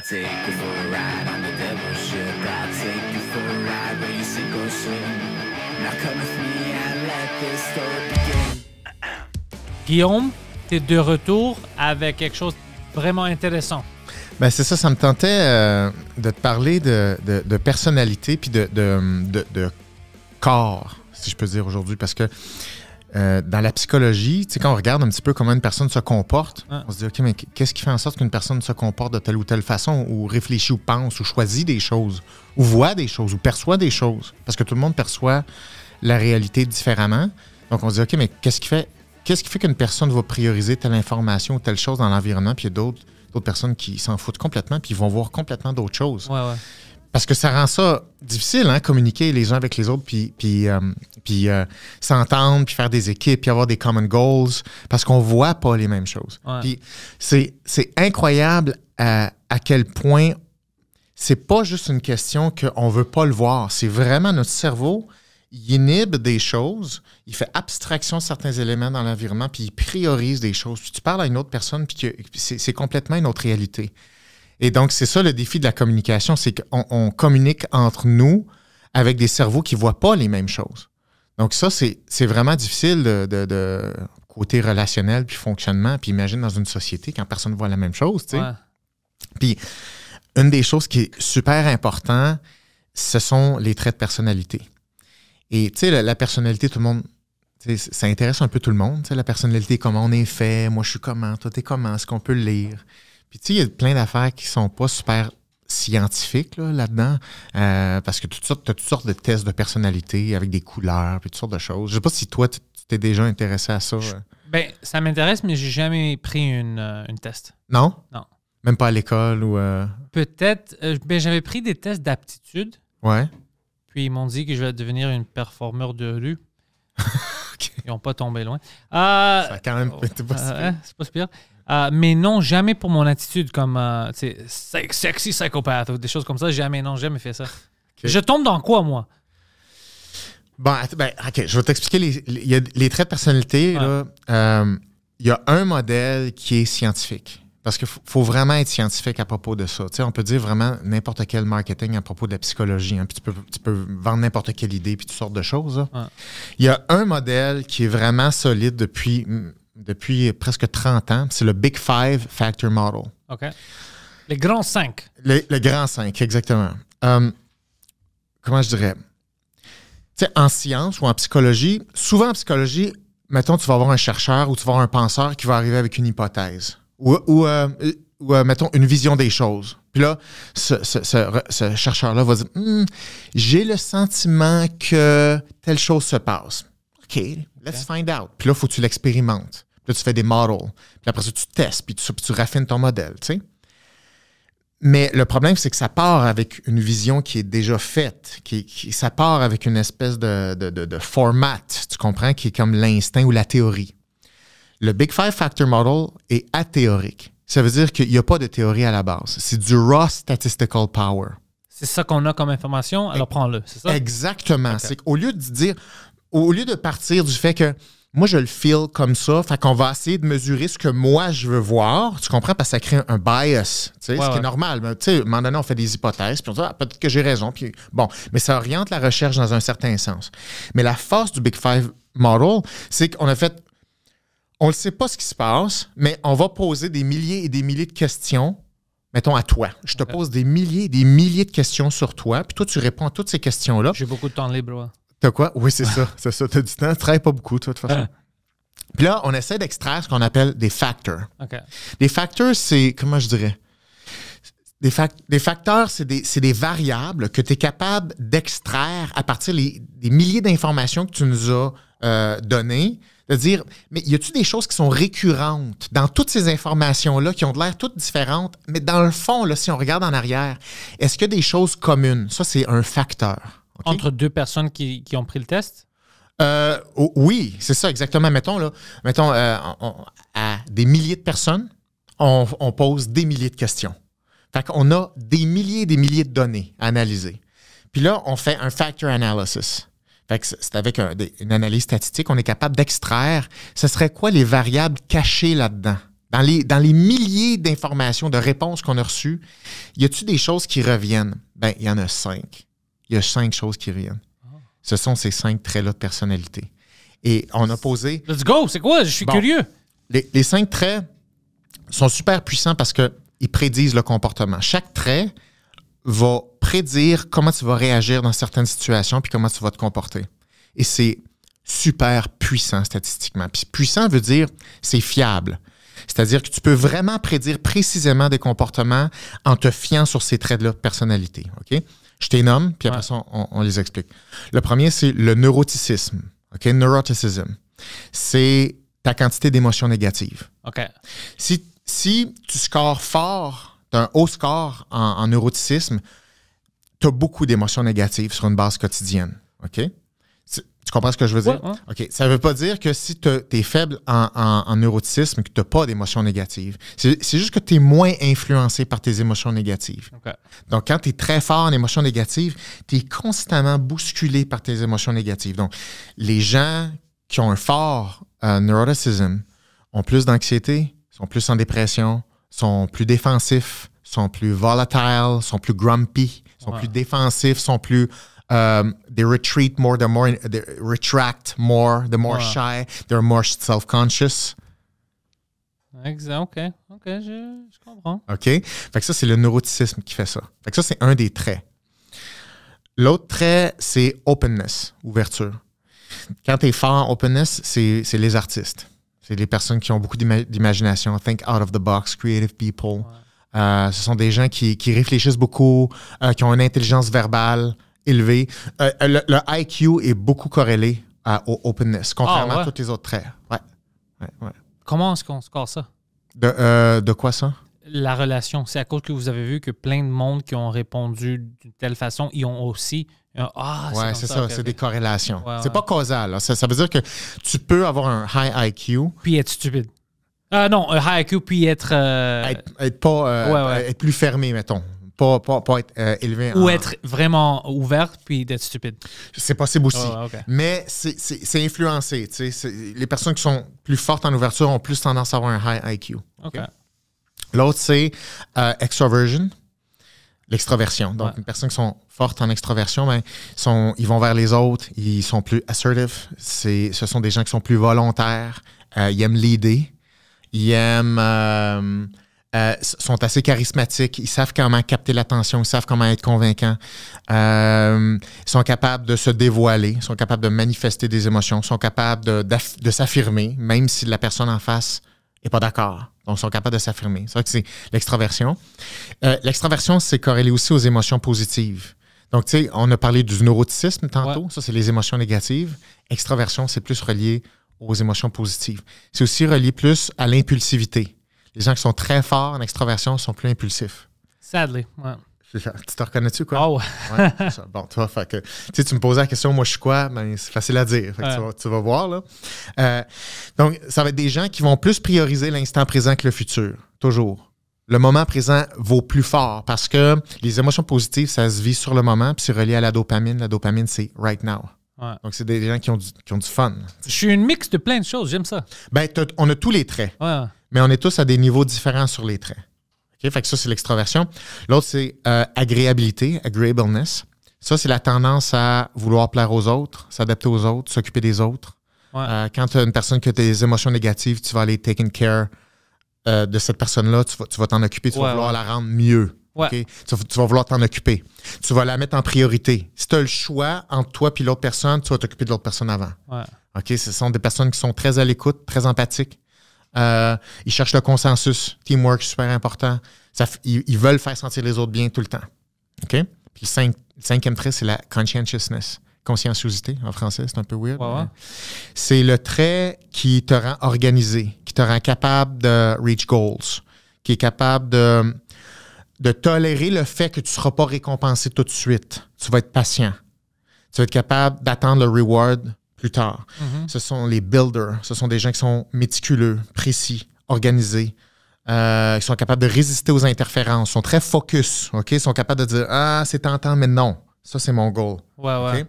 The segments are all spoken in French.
take Guillaume, t'es de retour avec quelque chose vraiment intéressant. Ben c'est ça, ça me tentait euh, de te parler de, personnalité puis de, de, corps, si je peux dire aujourd'hui, parce que euh, dans la psychologie, tu sais, quand on regarde un petit peu comment une personne se comporte, on se dit, OK, mais qu'est-ce qui fait en sorte qu'une personne se comporte de telle ou telle façon, ou réfléchit, ou pense, ou choisit des choses, ou voit des choses, ou perçoit des choses? Parce que tout le monde perçoit la réalité différemment. Donc, on se dit, OK, mais qu'est-ce qui fait qu'est-ce qui fait qu'une personne va prioriser telle information ou telle chose dans l'environnement, puis il y a d'autres personnes qui s'en foutent complètement, puis ils vont voir complètement d'autres choses. Ouais, parce que ça rend ça difficile, hein, communiquer les uns avec les autres, puis, puis, euh, puis euh, s'entendre, puis faire des équipes, puis avoir des common goals, parce qu'on ne voit pas les mêmes choses. c'est incroyable à, quel point c'est pas juste une question qu'on veut pas le voir, c'est vraiment notre cerveau, il inhibe des choses, il fait abstraction de certains éléments dans l'environnement, puis il priorise des choses. tu parles à une autre personne, puis c'est complètement une autre réalité. Et donc, c'est ça le défi de la communication, c'est qu'on communique entre nous avec des cerveaux qui ne voient pas les mêmes choses. Donc, ça, c'est vraiment difficile de, côté relationnel, puis fonctionnement. Puis imagine dans une société quand personne ne voit la même chose, tu sais. Puis, une des choses qui est super importante, ce sont les traits de personnalité. Et, tu sais, la, personnalité, tout le monde ça intéresse un peu tout le monde, la personnalité, comment on est fait, moi je suis comment, toi t'es comment, est-ce qu'on peut le lire. Puis tu sais, il y a plein d'affaires qui sont pas super scientifiques là-dedans, euh, parce que tu as toutes sortes de tests de personnalité avec des couleurs, puis toutes sortes de choses. Je sais pas si toi, tu t'es déjà intéressé à ça. Euh. Ben, ça m'intéresse, mais j'ai jamais pris euh, une, test. Non? Non. Même pas à l'école ou. Peut-être. ben, j'avais pris des tests d'aptitude. Ouais. Puis ils m'ont dit que je vais devenir une performeur de rue. Ils n'ont pas tombé loin. ça a quand même. Oh, hein, c'est pas pire. Euh, mais non, jamais pour mon attitude comme euh, sexy psychopathe ou des choses comme ça. Jamais, non, jamais fait ça. Je tombe dans quoi, moi? Bon, ben, OK, je vais t'expliquer les, traits de personnalité. Euh, il y a un modèle qui est scientifique. Parce qu'il faut vraiment être scientifique à propos de ça. on peut dire vraiment n'importe quel marketing à propos de la psychologie. Hein, puis tu peux, tu vendre n'importe quelle idée, puis toutes sortes de choses. Il y a un modèle qui est vraiment solide depuis depuis presque 30 ans. C'est le Big Five Factor Model. OK. Les grands cinq. Les grands cinq, exactement. Euh, comment je dirais? sais, en science ou en psychologie, souvent en psychologie, mettons, tu vas avoir un chercheur ou tu vas avoir un penseur qui va arriver avec une hypothèse ou, euh, euh, mettons, une vision des choses. Puis là, ce, chercheur-là va dire hmm, J'ai le sentiment que telle chose se passe. OK, let's find out. Puis là, il faut que tu l'expérimentes. Puis tu fais des models. Puis après ça, tu testes, puis tu, raffines ton modèle, tu sais. Mais le problème, c'est que ça part avec une vision qui est déjà faite, qui, ça part avec une espèce de, de, de, format, tu comprends, qui est comme l'instinct ou la théorie. Le Big Five Factor Model est athéorique. Ça veut dire qu'il n'y a pas de théorie à la base. C'est du raw statistical power. C'est ça qu'on a comme information, alors prends-le, c'est ça? Exactement. C'est qu'au lieu de dire, au lieu de partir du fait que moi, je le feel comme ça. Fait qu'on va essayer de mesurer ce que moi, je veux voir. Tu comprends? Parce que ça crée un bias, tu sais, ce qui est normal. tu sais, à un moment donné, on fait des hypothèses, puis on dit, ah, peut-être que j'ai raison. Puis bon, mais ça oriente la recherche dans un certain sens. Mais la force du Big Five Model, c'est qu'on a fait, on ne sait pas ce qui se passe, mais on va poser des milliers et des milliers de questions mettons, à toi. Je te pose des milliers et des milliers de questions sur toi, puis toi, tu réponds à toutes ces questions-là. J'ai beaucoup de temps libre, ouais. T'as quoi? Oui, c'est ça. C'est ça. T'as du temps. Tu pas beaucoup, toi, de toute façon. Ah. Puis là, on essaie d'extraire ce qu'on appelle des facteurs. Des facteurs, c'est, comment je dirais? Des, facteurs, c'est des, variables que tu es capable d'extraire à partir des milliers d'informations que tu nous as euh, données. De dire, mais y a-tu des choses qui sont récurrentes dans toutes ces informations-là qui ont l'air toutes différentes, mais dans le fond, là, si on regarde en arrière, est-ce qu'il y a des choses communes? Ça, c'est un facteur. Entre deux personnes qui, ont pris le test? Euh, oh, oui, c'est ça, exactement. Mettons, là, mettons euh, à des milliers de personnes, on, pose des milliers de questions. Fait qu'on a des milliers et des milliers de données à analyser. Puis là, on fait un factor analysis. Fait que c'est avec une analyse statistique, on est capable d'extraire ce serait quoi les variables cachées là-dedans. Dans les, dans les milliers d'informations, de réponses qu'on a reçues, y a-t-il des choses qui reviennent? Bien, il y en a cinq il y a cinq choses qui viennent. Ce sont ces cinq traits-là de personnalité. Et on a posé. Let's go, c'est quoi? Je suis curieux. Les, cinq traits sont super puissants parce qu'ils prédisent le comportement. Chaque trait va prédire comment tu vas réagir dans certaines situations puis comment tu vas te comporter. Et c'est super puissant statistiquement. Puis puissant veut dire c'est fiable. C'est-à-dire que tu peux vraiment prédire précisément des comportements en te fiant sur ces traits-là de personnalité. OK? Je t'ai puis après ça, on, les explique. Le premier, c'est le neuroticisme. OK? Neuroticism. C'est ta quantité d'émotions négatives. OK. Si, tu scores fort, tu un haut score en, neuroticisme, tu as beaucoup d'émotions négatives sur une base quotidienne. OK? Tu comprends ce que je veux dire? OK. Ça ne veut pas dire que si tu es faible en, neuroticisme, que tu n'as pas d'émotions négatives. C'est juste que tu es moins influencé par tes émotions négatives. Donc, quand tu es très fort en émotions négatives, tu es constamment bousculé par tes émotions négatives. Donc, les gens qui ont un fort euh, neuroticisme ont plus d'anxiété, sont plus en dépression, sont plus défensifs, sont plus volatiles, sont plus grumpy, sont plus défensifs, sont plus um, they retreat more, they're more, they retract more, they're more shy, they're more self conscious. ok, ok, je, comprends. Ok, ça, c'est le neuroticisme qui fait ça. ça, c'est un des traits. L'autre trait, c'est openness, ouverture. Quand tu es fort en openness, c'est les artistes. C'est les personnes qui ont beaucoup d'imagination, think out of the box, creative people. Euh, ce sont des gens qui, qui réfléchissent beaucoup, euh, qui ont une intelligence verbale, élevé. Euh, euh, le, IQ est beaucoup corrélé à, openness, contrairement ah, à tous les autres traits. Comment est-ce qu'on score ça? Euh, de, quoi ça? La relation. C'est à cause que vous avez vu que plein de monde qui ont répondu d'une telle façon, ils ont aussi ah, c'est ça, c'est des corrélations. c'est pas causal. Ça, veut dire que tu peux avoir un high IQ. Puis être stupide. Euh, non, un high IQ, puis être. Être, pas, être plus fermé, mettons pas, être euh, élevé Ou être vraiment ouvert puis d'être stupide. C'est possible aussi. Ah, Mais c'est influencé. Les personnes qui sont plus fortes en ouverture ont plus tendance à avoir un high IQ. L'autre, c'est euh, extroversion l'extroversion. Donc, les personnes qui sont fortes en extroversion, ben, ils vont vers les autres, ils sont plus assertifs. Ce sont des gens qui sont plus volontaires, euh, ils aiment l'idée, ils aiment euh, euh, sont assez charismatiques. Ils savent comment capter l'attention, ils savent comment être convaincants. Euh, ils sont capables de se dévoiler, ils sont capables de manifester des émotions, ils sont capables de, s'affirmer, même si la personne en face n'est pas d'accord. Donc, ils sont capables de s'affirmer. C'est vrai que c'est l'extraversion. Euh, l'extraversion, c'est corrélé aussi aux émotions positives. Donc, tu sais, on a parlé du neuroticisme tantôt. Ça, c'est les émotions négatives. Extraversion, c'est plus relié aux émotions positives. C'est aussi relié plus à l'impulsivité les gens qui sont très forts en extraversion sont plus impulsifs. Sadly, ouais. Tu te reconnais-tu, quoi? Oh. bon, toi, tu, sais, tu me posais la question, moi, je suis quoi? Ben, c'est facile à dire. tu, vas, voir, là. Euh, donc, ça va être des gens qui vont plus prioriser l'instant présent que le futur, toujours. Le moment présent vaut plus fort parce que les émotions positives, ça se vit sur le moment, puis c'est relié à la dopamine. La dopamine, c'est right now. Donc, c'est des gens qui ont, du, fun. Je suis une mix de plein de choses, j'aime ça. Ben, on a tous les traits. Ouais mais on est tous à des niveaux différents sur les traits. Fait que ça, c'est l'extraversion. L'autre, c'est euh, agréabilité, agreeableness. Ça, c'est la tendance à vouloir plaire aux autres, s'adapter aux autres, s'occuper des autres. Euh, quand tu as une personne qui a des émotions négatives, tu vas aller taking care euh, de cette personne-là, tu vas t'en occuper, tu vas vouloir la rendre mieux. Tu, vas vouloir t'en occuper. Tu vas la mettre en priorité. Si tu as le choix entre toi et l'autre personne, tu vas t'occuper de l'autre personne avant. OK? Ce sont des personnes qui sont très à l'écoute, très empathiques, euh, ils cherchent le consensus, teamwork super important. ils, veulent faire sentir les autres bien tout le temps. OK? Puis le, cinquième trait, c'est la conscientiousness. Conscienciosité en français, c'est un peu weird. C'est le trait qui te rend organisé, qui te rend capable de reach goals, qui est capable de, de tolérer le fait que tu ne seras pas récompensé tout de suite. Tu vas être patient. Tu vas être capable d'attendre le reward plus tard. Mm-hmm. Ce sont les builders, ce sont des gens qui sont méticuleux, précis, organisés, euh, qui sont capables de résister aux interférences, sont très focus, OK? sont capables de dire Ah, c'est tentant, mais non, ça c'est mon goal. Ouais, ouais.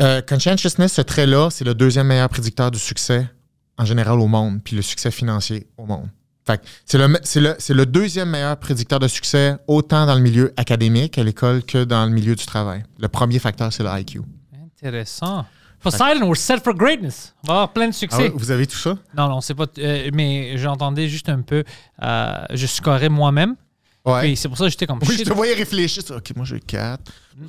Euh, conscientiousness, ce trait-là, c'est le deuxième meilleur prédicteur du succès en général au monde, puis le succès financier au monde. C'est le, le, le deuxième meilleur prédicteur de succès, autant dans le milieu académique à l'école que dans le milieu du travail. Le premier facteur, c'est le IQ. Intéressant. Poseidon, we're set for greatness. On va avoir plein de succès. Ah vous avez tout ça? Non, non, c'est pas. Euh, mais j'entendais juste un peu. Euh, je scorais moi-même. Ouais. c'est pour ça que j'étais comme. Oui, je te voyais réfléchir. Ok, moi j'ai 4.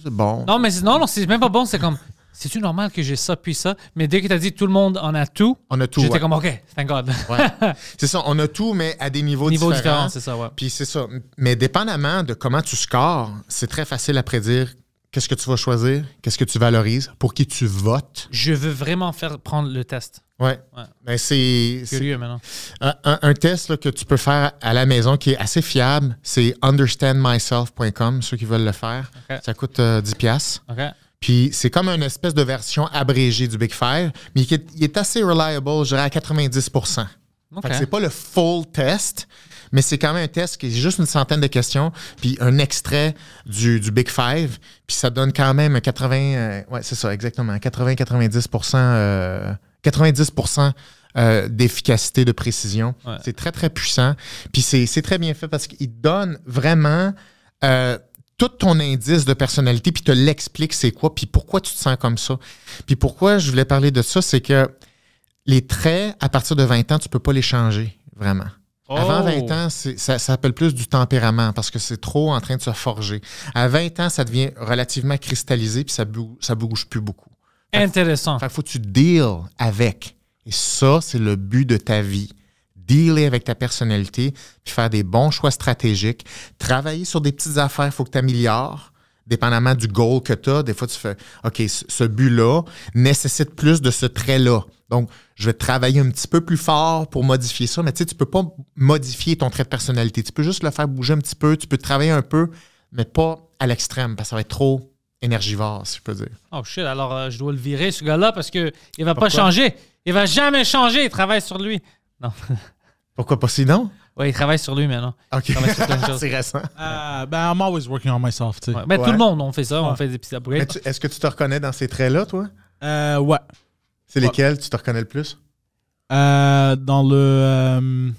C'est bon. Non, mais non, non, c'est même pas bon. C'est comme. C'est-tu normal que j'ai ça puis ça? Mais dès que tu as dit tout le monde en a tout, on a tout. J'étais comme OK, thank God. Ouais. c'est ça, on a tout, mais à des niveaux, différents. Niveaux différents, c'est ça, ouais. Puis c'est ça. Mais dépendamment de comment tu scores, c'est très facile à prédire qu'est-ce que tu vas choisir, qu'est-ce que tu valorises, pour qui tu votes. Je veux vraiment faire prendre le test. Oui. Ouais. Ben, c'est curieux maintenant. Un, test que tu peux faire à la maison qui est assez fiable, c'est understandmyself.com, ceux qui veulent le faire. Ça coûte 10$. Euh, ok. Puis c'est comme une espèce de version abrégée du Big Five, mais qui est, il est assez reliable, je dirais à 90%. Ce C'est pas le full test, mais c'est quand même un test qui est juste une centaine de questions, puis un extrait du, Big Five, puis ça donne quand même 80, euh, ouais, c'est ça, exactement, 80-90%, 90%. Euh, euh, d'efficacité, de précision. C'est très, très puissant. Puis c'est très bien fait parce qu'il donne vraiment tout ton indice de personnalité, puis te l'explique c'est quoi, puis pourquoi tu te sens comme ça. Puis pourquoi je voulais parler de ça, c'est que les traits, à partir de 20 ans, tu peux pas les changer, vraiment. Avant 20 ans, ça s'appelle plus du tempérament parce que c'est trop en train de se forger. À 20 ans, ça devient relativement cristallisé puis ça, bouge, ça bouge plus beaucoup. Intéressant. faut que tu deals avec. Et ça, c'est le but de ta vie. Dealer avec ta personnalité, puis faire des bons choix stratégiques. Travailler sur des petites affaires, il faut que tu améliores dépendamment du goal que tu as, des fois tu fais OK, ce but-là nécessite plus de ce trait-là. Donc, je vais travailler un petit peu plus fort pour modifier ça, mais tu sais, tu peux pas modifier ton trait de personnalité. Tu peux juste le faire bouger un petit peu, tu peux travailler un peu, mais pas à l'extrême, parce que ça va être trop énergivore, si je peux dire. Oh shit, alors euh, je dois le virer, ce gars-là, parce qu'il ne va pas changer. Il va jamais changer, il travaille sur lui. Non. Pourquoi pas sinon? Oui, il travaille sur lui maintenant. OK. C'est récent. Euh, ben, I'm always working on myself, Ben, tout le monde, on fait ça, on fait des petits Est-ce que tu te reconnais dans ces traits-là, toi? Euh, ouais. C'est lesquels tu te reconnais le plus? Euh, dans le. Euh,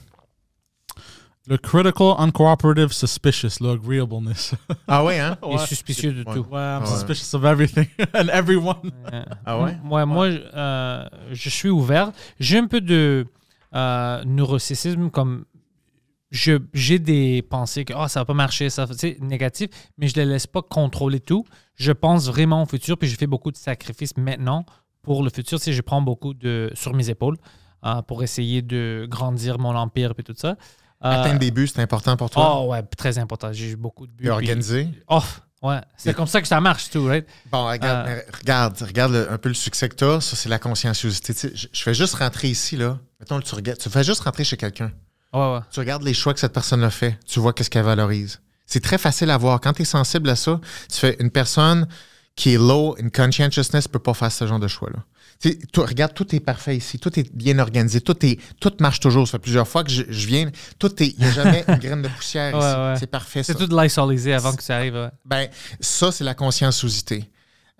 le critical, uncooperative, suspicious, le agreeableness. Ah ouais, hein? Et suspicieux de tout. Ouais, I'm suspicious of everything and everyone. Ah ouais? Moi, moi euh, je suis ouvert. J'ai un peu de euh, neuroticisme comme j'ai des pensées que ça ah, ça va pas marcher, ça c'est négatif, mais je ne les laisse pas contrôler tout. Je pense vraiment au futur, puis je fais beaucoup de sacrifices maintenant pour le futur si je prends beaucoup de sur mes épaules euh, pour essayer de grandir mon empire et tout ça. Euh, Atteindre des buts, c'est important pour toi? Oh, ouais, très important. J'ai beaucoup de buts. Organiser? Oh, ouais. C'est comme ça que ça marche, tout, right? Bon, euh, regarde, regarde, un peu le succès que tu as. Ça, c'est la conscienciosité. Tu sais, je, fais juste rentrer ici, là. Mettons, tu, regardes, tu fais juste rentrer chez quelqu'un. Tu regardes les choix que cette personne a fait. Tu vois qu'est-ce qu'elle valorise. C'est très facile à voir. Quand tu es sensible à ça, tu fais une personne qui est low in conscientiousness peut pas faire ce genre de choix-là. regarde, tout est parfait ici, tout est bien organisé, tout, est, tout marche toujours. Ça fait plusieurs fois que je, viens, tout est, il n'y a jamais une graine de poussière ici. C'est parfait. C'est tout l'isolisé avant que ça arrive. Ben, ça, c'est la conscienciosité.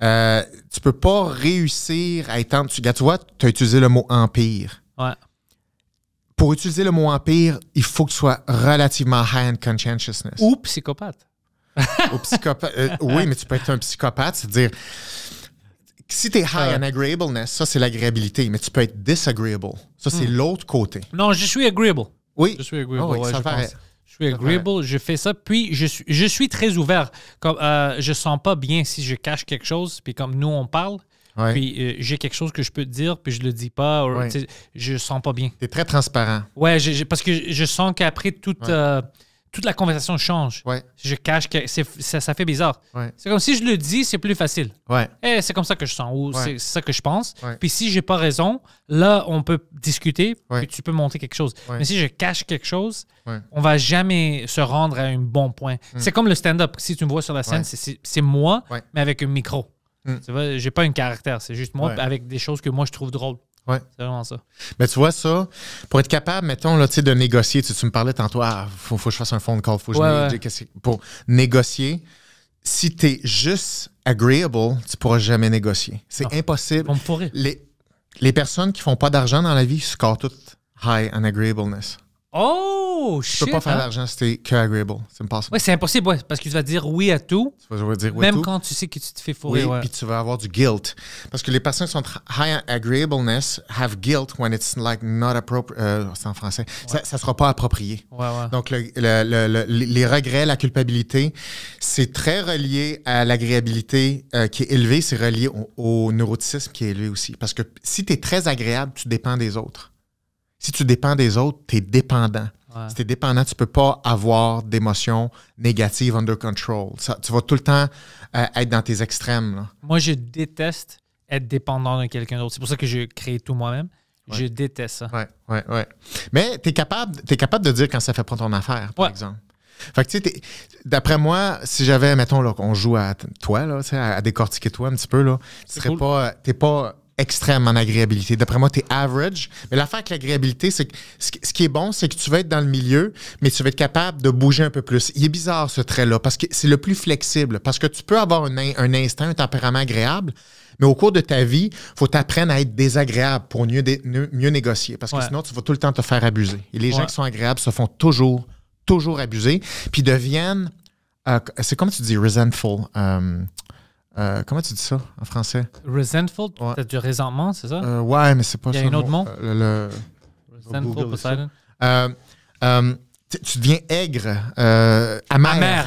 Euh, tu peux pas réussir à étendre. Tu, tu vois, tu as utilisé le mot empire. pour utiliser le mot empire, il faut que tu sois relativement high in conscientiousness. Ou psychopathe. Euh, oui, mais tu peux être un psychopathe, c'est-à-dire si t'es high euh. on agreeableness, ça c'est l'agréabilité, mais tu peux être disagreeable. Ça c'est hmm. l'autre côté. Non, je suis agreeable. Oui. Je suis agreeable. Ah je, suis agreeable, je fais ça, puis je suis, je suis très ouvert. Comme, euh, je sens pas bien si je cache quelque chose, puis comme nous on parle, puis euh, j'ai quelque chose que je peux te dire, puis je le dis pas, je ne je sens pas bien. es très transparent. Ouais, parce que je sens qu'après toute toute la conversation change. Je cache que ça, ça, fait bizarre. C'est comme si je le dis, c'est plus facile. Ouais. Et eh, c'est comme ça que je sens ou c'est ça que je pense. Puis si j'ai pas raison, là, on peut discuter puis tu peux monter quelque chose. Mais si je cache quelque chose, on va jamais se rendre à un bon point. Hmm. C'est comme le stand-up. Si tu me vois sur la scène, c'est moi, mais avec un micro. Hmm. Je n'ai pas un caractère, c'est juste moi avec des choses que moi je trouve drôles. Ouais. C'est vraiment ça. Mais tu vois, ça, pour être capable, mettons, là, de négocier, tu, me parlais tantôt, ah, faut, que je fasse un phone call, faut que je Pour négocier, si tu es juste agreeable, tu pourras jamais négocier. C'est impossible. On Les, les personnes qui font pas d'argent dans la vie scorent toutes high on agreeableness. Oh, shit! Tu peux pas faire l'argent hein? si t'es que agreeable. C'est impossible. Oui, c'est impossible, parce que tu vas dire oui à tout. Tu vas dire oui à tout. quand tu sais que tu te fais fourrer. Oui, puis tu vas avoir du guilt. Parce que les personnes qui sont high agreeableness have guilt when it's like not appropriate. Euh, c'est en français. Ça, ne sera pas approprié. Ouais, ouais. Donc, les regrets, la culpabilité, c'est très relié à l'agréabilité euh, qui est élevée. C'est relié au, au, neuroticisme qui est élevé aussi. Parce que si tu es très agréable, tu dépends des autres. Si tu dépends des autres, tu es dépendant. Si tu es dépendant, tu peux pas avoir d'émotions négatives under control. tu vas tout le temps euh, être dans tes extrêmes. Moi, je déteste être dépendant de quelqu'un d'autre. C'est pour ça que je crée tout moi-même. Je déteste ça. Ouais, oui, oui. Mais tu es capable, capable de dire quand ça fait pas ton affaire, par exemple. Fait d'après moi, si j'avais, mettons, on joue à toi, à, à décortiquer toi un petit peu, là, tu serais pas, t'es pas extrême en agréabilité. D'après moi, tu es average. Mais l'affaire avec l'agréabilité, c'est que ce qui est bon, c'est que tu vas être dans le milieu, mais tu vas être capable de bouger un peu plus. Il est bizarre ce trait-là, parce que c'est le plus flexible, parce que tu peux avoir un, un instinct, un tempérament agréable, mais au cours de ta vie, il faut t'apprendre à être désagréable pour mieux, mieux négocier, parce que sinon, tu vas tout le temps te faire abuser. Et les gens qui sont agréables se font toujours, toujours abuser, puis deviennent, euh, c'est comme tu dis, resentful. Euh, euh, comment tu dis ça en français? Resentful? c'est du résentement, c'est ça? Euh, ouais, mais c'est pas ça. Il y a un autre mot? Euh, Resentful, Poseidon. Euh, tu, tu deviens aigre, amer.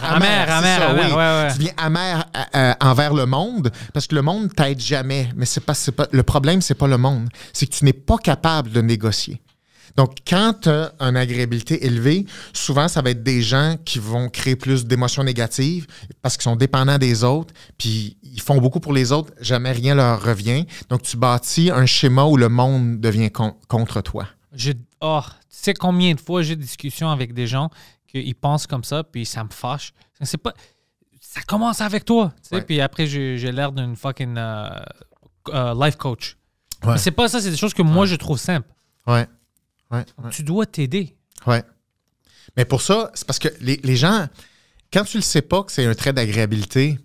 Amer, amer, oui. ouais, Tu deviens amer envers le monde parce que le monde t'aide jamais. Mais c'est pas, pas, le problème, c'est pas le monde. C'est que tu n'es pas capable de négocier. Donc, quand tu as une agréabilité élevée, souvent, ça va être des gens qui vont créer plus d'émotions négatives parce qu'ils sont dépendants des autres, puis ils font beaucoup pour les autres, jamais rien leur revient. Donc, tu bâtis un schéma où le monde devient contre toi. Oh, tu sais combien de fois j'ai des discussions avec des gens qu'ils pensent comme ça, puis ça me fâche. C'est pas... Ça commence avec toi, tu sais, puis après, j'ai l'air d'une fucking euh, euh, life coach. Ce C'est pas ça, c'est des choses que moi, je trouve simples. Ouais tu dois t'aider. Ouais. Mais pour ça, c'est parce que les, gens, quand tu le sais pas que c'est un trait d'agréabilité,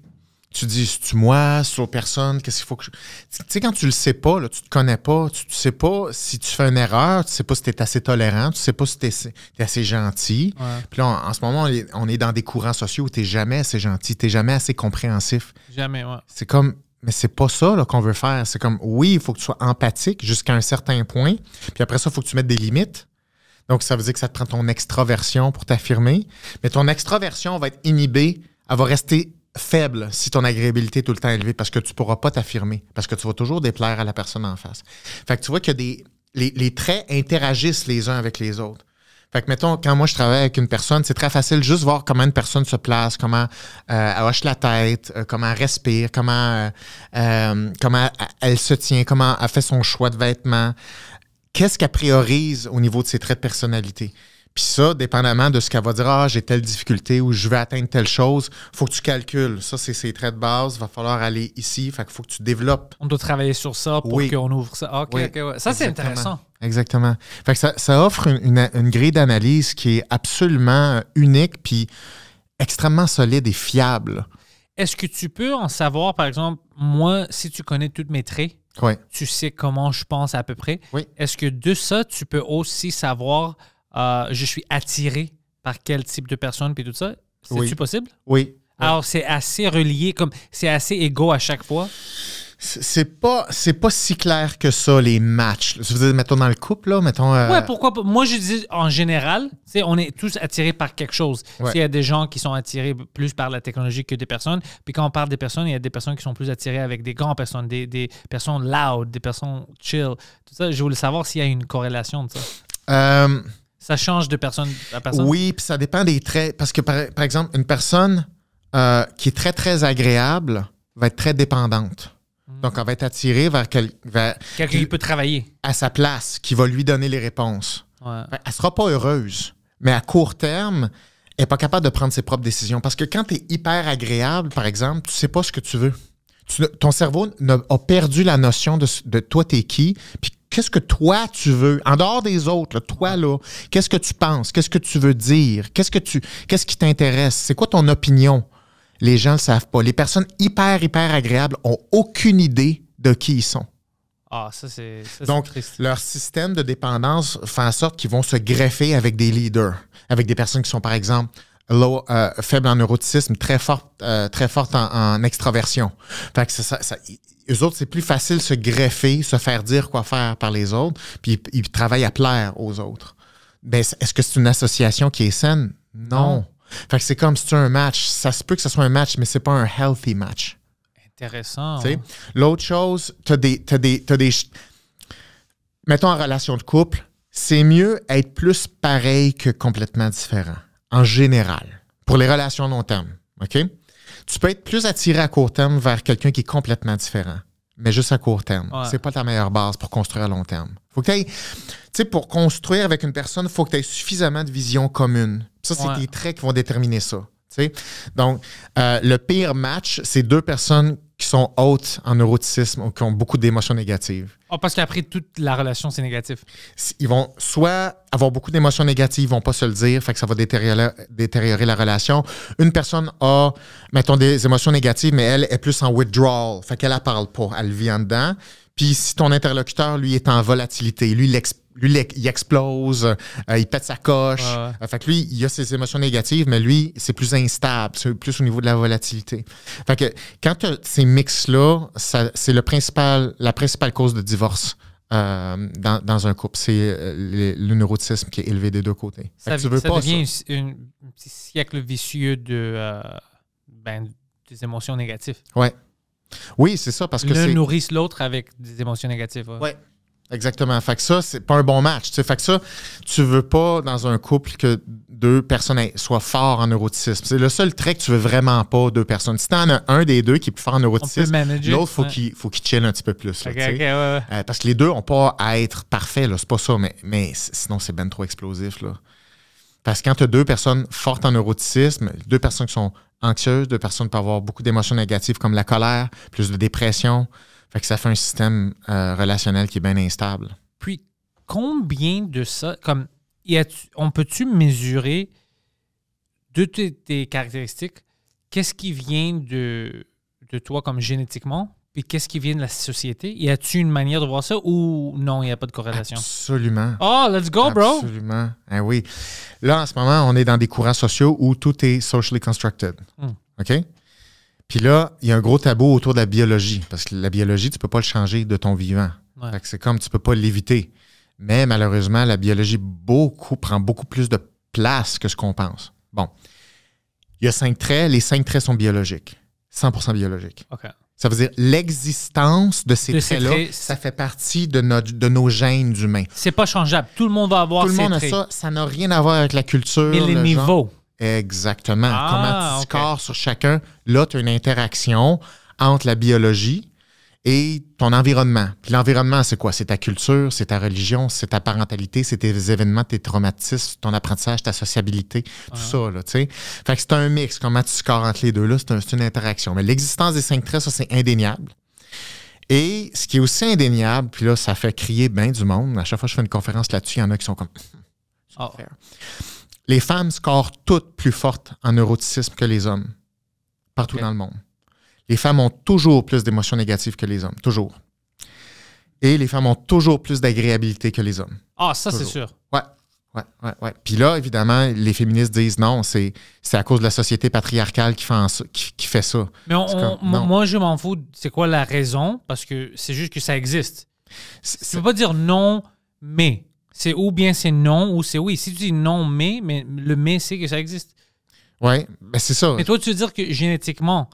tu dis, tu moi, c'est personne, qu'est-ce qu'il faut que je. Tu sais, quand tu le sais pas, là, tu te connais pas, tu, sais pas si tu fais une erreur, tu sais pas si tu es assez tolérant, tu sais pas si tu es, assez gentil. Puis là, en ce moment, on est, dans des courants sociaux où tu jamais assez gentil, tu jamais assez compréhensif. Jamais, ouais. C'est comme, mais c'est pas ça qu'on veut faire. C'est comme, oui, il faut que tu sois empathique jusqu'à un certain point, puis après ça, il faut que tu mettes des limites. Donc, ça veut dire que ça te prend ton extraversion pour t'affirmer, mais ton extraversion va être inhibée, elle va rester faible si ton agréabilité est tout le temps élevée parce que tu pourras pas t'affirmer, parce que tu vas toujours déplaire à la personne en face. Fait que tu vois que des, les traits interagissent les uns avec les autres. Fait que, mettons, quand moi je travaille avec une personne, c'est très facile juste voir comment une personne se place, comment euh, elle hoche la tête, euh, comment elle respire, comment, euh, comment elle se tient, comment elle fait son choix de vêtements. Qu'est-ce qu'elle priorise au niveau de ses traits de personnalité? Puis ça, dépendamment de ce qu'elle va dire, ah, j'ai telle difficulté ou je veux atteindre telle chose, faut que tu calcules. Ça, c'est ses traits de base. Va falloir aller ici. Fait qu'il faut que tu développes. On doit travailler sur ça pour qu'on ouvre ça. Ah, OK, OK. Ça, c'est intéressant. Exactement. Fait ça, offre une, grille d'analyse qui est absolument euh, unique puis extrêmement solide et fiable. Est-ce que tu peux en savoir, par exemple, moi, si tu connais toutes mes traits, tu sais comment je pense à peu près. Est-ce que de ça, tu peux aussi savoir, euh, je suis attiré par quel type de personne puis tout ça? C'est-tu possible? Oui. Alors, c'est assez relié, comme c'est assez égaux à chaque fois c'est pas c'est pas si clair que ça les matchs. Je veux dire, mettons dans le couple là, mettons. Euh, ouais, pourquoi pas. Moi je dis en général, tu on est tous attirés par quelque chose. S'il y a des gens qui sont attirés plus par la technologie que des personnes, puis quand on parle des personnes, il y a des personnes qui sont plus attirées avec des grandes personnes, des, des personnes loud, des personnes chill, tout ça. Je voulais savoir s'il y a une corrélation de ça. Euh, ça change de personne à personne. Oui, puis ça dépend des traits parce que par, par exemple une personne euh, qui est très très agréable va être très dépendante. Donc, on va être attirée vers, quelqu'un qui peut travailler. À sa place, qui va lui donner les réponses. Elle ne sera pas heureuse, mais à court terme, elle n'est pas capable de prendre ses propres décisions. Parce que quand tu es hyper agréable, par exemple, tu sais pas ce que tu veux. ton cerveau a perdu la notion de, toi, es qui, puis qu'est-ce que toi tu veux, en dehors des autres, toi là, qu'est-ce que tu penses, qu'est-ce que tu veux dire, qu'est-ce que tu, qu'est-ce qui t'intéresse, c'est quoi ton opinion. Les gens ne savent pas. Les personnes hyper, hyper agréables ont aucune idée de qui ils sont. Ah, ça, c'est. Donc, leur système de dépendance fait en sorte qu'ils vont se greffer avec des leaders, avec des personnes qui sont, par exemple, euh, faibles en neuroticisme, très fortes euh, très forte en, en, extraversion. Fait que ça, eux autres, c'est plus facile se greffer, se faire dire quoi faire par les autres, puis ils, travaillent à plaire aux autres. Ben, est-ce que c'est une association qui est saine? non. Fait que c'est comme si tu as un match. Ça se peut que ce soit un match, mais c'est pas un healthy match. Intéressant. L'autre chose, tu as des, Mettons en relation de couple, c'est mieux être plus pareil que complètement différent, en général, pour les relations long terme. OK? Tu peux être plus attiré à court terme vers quelqu'un qui est complètement différent, mais juste à court terme. C'est pas ta meilleure base pour construire à long terme. Faut que pour construire avec une personne, il faut que tu aies suffisamment de vision commune ça, c'est des traits qui vont déterminer ça. Donc, euh, le pire match, c'est deux personnes qui sont hautes en neuroticisme ou qui ont beaucoup d'émotions négatives. Ah, parce qu'après, toute la relation, c'est négatif. Ils vont soit avoir beaucoup d'émotions négatives, ils vont pas se le dire, fait que ça va détériorer, la relation. Une personne a, mettons, des émotions négatives, mais elle est plus en withdrawal, fait qu'elle la parle pas, elle vit en dedans. Puis si ton interlocuteur, lui, est en volatilité, lui, il lui, il explose, euh, il pète sa coche. Euh, fait que lui, il a ses émotions négatives, mais lui, c'est plus instable, c'est plus au niveau de la volatilité. Fait que quand tu as ces mix-là, c'est principal, la principale cause de divorce. Euh, dans, un couple, c'est le, neurotisme qui est élevé des deux côtés. Ça, devient Un, petit siècle vicieux de, ben, des émotions négatives. Ouais. Oui, c'est ça parce que l'un nourrissent l'autre avec des émotions négatives. Oui. ouais. Exactement. Fait que ça, c'est pas un bon match. T'sais. Fait que ça, tu veux pas dans un couple que deux personnes soient fortes en neuroticisme. C'est le seul trait que tu veux vraiment pas deux personnes. Si en as un des deux qui est plus fort en neuroticisme, l'autre, faut qu'il faut qu'il chill un petit peu plus. Euh, parce que les deux ont pas à être parfaits, c'est pas ça, mais, mais sinon c'est bien trop explosif. Là. Parce que quand tu as deux personnes fortes en neuroticisme, deux personnes qui sont anxieuses, deux personnes qui peuvent avoir beaucoup d'émotions négatives comme la colère, plus de dépression, fait que ça fait un système euh, relationnel qui est bien instable. Puis combien de ça, comme y on peut-tu mesurer de tes, caractéristiques, qu'est-ce qui vient de, de toi comme génétiquement, puis qu'est-ce qui vient de la société? Y a-tu une manière de voir ça ou non, il n'y a pas de corrélation? Absolument. Oh, let's go, bro! Absolument. Eh oui. Là, en ce moment, on est dans des courants sociaux où tout est socially constructed. Hmm. OK? Puis là, il y a un gros tabou autour de la biologie, parce que la biologie, tu ne peux pas le changer de ton vivant. C'est comme tu ne peux pas l'éviter. Mais malheureusement, la biologie beaucoup, prend beaucoup plus de place que ce qu'on pense. Bon. Il y a cinq traits. Les cinq traits sont biologiques. 100% biologiques. Ça veut dire l'existence de ces traits-là, ça fait partie de, nos gènes humains. C'est pas changeable. Tout le monde va avoir Tout le monde a ça. Ça n'a rien à voir avec la culture. Et les niveaux. Exactement. Ah, Comment tu scores sur chacun. Là, tu as une interaction entre la biologie et ton environnement. Puis l'environnement, c'est quoi? C'est ta culture, c'est ta religion, c'est ta parentalité, c'est tes événements, tes traumatismes, ton apprentissage, ta sociabilité, tout ah. ça, là, tu sais. Fait que c'est un mix. Comment tu scores entre les deux, là, c'est une interaction. Mais l'existence des cinq traits, ça, c'est indéniable. Et ce qui est aussi indéniable, puis là, ça fait crier bien du monde. À chaque fois que je fais une conférence là-dessus, il y en a qui sont comme... Oh. les femmes scorent toutes plus fortes en neuroticisme que les hommes, partout dans le monde. Les femmes ont toujours plus d'émotions négatives que les hommes, toujours. Et les femmes ont toujours plus d'agréabilité que les hommes. Ah, ça, c'est sûr. Ouais. Ouais, ouais, ouais. Puis là, évidemment, les féministes disent non, c'est à cause de la société patriarcale qui fait, qui, fait ça. Mais moi, je m'en fous, c'est quoi la raison, parce que c'est juste que ça existe. Tu peux pas dire non, mais. C'est ou bien c'est non ou c'est oui. Si tu dis non, mais, mais le mais, c'est que ça existe. Oui, mais ben, c'est ça. et toi, tu veux dire que génétiquement,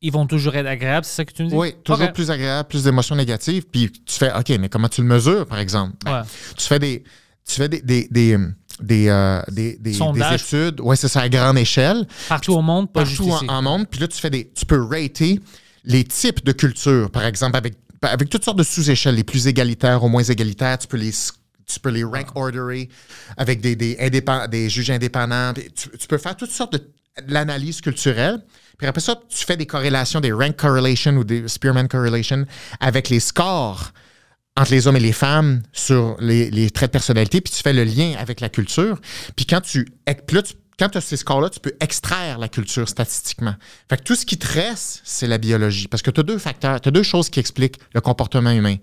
ils vont toujours être agréables, c'est ça que tu me dis? Oui, toujours plus agréable, plus d'émotions négatives. Puis tu fais, OK, mais comment tu le mesures, par exemple? Ben, tu fais des. Tu fais des, des, des euh, euh, des, des, études. Oui, c'est ça, à grande échelle. Partout au monde, pas Partout juste en, en, monde. Puis là, tu fais des. Tu peux rater les types de cultures, par exemple, avec, avec toutes sortes de sous-échelles, les plus égalitaires, aux moins égalitaires, tu peux les tu peux les rank orderer avec des, des juges indépendants. Tu, peux faire toutes sortes de, l'analyse culturelle. Puis après ça, tu fais des corrélations, des rank correlation ou des Spearman correlation avec les scores entre les hommes et les femmes sur les, traits de personnalité, puis tu fais le lien avec la culture. Puis quand tu, as ces scores-là, tu peux extraire la culture statistiquement. Fait que tout ce qui te reste, c'est la biologie. Parce que tu as deux facteurs, tu as deux choses qui expliquent le comportement humain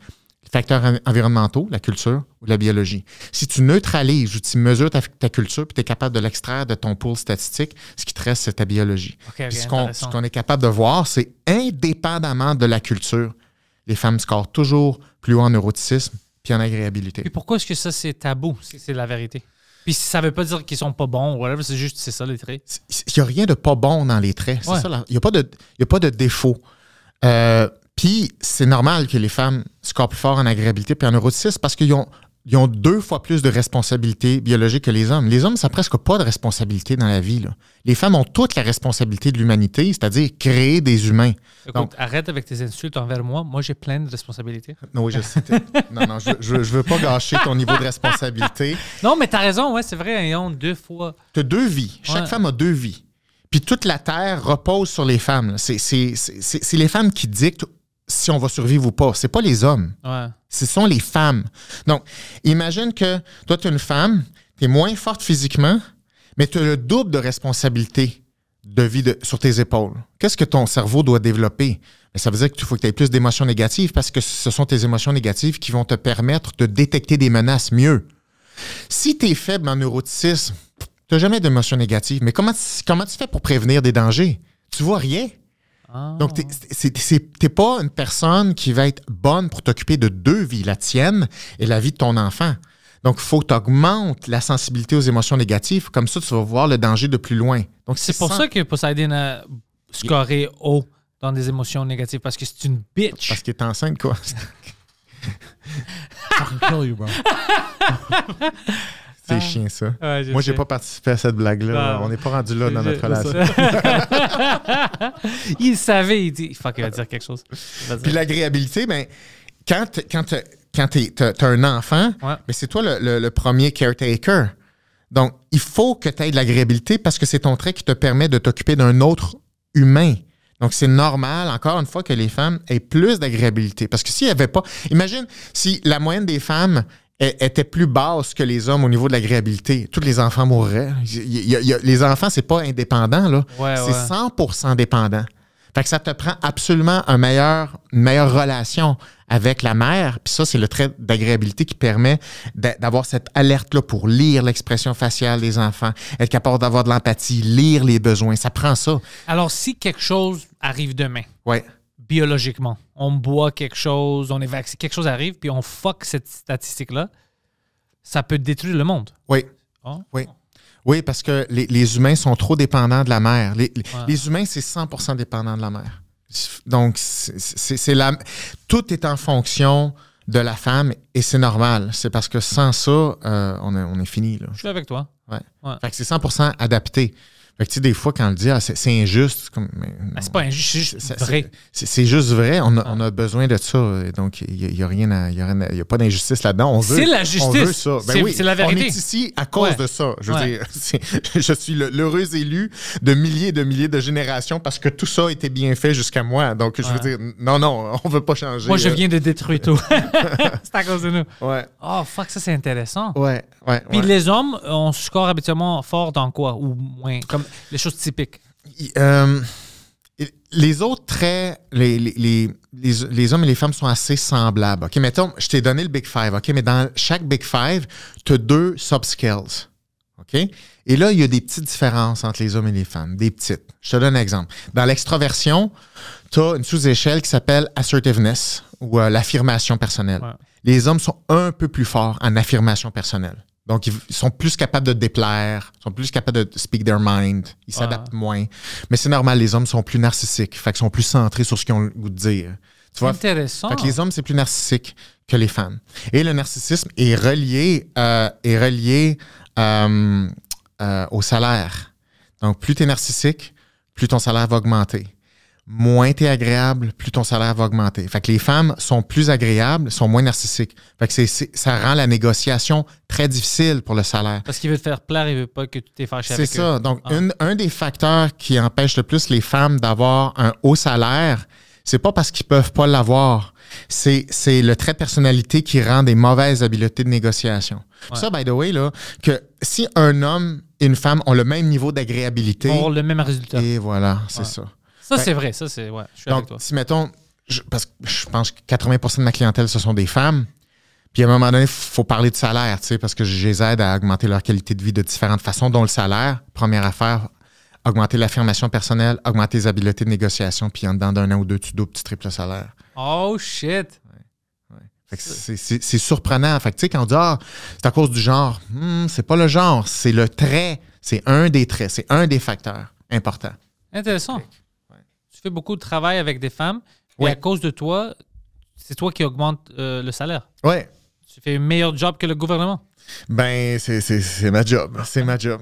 facteurs environnementaux, la culture ou la biologie. Si tu neutralises ou tu mesures ta, culture, puis tu es capable de l'extraire de ton pool statistique, ce qui te reste, c'est ta biologie. ce, qu'on, est capable de voir, c'est indépendamment de la culture, les femmes scorent toujours plus haut en neuroticisme puis en agréabilité. pourquoi est-ce que ça, c'est tabou, si c'est la vérité? Puis ça veut pas dire qu'ils sont pas bons, whatever, c'est juste, c'est ça les traits. Il n'y a rien de pas bon dans les traits. Il n'y a, a, pas de défaut. Euh, puis c'est normal que les femmes scorent plus fort en agréabilité puis en neuroticisme parce qu'ils ont, ont deux fois plus de responsabilités biologiques que les hommes. Les hommes, ça presque pas de responsabilité dans la vie. Les femmes ont toute la responsabilité de l'humanité, c'est-à-dire créer des humains. Donc, arrête avec tes insultes envers moi. Moi, j'ai plein de responsabilités. Non, oui, je sais. non, non, je, je, veux pas gâcher ton niveau de responsabilité. Non, mais tu as raison, ouais, c'est vrai, hein, ils ont deux fois. Tu as deux vies. Chaque femme a deux vies. Puis toute la terre repose sur les femmes. C'est les femmes qui dictent si on va survivre ou pas. C'est pas les hommes. Ce sont les femmes. Donc, imagine que toi, tu es une femme, tu es moins forte physiquement, mais tu as le double de responsabilité de vie sur tes épaules. Qu'est-ce que ton cerveau doit développer? Ben, ça veut dire qu'il faut que tu aies plus d'émotions négatives parce que ce sont tes émotions négatives qui vont te permettre de détecter des menaces mieux. Si tu es faible en neuroticisme, tu n'as jamais d'émotions négatives, mais comment, comment tu fais pour prévenir des dangers? Tu vois rien. Ah. Donc, tu pas une personne qui va être bonne pour t'occuper de deux vies, la tienne et la vie de ton enfant. Donc, il faut que tu augmentes la sensibilité aux émotions négatives. Comme ça, tu vas voir le danger de plus loin. Donc, c'est pour ça que Poseidon a scoré haut dans des émotions négatives parce que c'est une bitch. Parce qu'il est enceinte, quoi. C'est chiant, ça. Moi, j'ai pas participé à cette blague-là. On n'est pas rendu là dans notre relation. il savait, il dit, faut il va dire quelque chose. Puis l'agréabilité, ben, quand, quand, quand t'as un enfant, ben, c'est toi le, le, premier caretaker. Donc, il faut que tu aies de l'agréabilité parce que c'est ton trait qui te permet de t'occuper d'un autre humain. Donc, c'est normal, encore une fois, que les femmes aient plus d'agréabilité. Parce que s'il n'y avait pas. Imagine si la moyenne des femmes était plus basse que les hommes au niveau de l'agréabilité. Tous les enfants mourraient. les enfants, c'est pas indépendant, là. c'est 100 dépendant. Fait que ça te prend absolument un meilleur, une meilleure relation avec la mère. Puis ça, c'est le trait d'agréabilité qui permet d'avoir cette alerte-là pour lire l'expression faciale des enfants, être capable d'avoir de l'empathie, lire les besoins. Ça prend ça. Alors, si quelque chose arrive demain, ouais biologiquement. On boit quelque chose, on est vacciné, quelque chose arrive, puis on fuck cette statistique-là, ça peut détruire le monde. Oui. Ah. Oui. parce que les, humains sont trop dépendants de la mère. Les, humains, c'est 100 dépendant de la mère. Donc, c'est la. Tout est en fonction de la femme et c'est normal. C'est parce que sans ça, euh, on, est, fini. Je suis avec toi. Fait que c'est 100 adapté. Fait tu sais, des fois, quand on le dit, ah, c'est injuste, c'est ah, pas injuste, c'est juste vrai. C'est juste vrai. On a, ah. besoin de ça. Donc, il n'y a, rien à, y a, a pas d'injustice là-dedans. C'est la justice. On veut ça. Ben c'est la vérité. On est ici à cause de ça. Je veux dire, je suis l'heureux élu de milliers et de milliers de générations parce que tout ça était bien fait jusqu'à moi. Donc, je veux dire, non, non, on veut pas changer. Moi, je euh. viens de détruire tout. c'est à cause de nous. Ouais. Oh, fuck, ça, c'est intéressant. Ouais, Puis les hommes, on score habituellement fort dans quoi ou moins? Comme les choses typiques. Euh, les autres traits, les, les, les, les, hommes et les femmes sont assez semblables. OK, mettons, je t'ai donné le Big Five, OK, mais dans chaque Big Five, tu as deux subscales. OK? Et là, il y a des petites différences entre les hommes et les femmes, des petites. Je te donne un exemple. Dans l'extroversion, tu as une sous-échelle qui s'appelle assertiveness ou euh, l'affirmation personnelle. Les hommes sont un peu plus forts en affirmation personnelle. Donc, ils sont plus capables de déplaire, sont plus capables de speak their mind, ils ah. s'adaptent moins. Mais c'est normal, les hommes sont plus narcissiques, fait qu'ils sont plus centrés sur ce qu'ils ont le goût de dire. Tu vois? Intéressant. Fait que les hommes, c'est plus narcissique que les femmes. Et le narcissisme est relié, euh, est relié euh, euh, au salaire. Donc, plus tu es narcissique, plus ton salaire va augmenter moins es agréable, plus ton salaire va augmenter. Fait que les femmes sont plus agréables, sont moins narcissiques. Fait que ça rend la négociation très difficile pour le salaire. Parce qu'il veut te faire plaire, il veut pas que tu t'es fâché C'est ça. Donc, ah. un des facteurs qui empêche le plus les femmes d'avoir un haut salaire, c'est pas parce qu'ils peuvent pas l'avoir. C'est, c'est le trait de personnalité qui rend des mauvaises habiletés de négociation. Ça, by the way, là, que si un homme et une femme ont le même niveau d'agréabilité. ont le même résultat. Et voilà, c'est ça. Ça, ben, c'est vrai. Ça, c'est. je suis avec toi. Si, mettons, parce que je pense que 80 de ma clientèle, ce sont des femmes. Puis à un moment donné, il faut parler de salaire, tu sais, parce que je les aide à augmenter leur qualité de vie de différentes façons, dont le salaire. Première affaire, augmenter l'affirmation personnelle, augmenter les habiletés de négociation, puis en dedans d'un an ou deux, tu doubles, tu triples le salaire. Oh shit! C'est surprenant. Fait tu sais, quand on dit Ah, c'est à cause du genre, hmm, c'est pas le genre, c'est le trait. C'est un des traits, c'est un des facteurs importants. Intéressant tu fais beaucoup de travail avec des femmes, et à cause de toi, c'est toi qui augmente euh, le salaire. Ouais. Tu fais un meilleur job que le gouvernement. Ben, c'est ma job. C'est ma job.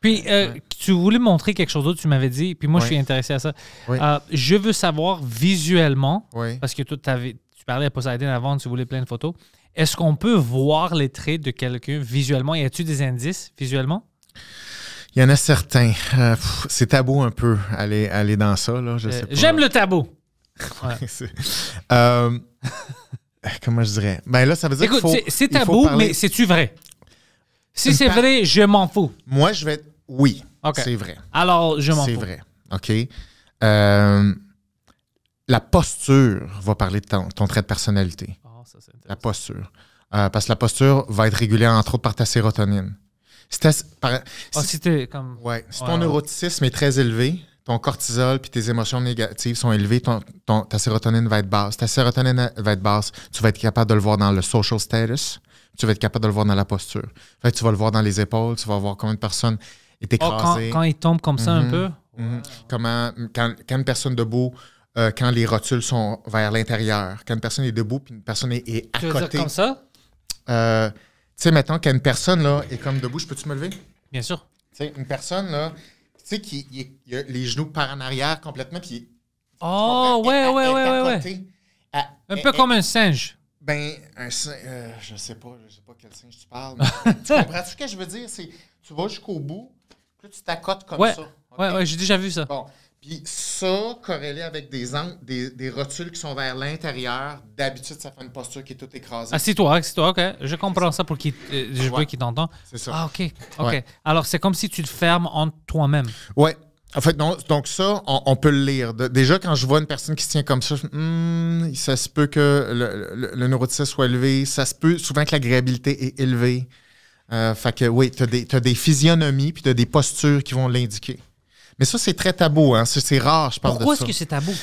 Puis, euh, tu voulais montrer quelque chose d'autre, tu m'avais dit, puis moi, je suis intéressé à ça. Euh, je veux savoir visuellement, parce que toi, tu parlais à Poseidon avant, tu voulais plein de photos. Est-ce qu'on peut voir les traits de quelqu'un visuellement? Y a-tu des indices visuellement? Il y en a certains. Euh, c'est tabou un peu aller, aller dans ça. Là, euh, J'aime le tabou. Euh, comment je dirais? Ben là, ça veut dire Écoute, c'est tabou, mais c'est-tu vrai? Si c'est vrai, je m'en fous. Moi, je vais. Oui. C'est vrai. Alors, je m'en fous. C'est vrai. OK. la posture va parler de ton, trait de personnalité. Ah, la posture. parce que la posture va être régulée, entre autres, par ta sérotonine. Ah, si, ton neuroticisme est très élevé, ton cortisol puis tes émotions négatives sont élevées, ton, ta sérotonine va être basse. Ta sérotonine va être basse, tu vas être capable de le voir dans le social status, tu vas être capable de le voir dans la posture. Fait tu vas le voir dans les épaules, tu vas voir comment une personne est écrasée. Ah, quand, quand, il tombe comme ça un mhm, peu? Mhm. Comment, quand, une personne debout, euh, quand les rotules sont vers l'intérieur, quand une personne est debout puis une personne est, à côté. Veux comme ça? Euh, tu sais, mettons qu'une personne, là, est comme debout, je peux-tu me lever? Bien sûr. Tu sais, une personne, là, tu sais, qui a les genoux par en arrière complètement, puis. Oh, ouais, ouais, ouais, ouais, un peu comme un singe. Ben, un singe, euh, je sais pas, je sais pas quel singe tu parles. Mais tu comprends ce que je veux dire? C'est, tu vas jusqu'au bout, puis tu t'accotes comme ça. Oui, Ouais, ouais, j'ai déjà vu ça. Bon. Puis ça, corrélé avec des, angles, des, rotules qui sont vers l'intérieur, d'habitude, ça fait une posture qui est toute écrasée. Ah, c'est toi hein, c'est toi OK. Je comprends ça. pour qui euh, je C'est ça. Ah, OK. OK. Alors, c'est comme si tu le fermes en toi-même. Oui. En fait, donc ça, on, peut le lire. déjà, quand je vois une personne qui se tient comme ça, hmm, ça se peut que le, le, soit élevé. Ça se peut souvent que l'agréabilité est élevée. Euh, fait que oui, tu as, as, des physionomies puis tu as des postures qui vont l'indiquer. Mais ça, c'est très tabou. Hein. C'est rare, je parle Pourquoi de ça. Pourquoi est-ce que c'est tabou?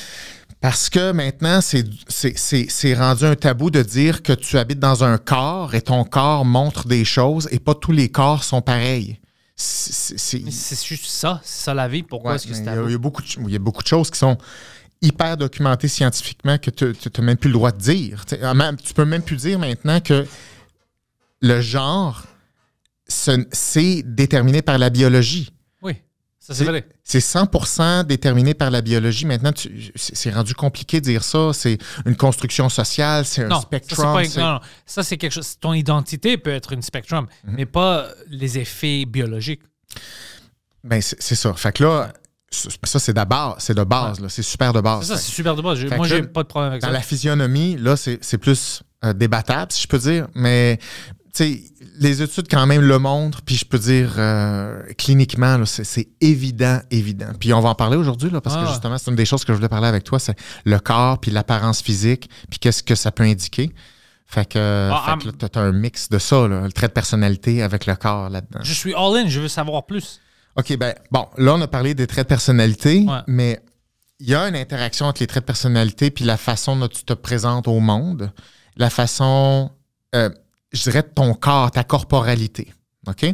Parce que maintenant, c'est rendu un tabou de dire que tu habites dans un corps et ton corps montre des choses et pas tous les corps sont pareils. C'est juste ça, c'est ça la vie. Pourquoi est-ce que c'est tabou? Il y, a, beaucoup beaucoup de choses qui sont hyper documentées scientifiquement que tu n'as même plus le droit de dire. Tu ah, tu peux même plus dire maintenant que le genre, c'est déterminé par la biologie c'est 100 déterminé par la biologie. Maintenant, c'est rendu compliqué de dire ça. C'est une construction sociale, c'est un spectrum. Ça, c'est quelque chose. Ton identité peut être une spectrum, mhm. mais pas les effets biologiques. Ben, c'est ça. Fait que là, ça, c'est de base, c'est de base, c'est super de base. C'est ça, c'est super de base. Moi, j'ai pas de problème avec ça. Dans la physionomie, là, c'est plus euh, débattable, si je peux dire, mais sais, les études quand même le montrent, puis je peux dire euh, cliniquement, c'est, évident, évident. Puis on va en parler aujourd'hui, là, parce que ah. justement, c'est une des choses que je voulais parler avec toi, c'est le corps, puis l'apparence physique, puis qu'est-ce que ça peut indiquer. Fait que, ah, fait que un mix de ça, là, le trait de personnalité avec le corps là-dedans. Je suis all-in, je veux savoir plus. OK, ben bon, là, on a parlé des traits de personnalité, mais il y a une interaction entre les traits de personnalité puis la façon dont tu te présentes au monde, la façon... Euh, je dirais, ton corps, ta corporalité. OK?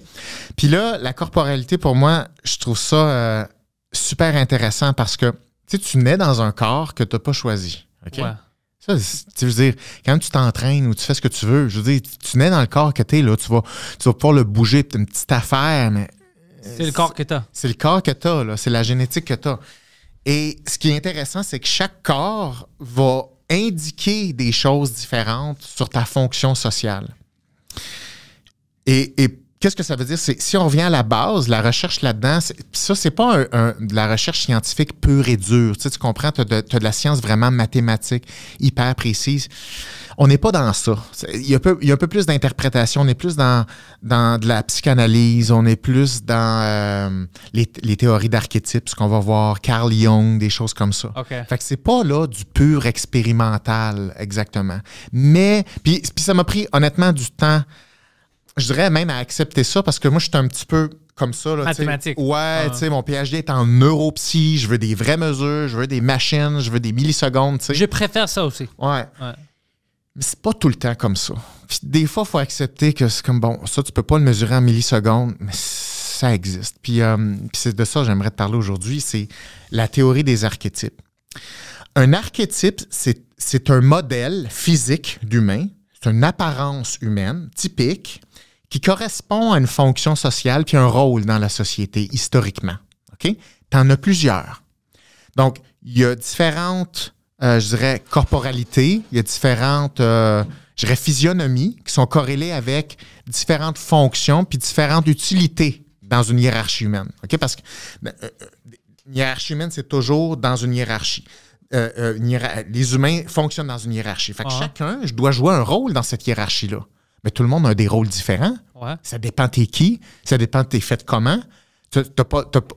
Puis là, la corporalité, pour moi, je trouve ça euh, super intéressant parce que tu nais dans un corps que tu n'as pas choisi. OK? Ouais. Ça, tu veux dire, quand tu t'entraînes ou tu fais ce que tu veux, je veux dire, tu nais dans le corps que tu es, là, tu vas, tu pouvoir le bouger, une petite affaire, mais. C'est le corps que tu as. C'est le corps que tu as, C'est la génétique que tu as. Et ce qui est intéressant, c'est que chaque corps va indiquer des choses différentes sur ta fonction sociale. Et, qu'est-ce que ça veut dire? si on revient à la base, la recherche là-dedans, ça, c'est pas de la recherche scientifique pure et dure. Tu, sais, tu comprends? Tu as, de, la science vraiment mathématique, hyper précise. On n'est pas dans ça. Il y, a y un peu plus d'interprétation. On est plus dans, dans de la psychanalyse. On est plus dans euh, les, les, théories d'archétypes, qu'on va voir, Carl Jung, des choses comme ça. Okay. Fait que c'est pas là du pur expérimental, exactement. Mais, puis ça m'a pris honnêtement du temps je dirais même à accepter ça parce que moi, je suis un petit peu comme ça. Mathématique. Ouais, ah. tu sais, mon PhD est en neuropsy, je veux des vraies mesures, je veux des machines, je veux des millisecondes, tu Je préfère ça aussi. Ouais. Mais c'est pas tout le temps comme ça. Puis des fois, il faut accepter que c'est comme, bon, ça, tu peux pas le mesurer en millisecondes, mais ça existe. Puis, euh, puis c'est de ça que j'aimerais te parler aujourd'hui, c'est la théorie des archétypes. Un archétype, c'est un modèle physique d'humain, c'est une apparence humaine typique qui correspond à une fonction sociale puis un rôle dans la société historiquement. OK? Tu en as plusieurs. Donc, il y a différentes, euh, je dirais, corporalités, il y a différentes, euh, je dirais, physionomies qui sont corrélées avec différentes fonctions puis différentes utilités dans une hiérarchie humaine. OK? Parce que ben, euh, une hiérarchie humaine, c'est toujours dans une hiérarchie. les humains fonctionnent dans une hiérarchie. Fait que chacun, je dois jouer un rôle dans cette hiérarchie-là mais tout le monde a des rôles différents. Ça dépend t'es qui, ça dépend t'es fait comment.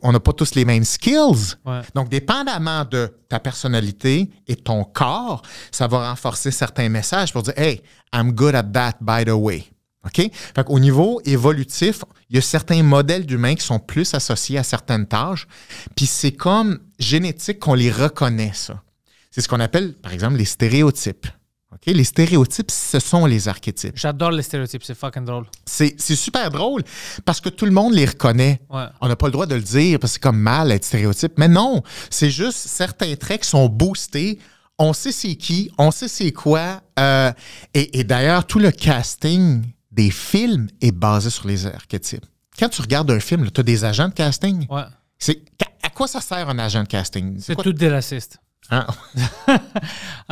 on n'a pas tous les mêmes skills. Donc, dépendamment de ta personnalité et ton corps, ça va renforcer certains messages pour dire Hey, I'm good at that, by the way. OK? Fait Au niveau évolutif, il y a certains modèles d'humains qui sont plus associés à certaines tâches, puis c'est comme génétique qu'on les reconnaît, ça. C'est ce qu'on appelle, par exemple, les stéréotypes. Les stéréotypes, ce sont les archétypes. J'adore les stéréotypes, c'est fucking drôle. C'est super drôle parce que tout le monde les reconnaît. On n'a pas le droit de le dire parce que c'est comme mal être stéréotype. Mais non, c'est juste certains traits qui sont boostés. On sait c'est qui, on sait c'est quoi. Euh, et, d'ailleurs, tout le casting des films est basé sur les archétypes. Quand tu regardes un film, tu as des agents de casting. Ouais. À quoi ça sert un agent de casting? C'est tout des racistes. Hein?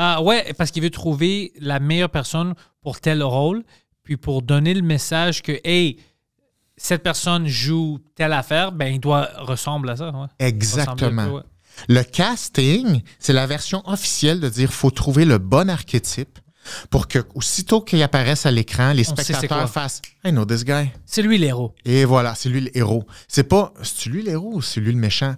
Ah. ouais, parce qu'il veut trouver la meilleure personne pour tel rôle, puis pour donner le message que, hey, cette personne joue telle affaire, ben il doit ressembler à ça. Exactement. Le casting, c'est la version officielle de dire faut trouver le bon archétype pour que aussitôt qu'il apparaisse à l'écran, les spectateurs fassent I know this guy. C'est lui l'héros. Et voilà, c'est lui le héros. C'est pas c'est lui l'héros ou c'est lui le méchant.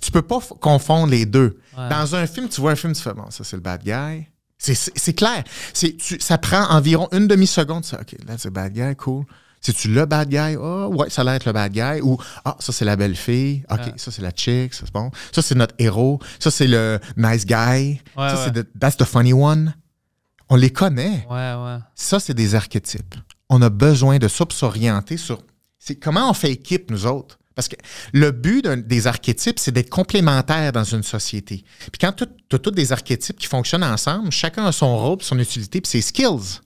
Tu, peux pas confondre les deux. Dans un film, tu vois un film, tu fais bon, ça c'est le bad guy. C'est clair. Tu, ça prend environ une demi-seconde. OK, là, c'est bad guy, cool. C'est-tu le bad guy? Ah, oh, ouais, ça a l'air être le bad guy. Ou, ah, ça, c'est la belle fille. OK, ça, c'est la chick. Ça, c'est bon. Ça, c'est notre héros. Ça, c'est le nice guy. ça, c'est that's the funny one. On les connaît. Ça, c'est des archétypes. On a besoin de ça s'orienter sur. comment on fait équipe, nous autres. Parce que le but des archétypes, c'est d'être complémentaires dans une société. Puis quand tu as tous des archétypes qui fonctionnent ensemble, chacun a son rôle, son utilité, puis ses skills.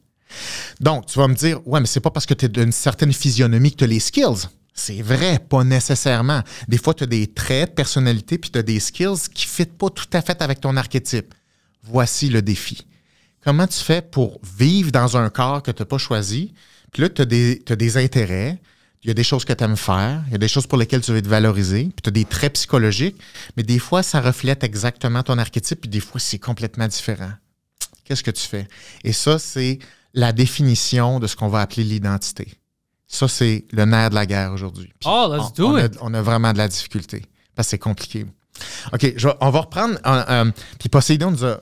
Donc, tu vas me dire, ouais, mais c'est pas parce que tu es d'une certaine physionomie que tu as les skills. C'est vrai, pas nécessairement. Des fois, tu as des traits de personnalité, puis tu as des skills qui ne fitent pas tout à fait avec ton archétype. Voici le défi. Comment tu fais pour vivre dans un corps que tu n'as pas choisi, puis là, tu as des intérêts, il y a des choses que tu aimes faire, il y a des choses pour lesquelles tu veux te valoriser, puis tu as des traits psychologiques, mais des fois, ça reflète exactement ton archétype, puis des fois, c'est complètement différent. Qu'est-ce que tu fais? Et ça, c'est la définition de ce qu'on va appeler l'identité. Ça, c'est le nerf de la guerre aujourd'hui. Oh, let's do it! on a vraiment de la difficulté, parce que c'est compliqué. OK, on va reprendre. puis Poseidon nous a,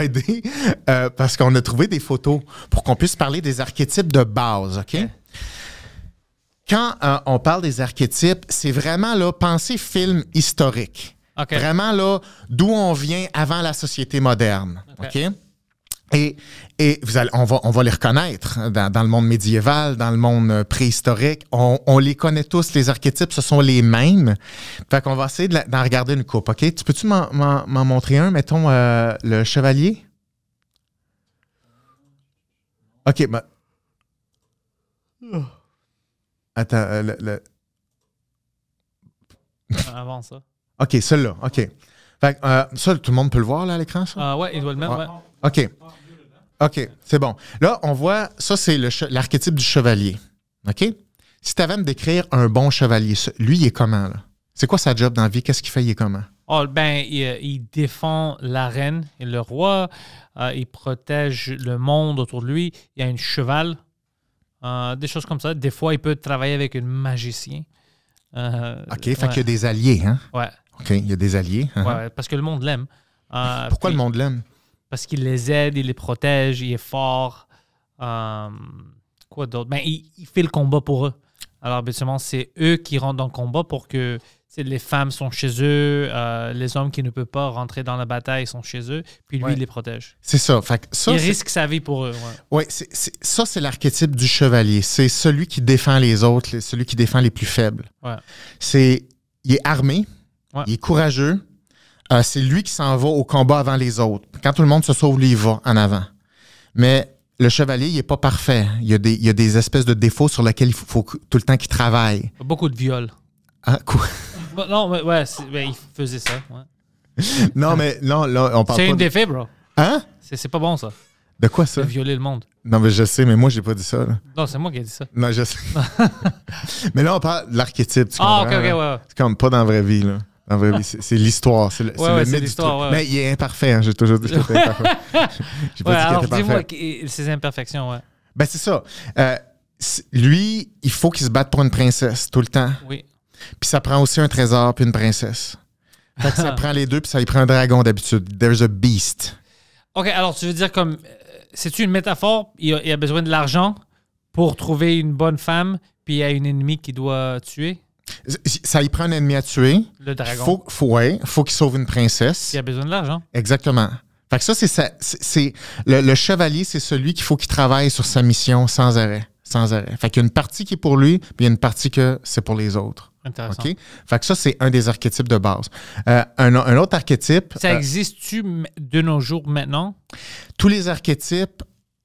aidé euh, parce qu'on a trouvé des photos pour qu'on puisse parler des archétypes de base, OK? quand euh, on parle des archétypes, c'est vraiment là, penser film historique. Vraiment là, d'où on vient avant la société moderne. Et, et vous allez, on, va, on va les reconnaître hein, dans, le monde médiéval, dans le monde euh, préhistorique. On, les connaît tous, les archétypes, ce sont les mêmes. Fait qu'on va essayer d'en de regarder une coupe, OK? Tu peux-tu m'en montrer un, mettons, euh, le chevalier? OK, ben, Attends, euh, le, ah, Avant ça. OK, celle-là. OK. Fait, euh, ça, tout le monde peut le voir là, à l'écran, ça? Ah ouais, il doit le mettre, OK. OK, c'est bon. Là, on voit, ça, c'est l'archétype du chevalier. OK? Si tu avais à me décrire un bon chevalier, lui, il est comment, là? C'est quoi sa job dans la vie? Qu'est-ce qu'il fait? Il est comment? Oh, ben, euh, il, défend la reine et le roi. il protège le monde autour de lui. Il y a une cheval euh, des choses comme ça. Des fois, il peut travailler avec un magicien. Euh, OK, fait qu'il y a des alliés, hein? Ouais. OK, il y a des alliés. Hein? Ouais, parce que le monde l'aime. Euh, Pourquoi le monde l'aime? Parce qu'il les aide, il les protège, il est fort. quoi d'autre? Ben, il, il, fait le combat pour eux. Alors, habituellement, c'est eux qui rentrent dans le combat pour que les femmes sont chez eux, euh, les hommes qui ne peuvent pas rentrer dans la bataille sont chez eux, puis lui, il les protège. C'est ça. il risque sa vie pour eux. Oui, ouais, ça, c'est l'archétype du chevalier. C'est celui qui défend les autres, celui qui défend les plus faibles. il est armé, il est courageux. Euh, c'est lui qui s'en va au combat avant les autres. Quand tout le monde se sauve, lui, il va en avant. Mais le chevalier, il n'est pas parfait. Il y, a des, espèces de défauts sur lesquels il faut, tout le temps qu'il travaille. Beaucoup de viols. Ah, quoi? Bah, non, mais ouais, il faisait ça. Non, mais non, là, on parle C'est une défaite, bro. Hein? C'est pas bon, ça. De quoi ça? De violer le monde. Non, mais je sais, mais moi, j'ai pas dit ça. Non, c'est moi qui ai dit ça. Non, je sais. mais là, on parle de l'archétype, tu ah, comprends? Ah, ok, ok, ouais. C'est comme pas dans la vraie vie, là. Dans la vraie vie, c'est l'histoire. C'est le, c'est ouais, l'histoire, Mais il est imparfait, hein, j'ai toujours dit que c'était imparfait. j'ai pas dit alors était dis-moi ses imperfections, ouais. Ben, c'est ça. Euh, lui, il faut qu'il se batte pour une princesse tout le temps. Oui. Puis ça prend aussi un trésor puis une princesse. Fait que ça prend les deux, puis ça y prend un dragon d'habitude. There's a beast. OK, alors tu veux dire comme. Euh, c'est-tu une métaphore? Il a, besoin de l'argent pour trouver une bonne femme, puis il y a une ennemi qui doit tuer? Ça y prend un ennemi à tuer. Le dragon. Faut, faut, faut qu'il sauve une princesse. Il a besoin de l'argent. Exactement. Fait que ça, c'est c'est le, chevalier, c'est celui qu'il faut qu'il travaille sur sa mission sans arrêt, sans arrêt. Fait qu'il y a une partie qui est pour lui, puis il y a une partie que c'est pour les autres. Intéressant. OK? ça, c'est un des archétypes de base. Euh, un, autre archétype. Ça euh, existe-tu de nos jours maintenant? Tous les archétypes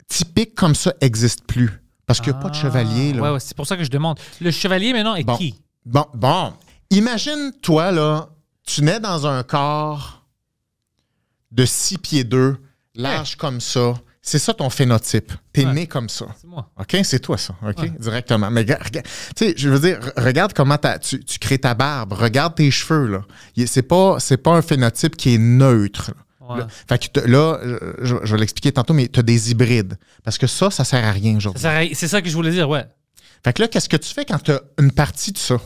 typiques comme ça n'existent plus. Parce qu'il n'y a pas de ah. chevalier. c'est pour ça que je demande. Le chevalier maintenant est qui? Bon, bon. Imagine, toi, là, tu nais dans un corps de 6 pieds deux, large hein? comme ça, c'est ça ton phénotype. T'es né comme ça. C'est moi. OK? C'est toi, ça. OK? Directement. Mais regarde, tu sais, je veux dire, regarde comment tu, tu, crées ta barbe. Regarde tes cheveux, là. C'est pas, pas un phénotype qui est neutre. fait que là, euh, je, vais l'expliquer tantôt, mais t'as des hybrides. Parce que ça, ça sert à rien aujourd'hui. C'est ça que je voulais dire, ouais. Fait que là, qu'est-ce que tu fais quand t'as une partie de ça?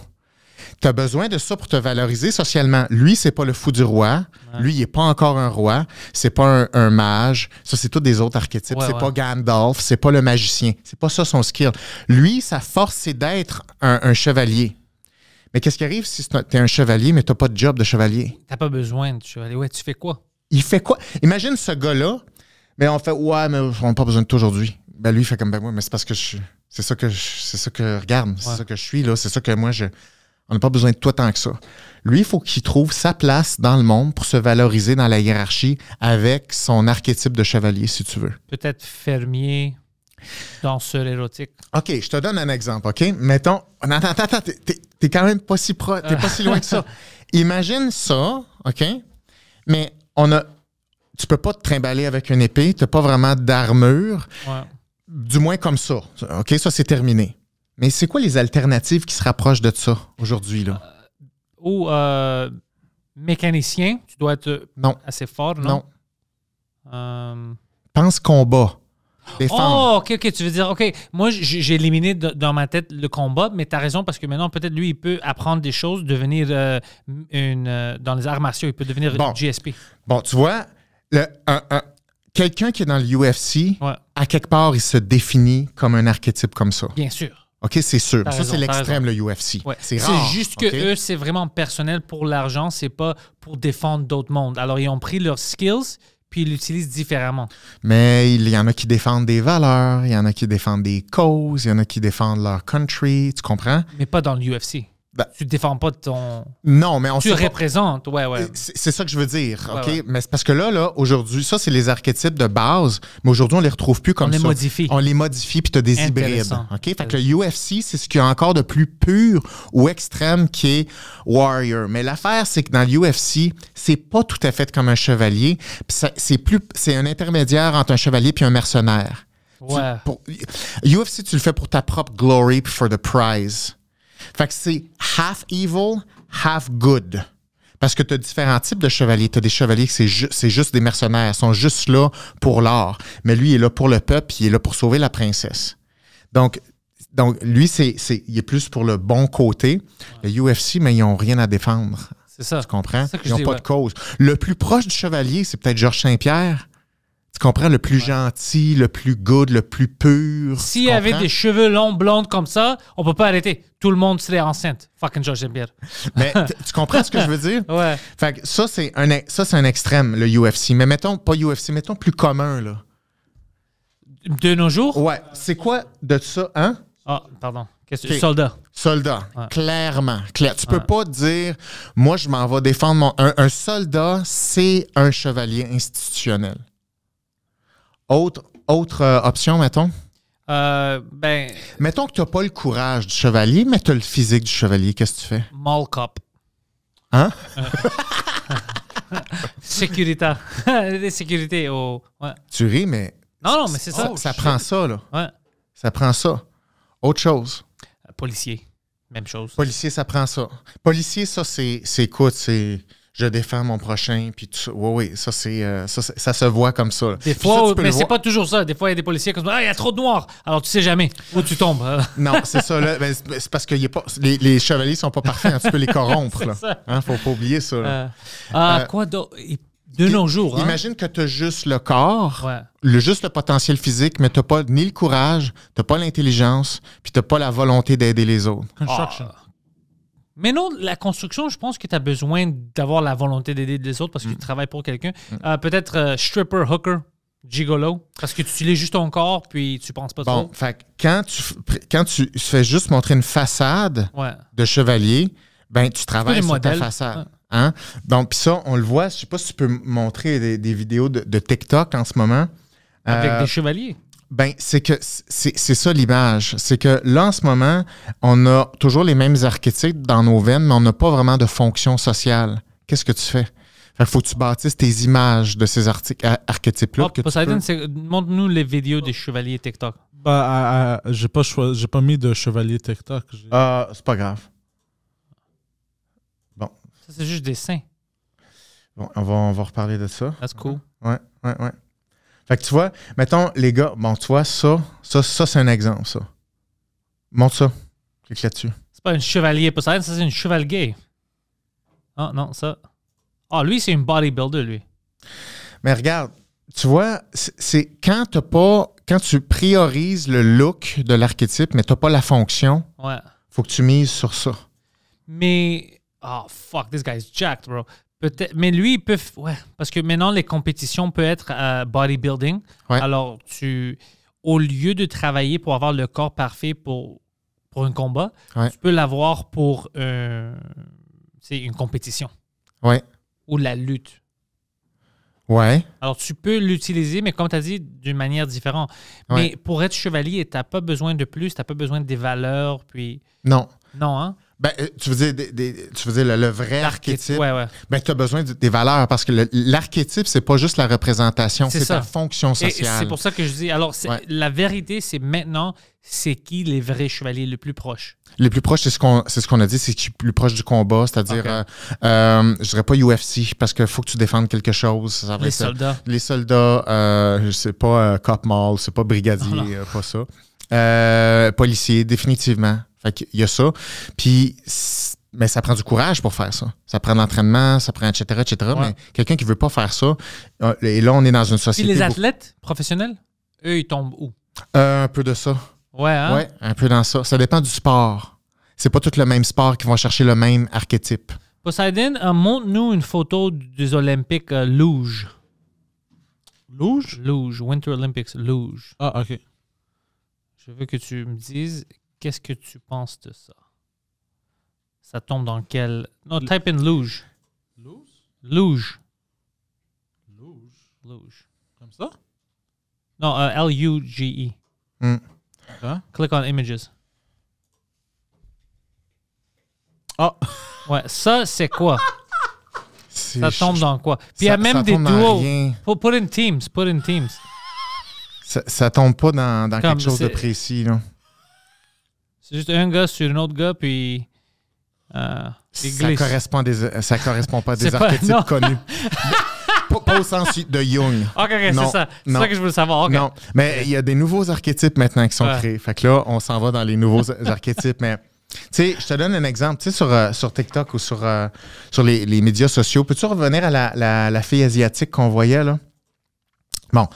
Tu as besoin de ça pour te valoriser socialement. Lui, c'est pas le fou du roi. Lui, il n'est pas encore un roi. C'est pas un, mage. Ça, c'est tous des autres archétypes. c'est pas Gandalf. C'est pas le magicien. C'est pas ça son skill. Lui, sa force, c'est d'être un, chevalier. Mais qu'est-ce qui arrive si tu es un chevalier, mais tu pas de job de chevalier? Tu pas besoin de chevalier. Ouais, tu fais quoi? Il fait quoi? Imagine ce gars-là, mais on fait Ouais, mais on n'a pas besoin de toi aujourd'hui. Ben lui, il fait comme Ben moi, mais c'est parce que je suis. C'est ça que je, c'est ça que regarde, c'est ça que je suis là, c'est ça que moi je on n'a pas besoin de toi tant que ça. Lui, il faut qu'il trouve sa place dans le monde pour se valoriser dans la hiérarchie avec son archétype de chevalier, si tu veux. Peut-être fermier, danseur érotique. OK, je te donne un exemple, OK? Mettons, attends, attends, attends t'es quand même pas si loin que ça. Imagine ça, OK? Mais on a, tu peux pas te trimballer avec une épée, n'as pas vraiment d'armure. Du moins comme ça. OK, ça c'est terminé. Mais c'est quoi les alternatives qui se rapprochent de ça aujourd'hui? Euh, ou euh, mécanicien, tu dois être euh, assez fort, non? Non. Pense combat. Oh, ok, ok, tu veux dire, ok, moi j'ai éliminé dans ma tête le combat, mais tu as raison parce que maintenant peut-être lui il peut apprendre des choses, devenir une, dans les arts martiaux, il peut devenir un GSP. Bon, tu vois, quelqu'un qui est dans le UFC, à quelque part il se définit comme un archétype comme ça. Bien sûr. OK, c'est sûr. ça, c'est l'extrême, le UFC. C'est, c'est juste que eux, c'est vraiment personnel pour l'argent, c'est pas pour défendre d'autres mondes. Alors, ils ont pris leurs skills, puis ils l'utilisent différemment. Mais il y en a qui défendent des valeurs, il y en a qui défendent des causes, il y en a qui défendent leur country, tu comprends? Mais pas dans le UFC. Ben, tu ne défends pas de ton. Non, mais on Tu représentes, ouais, ouais. C'est ça que je veux dire, OK? Mais parce que là, là aujourd'hui, ça, c'est les archétypes de base, mais aujourd'hui, on les retrouve plus comme ça. On les modifie. On les modifie, puis tu as des hybrides, OK? Fait que le UFC, c'est ce qu'il y a encore de plus pur ou extrême qui est Warrior. Mais l'affaire, c'est que dans l'UFC UFC, c'est pas tout à fait comme un chevalier, c'est plus... C'est un intermédiaire entre un chevalier puis un mercenaire. Ouais. UFC, tu le fais pour ta propre glory, for the prize. Fait que c'est half evil, half good. Parce que tu as différents types de chevaliers. Tu as des chevaliers qui c'est juste des mercenaires, ils sont juste là pour l'or. Mais lui, il est là pour le peuple, il est là pour sauver la princesse. Donc, donc lui, c'est il est plus pour le bon côté. Le UFC, mais ils n'ont rien à défendre. C'est ça. Tu comprends? ils n'ont pas de cause. Le plus proche du chevalier, c'est peut-être Georges Saint-Pierre tu comprends? Le plus gentil, le plus good, le plus pur. S'il y avait des cheveux longs, blondes comme ça, on peut pas arrêter. Tout le monde serait enceinte. Fucking George Mais tu comprends ce que je veux dire? Ouais. Fait ça, c'est un, un extrême, le UFC. Mais mettons, pas UFC, mettons plus commun, là. De nos jours? Ouais. C'est quoi de ça, hein? Ah, pardon. Soldat. Soldat, clairement. Claire. Tu peux pas dire, moi, je m'en vais défendre mon. un soldat, c'est un chevalier institutionnel. Autre, autre euh, option, mettons? Euh, ben, Mettons que tu n'as pas le courage du chevalier, mais tu as le physique du chevalier. Qu'est-ce que tu fais? mall cop. Hein? Sécurité. Sécurité au... Tu ris, mais Non, non, mais c'est ça. ça, prend ça, là. Ouais. Ça prend ça. Autre chose. Euh, policier. Même chose. Policier, ça prend ça. Policier, ça, c'est c'est écoute, c'est je défends mon prochain, puis tu... oui, oui, ça, c'est, ça, se voit comme ça. Des fois, mais c'est pas toujours ça. Des fois, il y a des policiers qui disent, ah, il y a trop de noirs. Alors, tu sais jamais où tu tombes. Hein. non, c'est ça. Ben, ben, c'est parce que les, chevaliers sont pas parfaits. tu peux les corrompre. Là. Ça. Hein. faut pas oublier ça. Euh, ah, euh, quoi d'autre? De nos jours. Hein. Imagine que t'as juste le corps, le, juste le potentiel physique, mais t'as pas ni le courage, t'as pas l'intelligence, puis t'as pas la volonté d'aider les autres. Construction. Ah. Mais non, la construction, je pense que tu as besoin d'avoir la volonté d'aider les autres parce que tu mm. travailles pour quelqu'un. Mm. Euh, peut-être euh, stripper, hooker, gigolo, parce que tu l'es juste ton corps puis tu penses pas bon, trop. Fait, quand tu quand tu fais juste montrer une façade de chevalier, ben tu travailles sur ta façade. Hein? Donc, puis ça, on le voit, je sais pas si tu peux montrer des, vidéos de, TikTok en ce moment. Avec euh, des chevaliers. Ben, c'est que c'est ça l'image. C'est que là, en ce moment, on a toujours les mêmes archétypes dans nos veines, mais on n'a pas vraiment de fonction sociale. Qu'est-ce que tu fais? faut que tu bâtisses tes images de ces archétypes-là. Ah, montre-nous les vidéos des chevaliers TikTok. Bah, j'ai pas, j'ai pas mis de chevalier TikTok. Ah, c'est pas grave. Bon. Ça, c'est juste des seins. on va, on va reparler de ça. That's cool. Ouais, ouais, ouais. Fait que tu vois, mettons, les gars, bon, tu vois, ça, ça, ça, c'est un exemple, ça. Montre ça. Clique là-dessus. C'est pas un chevalier pour ça, c'est une chevalier Ah, non, ça. Ah, oh, lui, c'est une bodybuilder, lui. Mais regarde, tu vois, c'est quand t'as pas. Quand tu priorises le look de l'archétype, mais t'as pas la fonction, ouais. faut que tu mises sur ça. Mais. Oh, fuck, this guy's jacked, bro mais lui, il peut. Ouais, parce que maintenant, les compétitions peuvent être euh, bodybuilding. Alors, tu, au lieu de travailler pour avoir le corps parfait pour, pour un combat, tu peux l'avoir pour euh, une compétition. Ouais. Ou la lutte. Ouais. Alors, tu peux l'utiliser, mais comme tu as dit, d'une manière différente. Mais pour être chevalier, tu n'as pas besoin de plus, tu n'as pas besoin des valeurs. puis... Non. Non, hein? Ben, euh, tu veux dire, tu veux le, vrai archétype. Ben, tu as besoin des valeurs parce que l'archétype, c'est pas juste la représentation, c'est ta fonction sociale. C'est pour ça que je dis, alors, la vérité, c'est maintenant, c'est qui les vrais chevaliers le plus proches? Le plus proche, c'est ce qu'on ce qu'on a dit, c'est qui est plus proche du combat, c'est-à-dire, euh, euh, je euh, dirais pas UFC, parce qu'il faut que tu défendes quelque chose. les, soldats. les soldats. je sais pas, Cop Mall, c'est pas Brigadier, pas ça. Euh, policier, définitivement. Fait y a ça. Puis, mais ça prend du courage pour faire ça. Ça prend de l'entraînement, ça prend etc., etc. Mais quelqu'un qui veut pas faire ça, euh, et là, on est dans une société... Puis les athlètes professionnels, eux, ils tombent où? Euh, un peu de ça. Ouais, hein? Ouais, un peu dans ça. Ça dépend du sport. C'est pas tout le même sport qui vont chercher le même archétype. Poseidon, montre-nous une photo des Olympiques euh, luge. Luge? Winter Olympics, luge. Ah, OK. Je veux que tu me dises qu'est-ce que tu penses de ça. Ça tombe dans quel. Non, type in luge. Luge? Luge. Luge. Comme ça? Non, euh, L-U-G-E. Mm. Hein? Click on images. Oh. ouais, ça, c'est quoi? Ça tombe dans quoi? Puis il y a même des duos. Put in Teams, put in Teams. Ça, tombe pas dans, quelque chose de précis, là. C'est juste un gars sur un autre gars, puis. Euh, ça correspond, ça correspond pas à des archétypes connus. pas, au sens de Jung. Ok, c'est ça. C'est ça que je voulais savoir. Non, mais il y a des nouveaux archétypes maintenant qui sont créés. Fait que là, on s'en va dans les nouveaux archétypes. Mais tu sais, je te donne un exemple. Tu sais, sur, euh, sur TikTok ou sur, euh, sur les, médias sociaux, peux-tu revenir à la fille asiatique qu'on voyait, là? Bon.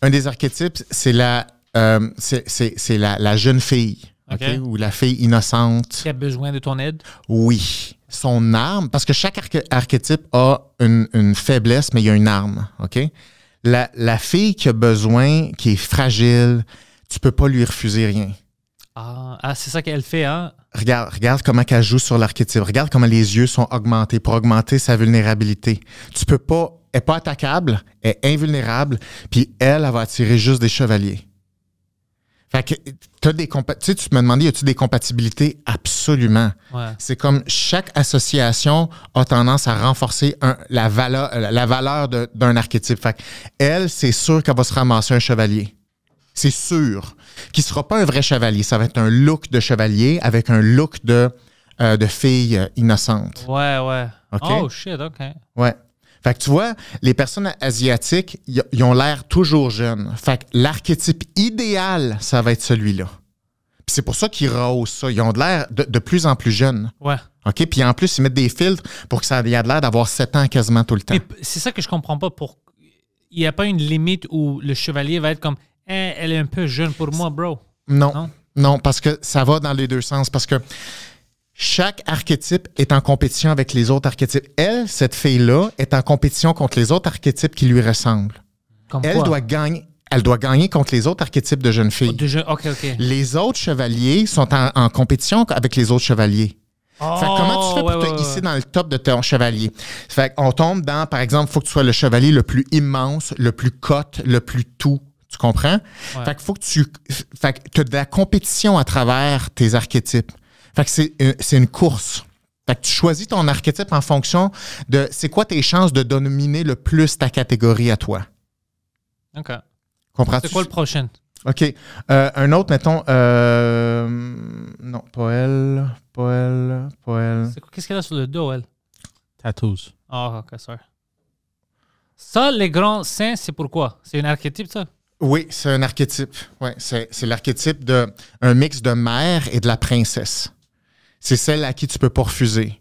Un des archétypes, c'est la, euh, c'est la, jeune fille. ok, Ou la fille innocente. Qui a besoin de ton aide. Oui. Son arme, parce que chaque archétype a une, faiblesse, mais il y a une arme. OK? La, fille qui a besoin, qui est fragile, tu peux pas lui refuser rien. Ah, ah c'est ça qu'elle fait, hein? Regarde, regarde comment elle joue sur l'archétype. Regarde comment les yeux sont augmentés pour augmenter sa vulnérabilité. Tu peux pas, elle n'est pas attaquable, elle est invulnérable, puis elle, elle va attirer juste des chevaliers. Fait que des tu tu me demandais, y a-tu des compatibilités? Absolument. C'est comme chaque association a tendance à renforcer la valeur, euh, la valeur d'un archétype. Fait elle, c'est sûr qu'elle va se ramasser un chevalier c'est sûr, ne sera pas un vrai chevalier. Ça va être un look de chevalier avec un look de, euh, de fille innocente. Ouais, ouais. Oh shit, OK. Ouais. Fait que tu vois, les personnes asiatiques, ils ont l'air toujours jeunes. Fait que l'archétype idéal, ça va être celui-là. Puis c'est pour ça qu'ils rehaussent ça. Ils ont de l'air de, plus en plus jeunes. Ouais. OK? Puis en plus, ils mettent des filtres pour que ça ait l'air d'avoir 7 ans quasiment tout le temps. C'est ça que je comprends pas. Pour... Il n'y a pas une limite où le chevalier va être comme Hein, elle est un peu jeune pour moi, bro. Non, non. parce que ça va dans les deux sens. Parce que chaque archétype est en compétition avec les autres archétypes. Elle, cette fille-là, est en compétition contre les autres archétypes qui lui ressemblent. elle doit gagner. Elle doit gagner contre les autres archétypes de jeunes filles. Les autres chevaliers sont en, compétition avec les autres chevaliers. comment tu fais pour être oh, ici dans le top de ton chevalier? On tombe dans, par exemple, il faut que tu sois le chevalier le plus immense, le plus cote, le plus tout, tu comprends? Fait que faut que tu. Fait que as de la compétition à travers tes archétypes. Fait que c'est, euh, c'est une course. Fait que tu choisis ton archétype en fonction de c'est quoi tes chances de dominer le plus ta catégorie à toi. OK. Comprends-tu? C'est quoi le prochain? OK. Euh, un autre, mettons. Euh, non, pas elle. Pas elle. Pas elle. Qu'est-ce qu'elle a sur le dos, elle? Tattoos. Ah, OK, sorry. Ça, les grands seins, c'est pourquoi? C'est un archétype, ça? Oui, c'est un archétype. Ouais, c'est l'archétype d'un mix de mère et de la princesse. C'est celle à qui tu peux pas refuser.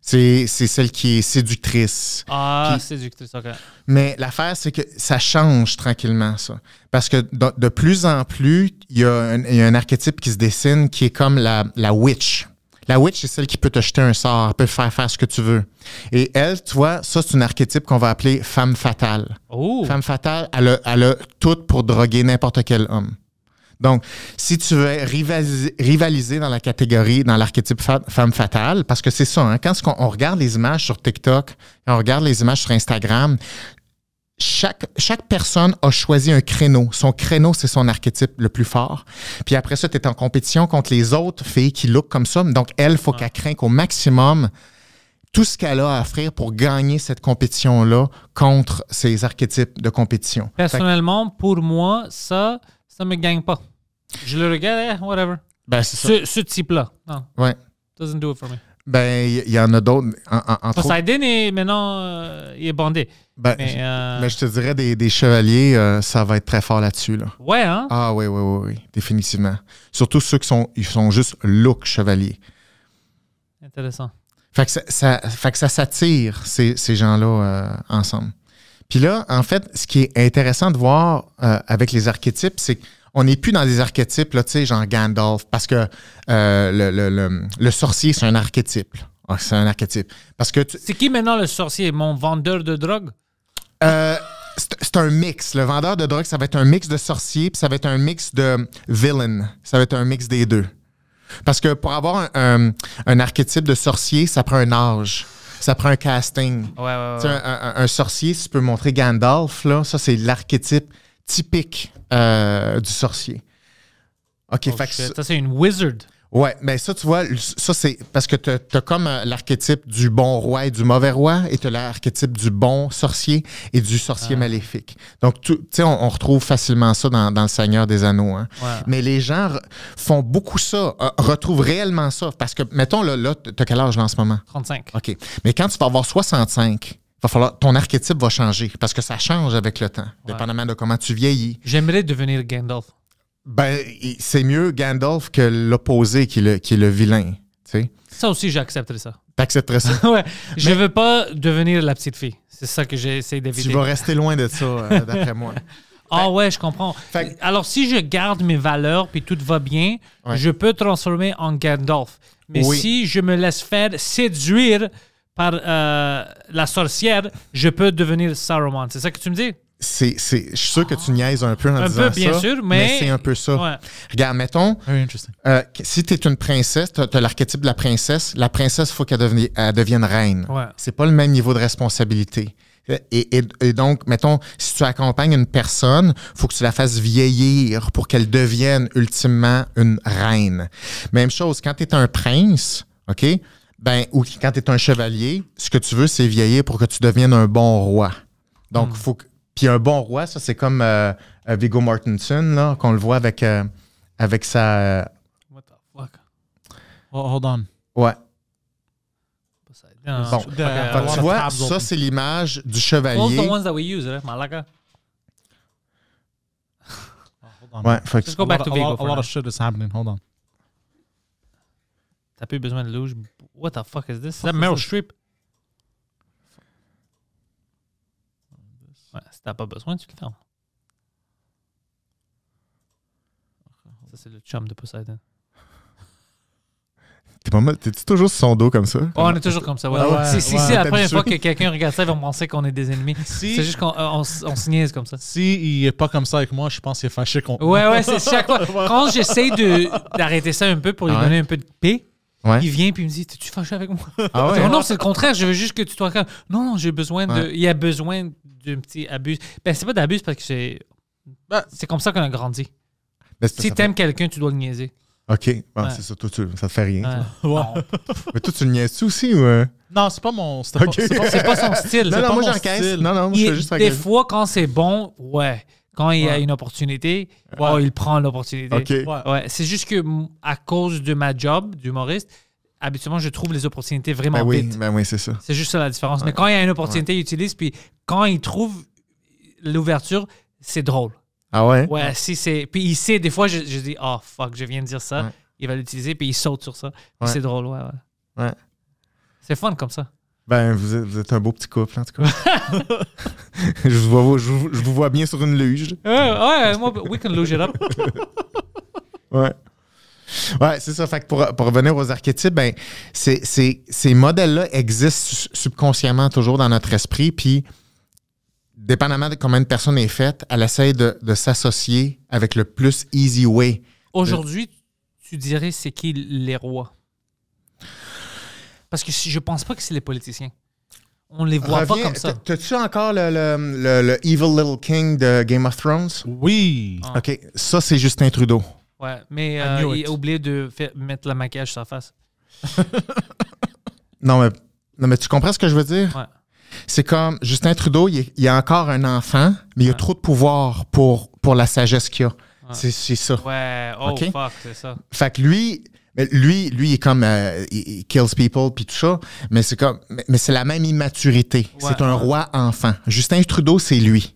C'est celle qui est séductrice. Ah, séductrice, ok. Mais l'affaire, c'est que ça change tranquillement, ça. Parce que de, plus en plus, il y, y, a un archétype qui se dessine qui est comme la, la witch. La witch, c'est celle qui peut te jeter un sort, peut faire faire ce que tu veux. Et elle, toi, ça, c'est un archétype qu'on va appeler femme fatale. Oh. Femme fatale, elle a, elle tout pour droguer n'importe quel homme. Donc, si tu veux rivaliser, dans la catégorie, dans l'archétype femme fatale, parce que c'est ça, hein, quand on, on, regarde les images sur TikTok, on regarde les images sur Instagram, chaque, chaque personne a choisi un créneau. Son créneau, c'est son archétype le plus fort. Puis après ça, tu es en compétition contre les autres filles qui look comme ça. Donc, elle, faut qu'elle craint au maximum tout ce qu'elle a à offrir pour gagner cette compétition-là contre ces archétypes de compétition. Personnellement, pour moi, ça, ça me gagne pas. Je le regarde, eh, whatever. Ben, Ce, ce type-là. Ouais. Doesn't do it for me. Ben, il y, en a d'autres. En, en, Poseidon, maintenant, euh, il est bandé. Ben, euh, mais, je te dirais, des, chevaliers, euh, ça va être très fort là-dessus. Là. Ouais, hein? Ah oui, oui, oui, oui, définitivement. Surtout ceux qui sont, ils sont juste look chevalier. Intéressant. Fait que ça, fait que ça s'attire, ces, ces gens-là, ensemble. Puis là, en fait, ce qui est intéressant de voir avec les archétypes, c'est on n'est plus dans des archétypes, là, tu sais, genre Gandalf, parce que euh, le, sorcier, c'est un archétype. Ah, c'est un archétype. Parce que C'est qui maintenant le sorcier? Mon vendeur de drogue? Euh, c'est un mix. Le vendeur de drogue, ça va être un mix de sorcier, puis ça va être un mix de villain. Ça va être un mix des deux. Parce que pour avoir un, archétype de sorcier, ça prend un âge ça prend un casting. Un, sorcier, si tu peux montrer Gandalf, là, ça c'est l'archétype typique euh, du sorcier. OK, oh, ça, c'est une wizard. Ouais, mais ça, tu vois, ça, c'est parce que tu as, comme euh, l'archétype du bon roi et du mauvais roi, et tu as l'archétype du bon sorcier et du sorcier ah. maléfique. Donc, tu sais, on, retrouve facilement ça dans, Le Seigneur des Anneaux. Hein. Mais les gens font beaucoup ça, euh, retrouvent réellement ça. Parce que, mettons, là, là tu as quel âge en ce moment? 35. OK. Mais quand tu vas avoir 65, va falloir, ton archétype va changer parce que ça change avec le temps, dépendamment de comment tu vieillis. J'aimerais devenir Gandalf. Ben, c'est mieux Gandalf que l'opposé qui, qui est le, vilain. sais Ça aussi, j'accepterais ça. T'accepterais ça? ouais. Je veux pas devenir la petite fille. C'est ça que j'essaie d'éviter. Tu vas rester loin de ça, euh, d'après moi. Ah ouais, je comprends. Alors, si je garde mes valeurs puis tout va bien, je peux transformer en Gandalf. Mais si je me laisse faire séduire par euh, la sorcière, je peux devenir Saruman. C'est ça que tu me dis? C'est, c'est, je suis sûr que tu niaises un peu en un peu, bien sûr, mais, c'est un peu ça. Regarde, mettons, ah euh, si tu es une princesse, tu as, l'archétype de la princesse, la princesse, il faut qu'elle devienne, reine. Ouais. C'est pas le même niveau de responsabilité. Et, donc, mettons, si tu accompagnes une personne, faut que tu la fasses vieillir pour qu'elle devienne ultimement une reine. Même chose, quand tu es un prince, OK? ben, ou quand tu es un chevalier, ce que tu veux, c'est vieillir pour que tu deviennes un bon roi. Donc, il hmm. faut que... Puis un bon roi, ça, c'est comme euh, euh Viggo Mortensen, là, qu'on le voit avec, euh, avec sa. What the fuck? Oh, hold on. Ouais. Bon. tu vois, ça, c'est l'image du chevalier. Those the ones that we use, right? Malaka. Oh, hold on. Ouais, go back to Vigo. A lot, a lot of shit is happening. Hold on. T'as plus besoin de louche What the fuck is this? C'est Meryl Streep. Ouais, si t'as pas besoin, tu le fermes. Ça, c'est le chum de Poseidon. T'es-tu toujours sur son dos comme ça? Oh, on est toujours comme ça, ouais. Ah si, si, si la première fois que quelqu'un regarde ça, ils vont penser qu'on est des ennemis. c'est juste qu'on euh, on, se niaise comme ça. Si il est pas comme ça avec moi, je pense qu'il est fâché contre Ouais, ouais, c'est chaque fois. Quand j'essaie d'arrêter ça un peu pour lui donner un peu de paix, il vient puis me dit T'es-tu fâché avec moi ah Non, c'est le contraire. Je veux juste que tu sois calme. Non, non, j'ai besoin de. Il y a besoin d'un petit abus. Ben, c'est pas d'abus parce que c'est. Ah. c'est comme ça qu'on a grandi. Ben, si si t'aimes quelqu'un, tu dois le niaiser. OK. c'est ça. Toi, tu... ça te fait rien. Mais toi, tu le niaises-tu aussi ouais euh? Non, c'est pas mon C'est pas, son style. Non, non, pas moi, j'encaisse. Non, non, moi, je fais juste Des fois, quand c'est bon, ouais. Quand il y a une opportunité, il prend l'opportunité. C'est juste que à cause de ma job d'humoriste, habituellement, je trouve les opportunités vraiment ben oui, ben oui, c'est ça. C'est juste ça la différence. Mais quand il y a une opportunité, il utilise. Puis quand il trouve l'ouverture, c'est drôle. Ah ouais? Ouais, si c'est. Puis il sait, des fois, je, dis, oh fuck, je viens de dire ça. Il va l'utiliser, puis il saute sur ça. C'est drôle, ouais. Ouais. C'est fun comme ça. Ben, vous êtes, vous êtes, un beau petit couple, en tout cas. je, vous vois, bien sur une luge. Ouais, ouais, moi, we can luge it ouais. Ouais, c'est ça. Fait pour, revenir aux archétypes, ben, ces modèles-là existent subconsciemment toujours dans notre esprit. Puis, dépendamment de combien de personne est faite, elle essaie de, de s'associer avec le plus easy way. Aujourd'hui, tu dirais c'est qui les rois? Parce que je pense pas que c'est les politiciens on les voit pas comme ça. T'as-tu encore le, Evil Little King de Game of Thrones? Oui. Ah. OK, ça, c'est Justin Trudeau. Ouais, mais euh, il a oublié de mettre le maquillage sur sa face. non, mais, non, mais tu comprends ce que je veux dire? Ouais. C'est comme Justin Trudeau, il, a encore un enfant, mais il a trop de pouvoir pour, pour la sagesse qu'il a. C'est ça. Ouais, oh fuck, c'est ça. Fait que lui, mais lui, lui, il est comme euh, il, kills people puis tout ça, mais c'est comme mais, c'est la même immaturité. c'est un roi enfant. Justin Trudeau, c'est lui.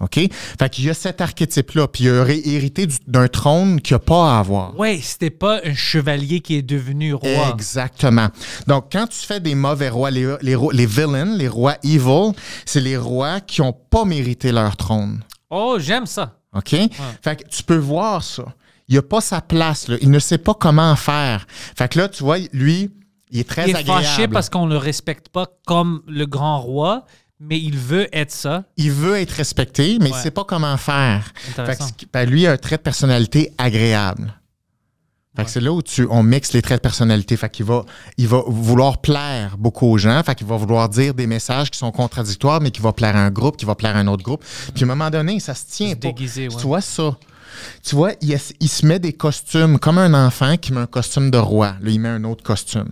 OK? Fait qu'il y a cet archétype-là, puis il aurait hérité d'un trône qu'il a pas à avoir. Oui, c'était pas un chevalier qui est devenu roi. Exactement. Donc, quand tu fais des mauvais rois, les, les, les villains, les rois evil, c'est les rois qui n'ont pas mérité leur trône. Oh, j'aime ça. OK? Fait que tu peux voir ça il n'a pas sa place. Il ne sait pas comment faire. Fait que là, tu vois, lui, il est très il est fâché parce qu'on ne le respecte pas comme le grand roi, mais il veut être ça. Il veut être respecté, mais il ne sait pas comment faire. Fait que, ben, lui, il a un trait de personnalité agréable. Fait que c'est là où tu, on mixe les traits de personnalité. Fait qu'il va, il va vouloir plaire beaucoup aux gens. Fait qu'il va vouloir dire des messages qui sont contradictoires, mais qui va plaire à un groupe, qui va plaire à un autre groupe. Puis à un moment donné, ça se tient. Tu vois ça. Tu vois, il, se met des costumes, comme un enfant qui met un costume de roi. Là, il met un autre costume.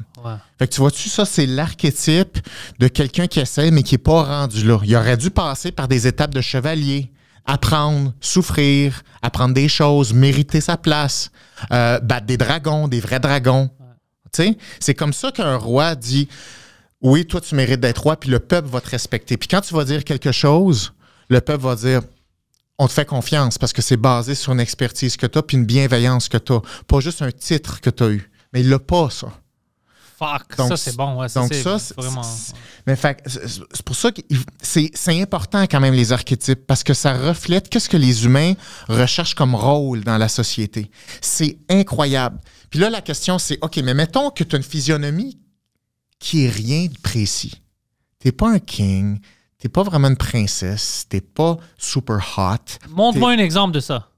Fait que tu vois-tu, ça, c'est l'archétype de quelqu'un qui essaie, mais qui n'est pas rendu là. Il aurait dû passer par des étapes de chevalier, apprendre, souffrir, apprendre des choses, mériter sa place, euh, battre des dragons, des vrais dragons. sais, C'est comme ça qu'un roi dit Oui, toi, tu mérites d'être roi, puis le peuple va te respecter. Puis quand tu vas dire quelque chose, le peuple va dire on te fait confiance parce que c'est basé sur une expertise que tu as puis une bienveillance que tu as. Pas juste un titre que tu as eu. Mais il l'a pas, ça. Fuck, donc, ça c'est bon. c'est vraiment. Mais c'est pour ça que c'est important quand même les archétypes parce que ça reflète qu'est-ce que les humains recherchent comme rôle dans la société. C'est incroyable. Puis là, la question c'est, OK, mais mettons que tu as une physionomie qui est rien de précis. T'es pas un king, t'es pas vraiment une princesse, t'es pas super hot. Montre-moi un exemple de ça.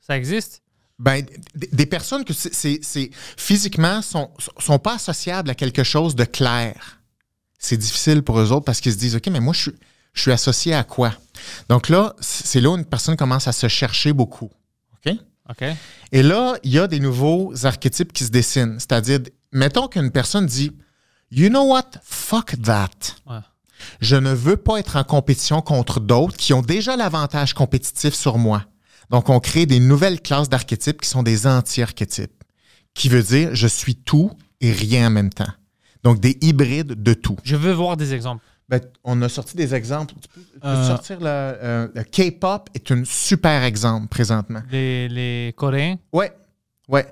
Ça existe? Ben, des personnes que c'est physiquement sont, sont pas associables à quelque chose de clair. C'est difficile pour eux autres parce qu'ils se disent OK, mais moi, je suis, je suis associé à quoi? Donc là, c'est là où une personne commence à se chercher beaucoup. OK? OK. Et là, il y a des nouveaux archétypes qui se dessinent. C'est-à-dire, mettons qu'une personne dit You know what? Fuck that. Je ne veux pas être en compétition contre d'autres qui ont déjà l'avantage compétitif sur moi. Donc, on crée des nouvelles classes d'archétypes qui sont des anti-archétypes, qui veut dire je suis tout et rien en même temps. Donc, des hybrides de tout. Je veux voir des exemples. Ben, on a sorti des exemples. Tu peux, euh. sortir euh, le, K-pop est un super exemple présentement. Les, Coréens? Ouais, ouais.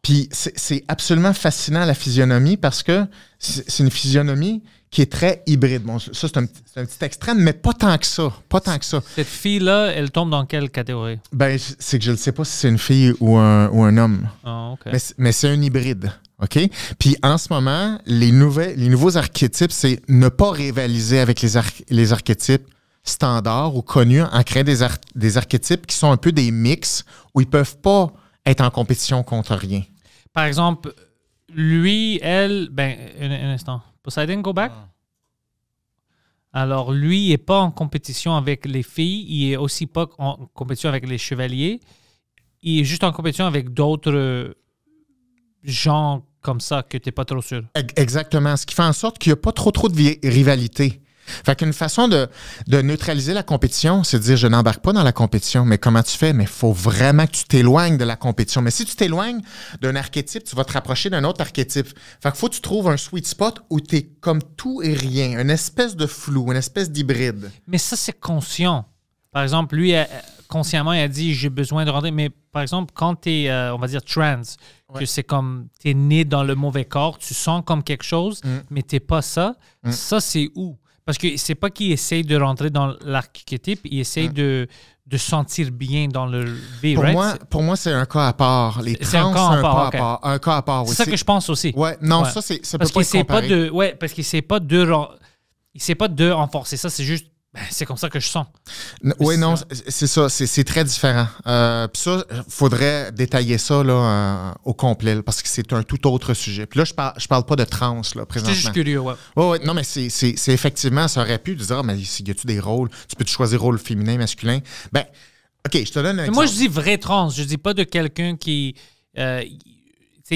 Puis c'est absolument fascinant la physionomie parce que c'est une physionomie qui est très hybride. Bon, ça, c'est un, petit extrême, mais pas tant que ça. Pas tant que ça. Cette fille-là, elle tombe dans quelle catégorie? Ben, c'est que je ne sais pas si c'est une fille ou un, ou un homme. Ah, mais, c'est un hybride. OK? Puis en ce moment, les, nouvelles, les nouveaux archétypes, c'est ne pas rivaliser avec les, les archétypes standards ou connus en créant des, des archétypes qui sont un peu des mix où ils ne peuvent pas être en compétition contre rien. Par exemple, lui, elle, ben, un instant. Poseidon Go Back. Ah. Alors, lui est pas en compétition avec les filles, il est aussi pas en compétition avec les chevaliers. Il est juste en compétition avec d'autres euh, gens comme ça que tu n'es pas trop sûr. Exactement. Ce qui fait en sorte qu'il n'y a pas trop, trop de rivalité. Fait qu'une façon de, neutraliser la compétition, c'est de dire je n'embarque pas dans la compétition, mais comment tu fais? Mais il faut vraiment que tu t'éloignes de la compétition. Mais si tu t'éloignes d'un archétype, tu vas te rapprocher d'un autre archétype. Fait qu'il faut que tu trouves un sweet spot où tu es comme tout et rien, une espèce de flou, une espèce d'hybride. Mais ça, c'est conscient. Par exemple, lui, consciemment, il a dit j'ai besoin de rentrer. Mais par exemple, quand tu es, euh, on va dire, trans, que c'est comme tu es né dans le mauvais corps, tu sens comme quelque chose, mm. mais tu pas ça, mm. ça, c'est où? Parce que c'est pas qu'il essaye de rentrer dans l'archétype, il essaye de, de sentir bien dans le « V, Pour moi, pour moi c'est un cas à part. Les c'est un, cas à part. aussi. C'est ça que je pense aussi. Ouais, non, ça, c'est, parce pas, pas de, ouais, parce qu'il ne pas de, pas de renforcer ça, c'est juste ben, c'est comme ça que je sens. Oui, non, c'est ça. C'est très différent. Euh, Puis ça, faudrait détailler ça euh, au complet, parce que c'est un tout autre sujet. Puis là, je parle, je parle pas de trans, là, présentement. C'est juste curieux, ouais. Oui, ouais, non, mais c'est effectivement, ça aurait pu dire, ah, mais y a-tu des rôles? Tu peux-tu choisir rôle féminin, masculin? Ben, OK, je te donne un Moi, je dis vrai trans. Je dis pas de quelqu'un qui... Euh,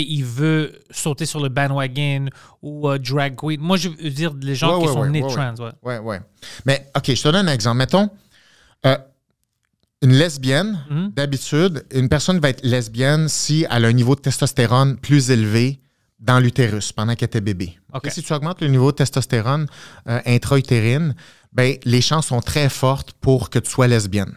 il veut sauter sur le bandwagon ou euh, drag queen. Moi, je veux dire les gens qui sont nés trans. Ouais. ouais, Mais OK, je te donne un exemple. Mettons, euh, une lesbienne, mhm. d'habitude, une personne va être lesbienne si elle a un niveau de testostérone plus élevé dans l'utérus pendant qu'elle était bébé. Si tu augmentes le niveau de testostérone euh, intra-utérine, ben, les chances sont très fortes pour que tu sois lesbienne.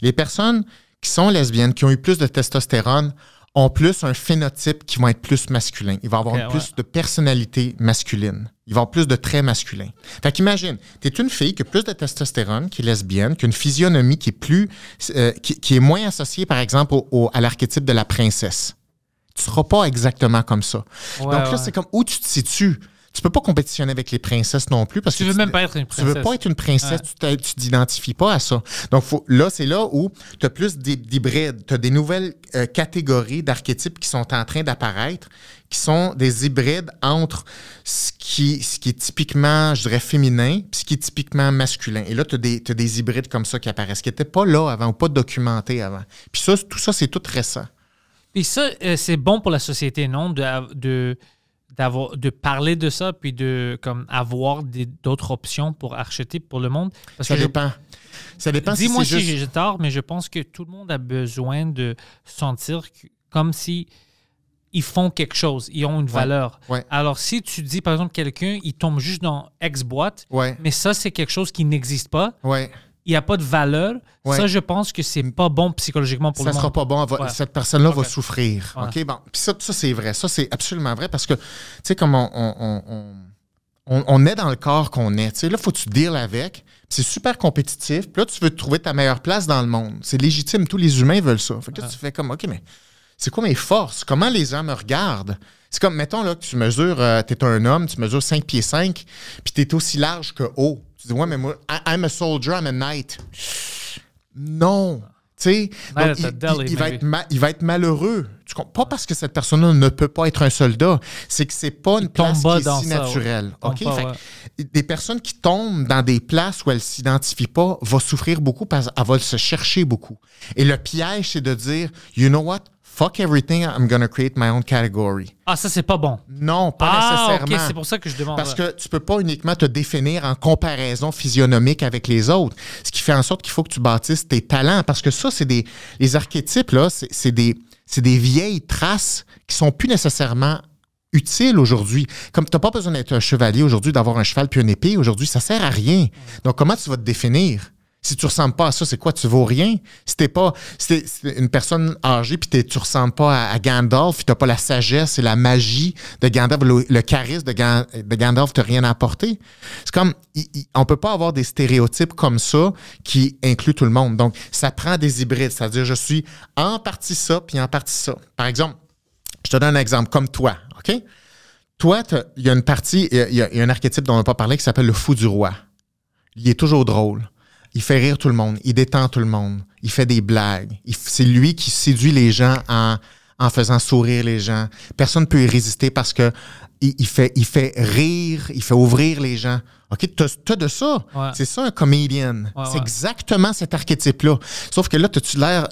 Les personnes qui sont lesbiennes, qui ont eu plus de testostérone, ont plus un phénotype qui va être plus masculin. Il va avoir plus de personnalité masculine. Il va avoir plus de traits masculins. Fait qu'imagine, es une fille qui a plus de testostérone, qui est lesbienne, qui a une physionomie qui est plus, euh, qui, est moins associée, par exemple, au, à l'archétype de la princesse. Tu seras pas exactement comme ça. Donc là, c'est comme où tu te situes tu peux pas compétitionner avec les princesses non plus parce tu ne veux même pas être une princesse. Tu veux pas être une princesse, tu tu t'identifies pas à ça. Donc là, c'est là où tu as plus d'hybrides, tu as des nouvelles euh, catégories d'archétypes qui sont en train d'apparaître, qui sont des hybrides entre ce qui, ce qui est typiquement, je dirais, féminin, puis ce qui est typiquement masculin. Et là, tu as, des hybrides comme ça qui apparaissent, qui n'étaient pas là avant ou pas documentés avant. Puis ça, tout ça, c'est tout récent. Puis ça, euh, c'est bon pour la société, non? de de parler de ça puis de comme avoir d'autres options pour acheter pour le monde ça que dépend ça dis-moi si, j'ai tort mais je pense que tout le monde a besoin de sentir comme si ils font quelque chose, ils ont une valeur. Alors, si tu dis, par exemple, quelqu'un, il tombe juste dans ex boîte, mais ça, c'est quelque chose qui n'existe pas, il n'y a pas de valeur, ça, je pense que c'est pas bon psychologiquement pour ça le Ça sera pas bon. Cette personne-là va souffrir. OK? Bon. Puis ça, ça c'est vrai. Ça, c'est absolument vrai parce que, tu sais, comme on, est dans le corps qu'on est, tu sais, là, faut que tu deals avec. C'est super compétitif. Puis là, tu veux trouver ta meilleure place dans le monde. C'est légitime. Tous les humains veulent ça. Fait que tu fais comme, OK, mais c'est quoi mes forces? Comment les gens me regardent? C'est comme, mettons, là, que tu mesures, euh, tu es un homme, tu mesures 5 pieds 5, puis tu es aussi large que haut. Tu dis, ouais, mais moi, I'm a soldier, I'm a knight. Non. Tu sais, il, va être il va être malheureux. Tu pas parce que cette personne-là ne peut pas être un soldat, c'est que c'est pas une place qui est si naturelle. ok Des personnes qui tombent dans des places où elles ne s'identifient pas vont souffrir beaucoup parce qu'elles vont se chercher beaucoup. Et le piège, c'est de dire, you know what, fuck everything, I'm gonna create my own category. Ah, ça, c'est pas bon. Non, pas ah, nécessairement. c'est pour ça que je demande. Parce que tu peux pas uniquement te définir en comparaison physionomique avec les autres. Ce qui fait en sorte qu'il faut que tu bâtisses tes talents. Parce que ça, c'est des. Les archétypes, là, c'est des, des vieilles traces qui sont plus nécessairement utiles aujourd'hui. Comme tu pas besoin d'être un chevalier aujourd'hui, d'avoir un cheval puis une épée aujourd'hui, ça sert à rien. Donc, comment tu vas te définir? Si tu ressembles pas à ça, c'est quoi? Tu vaux rien? Si t'es pas c'est t'es une personne âgée puis tu ressembles pas à, Gandalf, tu t'as pas la sagesse et la magie de Gandalf, le, charisme de, Gandalf, t'as rien apporté, C'est comme, on peut pas avoir des stéréotypes comme ça qui incluent tout le monde. Donc, ça prend des hybrides, c'est-à-dire je suis en partie ça puis en partie ça. Par exemple, je te donne un exemple, comme toi, OK? Toi, il y a une partie, il y, a un archétype dont on n'a pas parlé qui s'appelle le fou du roi. Il est toujours drôle. Il fait rire tout le monde, il détend tout le monde, il fait des blagues. C'est lui qui séduit les gens en en faisant sourire les gens. Personne ne peut y résister parce que il, fait, il fait rire, il fait ouvrir les gens. OK, t'as as de ça. C'est ça, un comédien. c'est exactement cet archétype-là. Sauf que là, t'as-tu l'air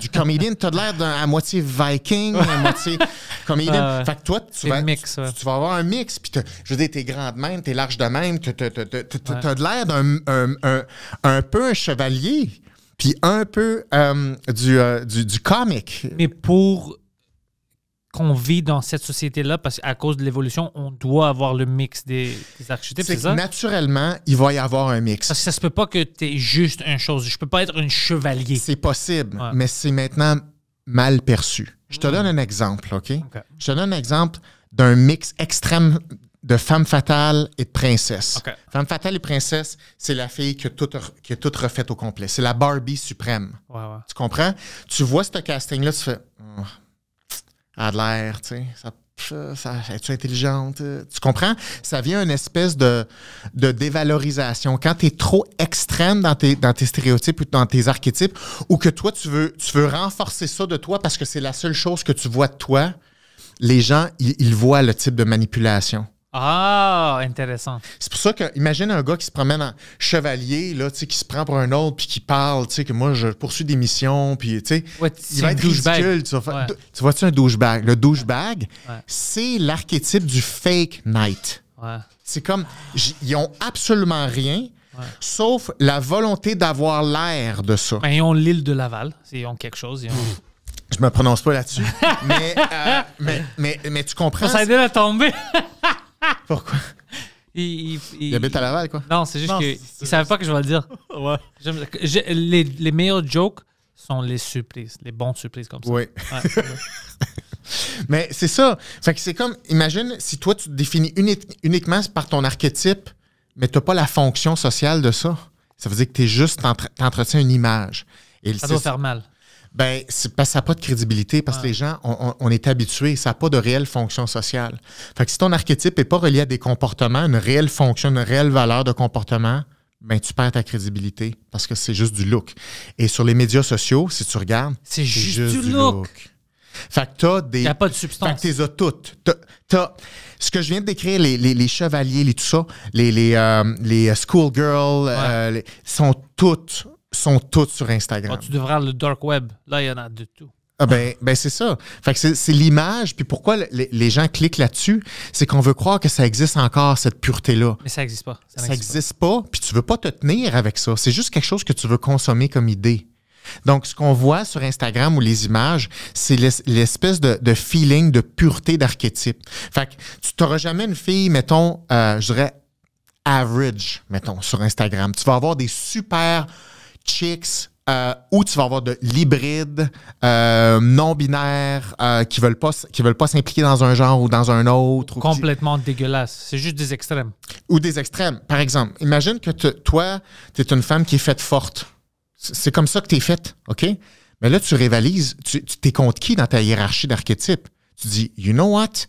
du comédien? T'as l'air à moitié viking, à moitié comédien. Fait que toi, tu vas, tu, vas, avoir un mix. je veux dire, t'es grand de même, t'es large de même. T'as de l'air d'un un, peu un chevalier. Puis un peu euh, du, euh, du, du comique. Mais pour on vit dans cette société-là, parce qu'à cause de l'évolution, on doit avoir le mix des, des archétypes, c'est ça? naturellement, il va y avoir un mix. Parce ça se peut pas que tu es juste une chose. Je peux pas être un chevalier. C'est possible, mais c'est maintenant mal perçu. Je te hmm. donne un exemple, OK? Je te donne un exemple d'un mix extrême de femme fatale et de princesse. Femme fatale et princesse, c'est la fille qui a toute tout refaite au complet. C'est la Barbie suprême. Tu comprends? Tu vois ce casting-là, tu fais... Oh, a l'air, tu sais, ça, es intelligente? Tu comprends? Ça vient une espèce de, de dévalorisation. Quand tu es trop extrême dans tes, dans tes stéréotypes ou dans tes archétypes, ou que toi, tu veux, tu veux renforcer ça de toi parce que c'est la seule chose que tu vois de toi, les gens, ils voient le type de manipulation. Ah, intéressant. C'est pour ça que, imagine un gars qui se promène en chevalier, là, qui se prend pour un autre, puis qui parle, que moi, je poursuis des missions, puis, tu sais, il va être Tu, tu vois-tu un douchebag? Le douchebag, bag c'est l'archétype du fake knight. C'est comme, ils ont absolument rien, sauf la volonté d'avoir l'air de ça. Ben, ils ont l'île de Laval, ils ont quelque chose, Je ne Je me prononce pas là-dessus, euh, mais, mais, tu comprends. Ça aide à tomber. Pourquoi? Il, il, il, habite à Laval, quoi. Non, c'est juste qu'il ne savait pas que je vais le dire. les, meilleurs jokes sont les surprises, les bons surprises comme ça. Oui. Mais c'est ça. c'est comme, imagine si toi, tu te définis uniquement par ton archétype, mais tu n'as pas la fonction sociale de ça. Ça veut dire que tu es juste, t'entretiens une image. ça doit faire mal. Ben, c'est parce que ça n'a pas de crédibilité, parce que ah. les gens, on, est habitués, ça n'a pas de réelle fonction sociale. Fait que si ton archétype n'est pas relié à des comportements, une réelle fonction, une réelle valeur de comportement, ben, tu perds ta crédibilité parce que c'est juste du look. Et sur les médias sociaux, si tu regardes, c'est juste, du, look. Fait que t'as des. Y a pas de substance. Fait que t'es toutes. t'as ce que je viens de décrire, les, chevaliers, les tout ça, les, les, euh, les schoolgirls, euh, sont toutes sont toutes sur Instagram. Ah, tu devrais le dark web. Là, il y en a de tout. Ah ben, ben c'est ça. Fait c'est l'image. Puis pourquoi les, gens cliquent là-dessus, c'est qu'on veut croire que ça existe encore, cette pureté-là. Mais ça n'existe pas. Ça n'existe pas. Puis tu veux pas te tenir avec ça. C'est juste quelque chose que tu veux consommer comme idée. Donc, ce qu'on voit sur Instagram ou les images, c'est l'espèce de, feeling de pureté d'archétype. Fait que tu n'auras jamais une fille, mettons, euh, je dirais average, mettons, sur Instagram. Tu vas avoir des super chicks euh, où tu vas avoir de l'hybride, euh, non-binaire, euh, qui veulent pas qui veulent pas s'impliquer dans un genre ou dans un autre. Complètement dégueulasse. C'est juste des extrêmes. Ou des extrêmes. Par exemple, imagine que toi, tu es une femme qui est faite forte. C'est comme ça que tu es faite, OK? Mais là, tu rivalises. Tu t'es contre qui dans ta hiérarchie d'archétypes? Tu dis, you know what?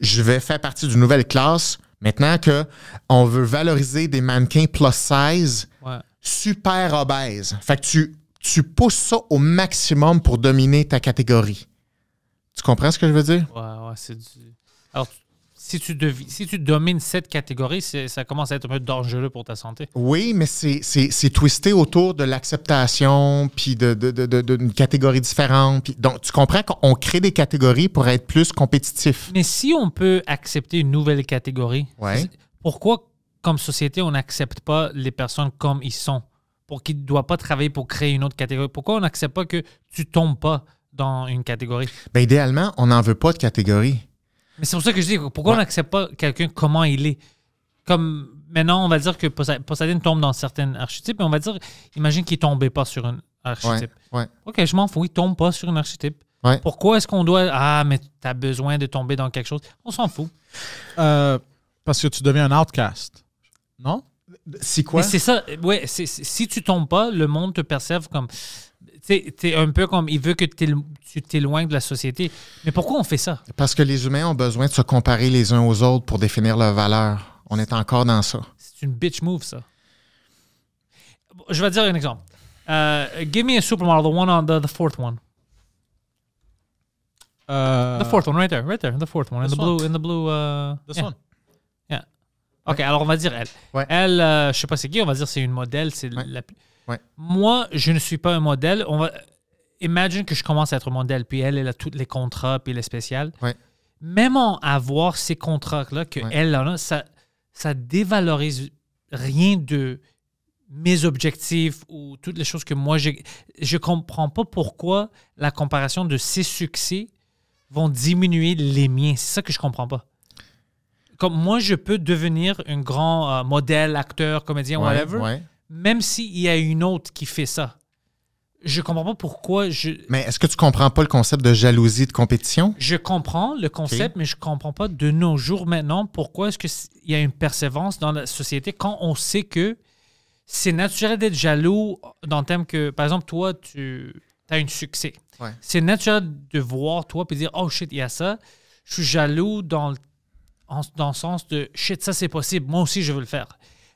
Je vais faire partie d'une nouvelle classe. Maintenant que on veut valoriser des mannequins plus size, ouais super obèse. Fait que tu, pousses ça au maximum pour dominer ta catégorie. Tu comprends ce que je veux dire? Ouais, ouais, c'est du. Alors, si tu, si tu domines cette catégorie, ça commence à être un peu dangereux pour ta santé. Oui, mais c'est twisté autour de l'acceptation, puis d'une catégorie différente. donc, tu comprends qu'on crée des catégories pour être plus compétitif. Mais si on peut accepter une nouvelle catégorie, pourquoi comme société, on n'accepte pas les personnes comme ils sont, pour qu'ils ne doivent pas travailler pour créer une autre catégorie. Pourquoi on n'accepte pas que tu tombes pas dans une catégorie? Ben, idéalement, on n'en veut pas de catégorie. Mais c'est pour ça que je dis, pourquoi on n'accepte pas quelqu'un comment il est? Comme maintenant, on va dire que Poseidon tombe dans certains archétypes, mais on va dire, imagine qu'il ne tombait pas sur un archétype. Ok, je m'en fous, il ne tombe pas sur un archétype. Pourquoi est-ce qu'on doit. Ah, mais tu as besoin de tomber dans quelque chose? On s'en fout. Euh, parce que tu deviens un outcast. Non? C'est quoi? C'est ça. Ouais, si tu tombes pas, le monde te perçoit comme. es un peu comme il veut que tu t'éloignes de la société. Mais pourquoi on fait ça? Parce que les humains ont besoin de se comparer les uns aux autres pour définir leur valeur. On est encore dans ça. C'est une bitch move, ça. Je vais te dire un exemple. Euh, give me a supermodel, the one on the, fourth one. Euh, the fourth one, right there, right there, the fourth one, in the blue, in the blue. Uh, this one. OK, alors on va dire elle. Elle, je euh, je sais pas c'est qui, on va dire c'est une modèle. c'est la... Moi, je ne suis pas un modèle. On va... Imagine que je commence à être modèle, puis elle, elle a tous les contrats, puis les spéciales. Même en avoir ces contrats-là qu'elle en a, ça, ça dévalorise rien de mes objectifs ou toutes les choses que moi j'ai. Je comprends pas pourquoi la comparaison de ses succès vont diminuer les miens. C'est ça que je comprends pas comme moi, je peux devenir un grand euh, modèle, acteur, comédien, whatever, même s'il y a une autre qui fait ça. Je comprends pas pourquoi je. Mais est-ce que tu comprends pas le concept de jalousie de compétition? Je comprends le concept, mais je comprends pas de nos jours maintenant pourquoi est-ce qu'il y a une persévérance dans la société quand on sait que c'est naturel d'être jaloux dans le thème que, par exemple, toi, tu as un succès. C'est naturel de voir toi et dire, oh shit, il y a ça. Je suis jaloux dans le dans le sens de shit, ça c'est possible, moi aussi je veux le faire.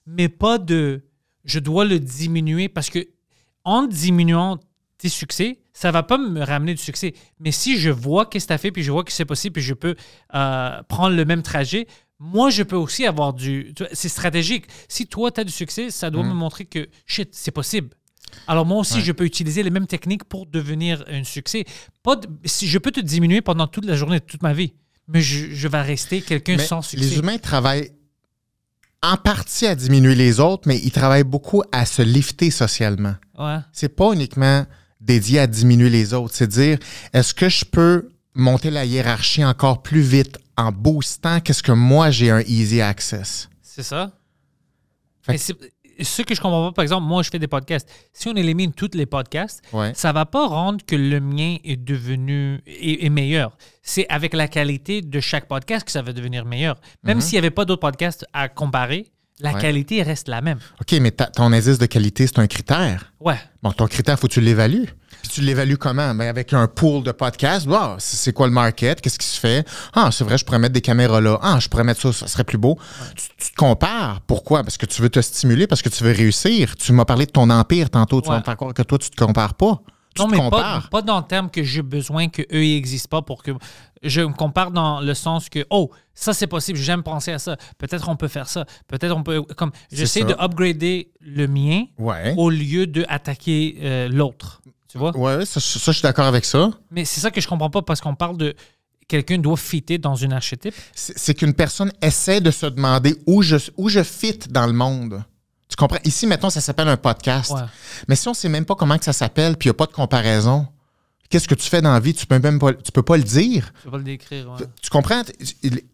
Mais pas de je dois le diminuer parce que en diminuant tes succès, ça va pas me ramener du succès. Mais si je vois qu'est-ce que tu as fait, puis je vois que c'est possible, puis je peux euh, prendre le même trajet, moi, je peux aussi avoir du. C'est stratégique. Si toi, tu as du succès, ça doit mhm. me montrer que shit, c'est possible. Alors, moi aussi, je peux utiliser les mêmes techniques pour devenir un succès. Pas si je peux te diminuer pendant toute la journée, de toute ma vie mais je, vais rester quelqu'un sans succès. Les humains travaillent en partie à diminuer les autres, mais ils travaillent beaucoup à se lifter socialement. Ouais. C'est pas uniquement dédié à diminuer les autres, c'est dire est-ce que je peux monter la hiérarchie encore plus vite en boostant qu'est-ce que moi j'ai un easy access. C'est ça ce que je comprends pas, par exemple, moi, je fais des podcasts. Si on élimine tous les podcasts, ça ça va pas rendre que le mien est devenu est, meilleur. C'est avec la qualité de chaque podcast que ça va devenir meilleur. Même mhm. s'il n'y avait pas d'autres podcasts à comparer, la qualité reste la même. OK, mais ton indice de qualité, c'est un critère. Ouais. Bon, ton critère, faut que tu l'évalues. Puis tu l'évalues comment? Mais ben, avec un pool de podcasts. c'est quoi le market? Qu'est-ce qui se fait? Ah, c'est vrai, je pourrais mettre des caméras là. Ah, je pourrais mettre ça, ça serait plus beau. Tu, te compares. Pourquoi? Parce que tu veux te stimuler, parce que tu veux réussir. Tu m'as parlé de ton empire tantôt. Tu vas encore que toi, tu te compares pas. Tu te mais compares. Pas, pas, dans le terme que j'ai besoin qu'eux n'existent pas pour que. Je me compare dans le sens que, oh, ça c'est possible, j'aime penser à ça. Peut-être on peut faire ça. Peut-être on peut. Comme, j'essaie de upgrader le mien au lieu de euh, l'autre. Tu vois? Ouais, ça, ça je suis d'accord avec ça. Mais c'est ça que je comprends pas parce qu'on parle de quelqu'un doit fitter dans une archétype. C'est qu'une personne essaie de se demander où je, où je fit dans le monde. Tu comprends? Ici, mettons, ça s'appelle un podcast. Mais si on sait même pas comment que ça s'appelle, puis il n'y a pas de comparaison, qu'est-ce que tu fais dans la vie? Tu peux même pas, tu peux pas le dire. Tu peux pas le décrire, Tu comprends?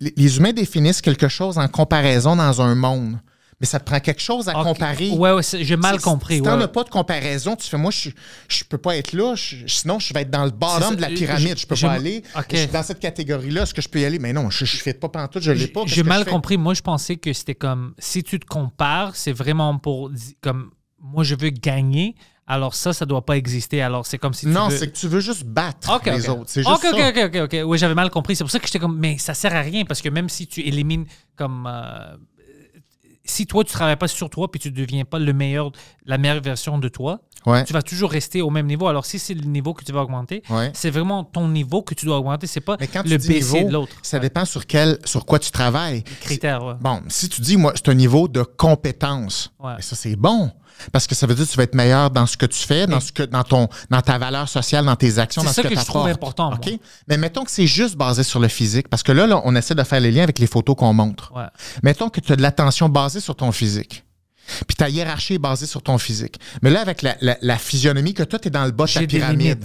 Les humains définissent quelque chose en comparaison dans un monde mais ça te prend quelque chose à comparer. Oui, ouais, j'ai mal compris. Si tu n'en as pas de comparaison, tu fais moi, je ne peux pas être là, sinon je vais être dans le bas de la euh, pyramide, je ne peux pas aller. Je suis dans cette catégorie-là, est-ce que je peux y aller? Mais non, je ne fais pas pantoute, je ne l'ai pas. J'ai mal compris. Moi, je pensais que c'était comme si tu te compares, c'est vraiment pour comme moi, je veux gagner. Alors ça, ça doit pas exister. Alors c'est comme si tu non, c'est que tu veux juste battre les autres. C'est juste ça. ok, ok, ok, ok. Oui, j'avais mal compris. C'est pour ça que j'étais comme, mais ça sert à rien parce que même si tu élimines comme euh, si toi, tu ne travailles pas sur toi puis tu ne deviens pas le meilleur, la meilleure version de toi, tu vas toujours rester au même niveau. Alors, si c'est le niveau que tu vas augmenter, c'est vraiment ton niveau que tu dois augmenter. C'est pas quand le baisser de l'autre. Ça dépend sur quel, sur quoi tu travailles. Critères, Bon, si tu dis, moi, c'est un niveau de compétence, ben, ça, c'est bon. Parce que ça veut dire que tu vas être meilleur dans ce que tu fais, dans, ce que, dans, ton, dans ta valeur sociale, dans tes actions, dans ce que, tu apportes. C'est important. Okay? Mais mettons que c'est juste basé sur le physique, parce que là, on essaie de faire les liens avec les photos qu'on montre. Mettons que tu as de l'attention basée sur ton physique. Puis ta hiérarchie est basée sur ton physique. Mais là, avec la, physionomie que toi, tu es dans le bas de ta pyramide,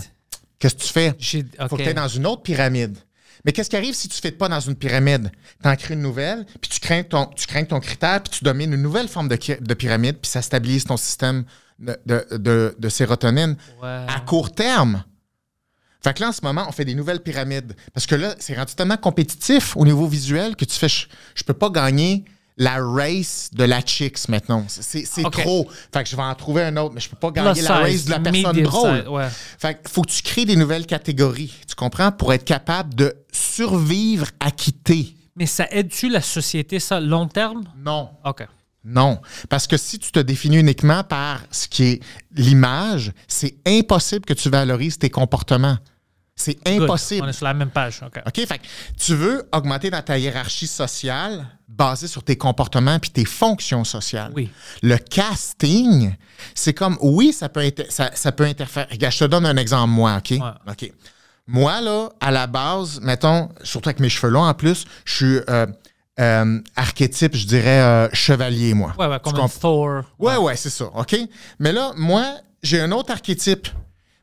qu'est-ce que tu fais? Il Faut que tu dans une autre pyramide. Mais qu'est-ce qui arrive si tu ne fais pas dans une pyramide? Tu en crées une nouvelle, puis tu crains ton, tu ton critère, puis tu domines une nouvelle forme de, pyramide, puis ça stabilise ton système de, sérotonine à court terme. Fait que là, en ce moment, on fait des nouvelles pyramides. Parce que là, c'est rendu tellement compétitif au niveau visuel que tu fais, je peux pas gagner la race de la chicks maintenant. C'est trop. Fait que je vais en trouver un autre, mais je peux pas gagner la race de la personne drôle. Fait que faut que tu crées des nouvelles catégories, tu comprends, pour être capable de survivre à quitter. Mais ça aide-tu la société, ça, long terme? Non. OK. Non. Parce que si tu te définis uniquement par ce qui est l'image, c'est impossible que tu valorises tes comportements. C'est impossible. On est sur la même page. OK. OK. Fait que tu veux augmenter dans ta hiérarchie sociale basé sur tes comportements puis tes fonctions sociales. Le casting, c'est comme, oui, ça peut, ça, peut interférer. Regarde, je te donne un exemple, moi, OK? OK. Moi, là, à la base, mettons, surtout avec mes cheveux longs en plus, je suis euh, euh, archétype, je dirais euh, chevalier, moi. Ouais, ouais, comme Thor. Ouais, ouais, c'est ça, OK? Mais là, moi, j'ai un autre archétype.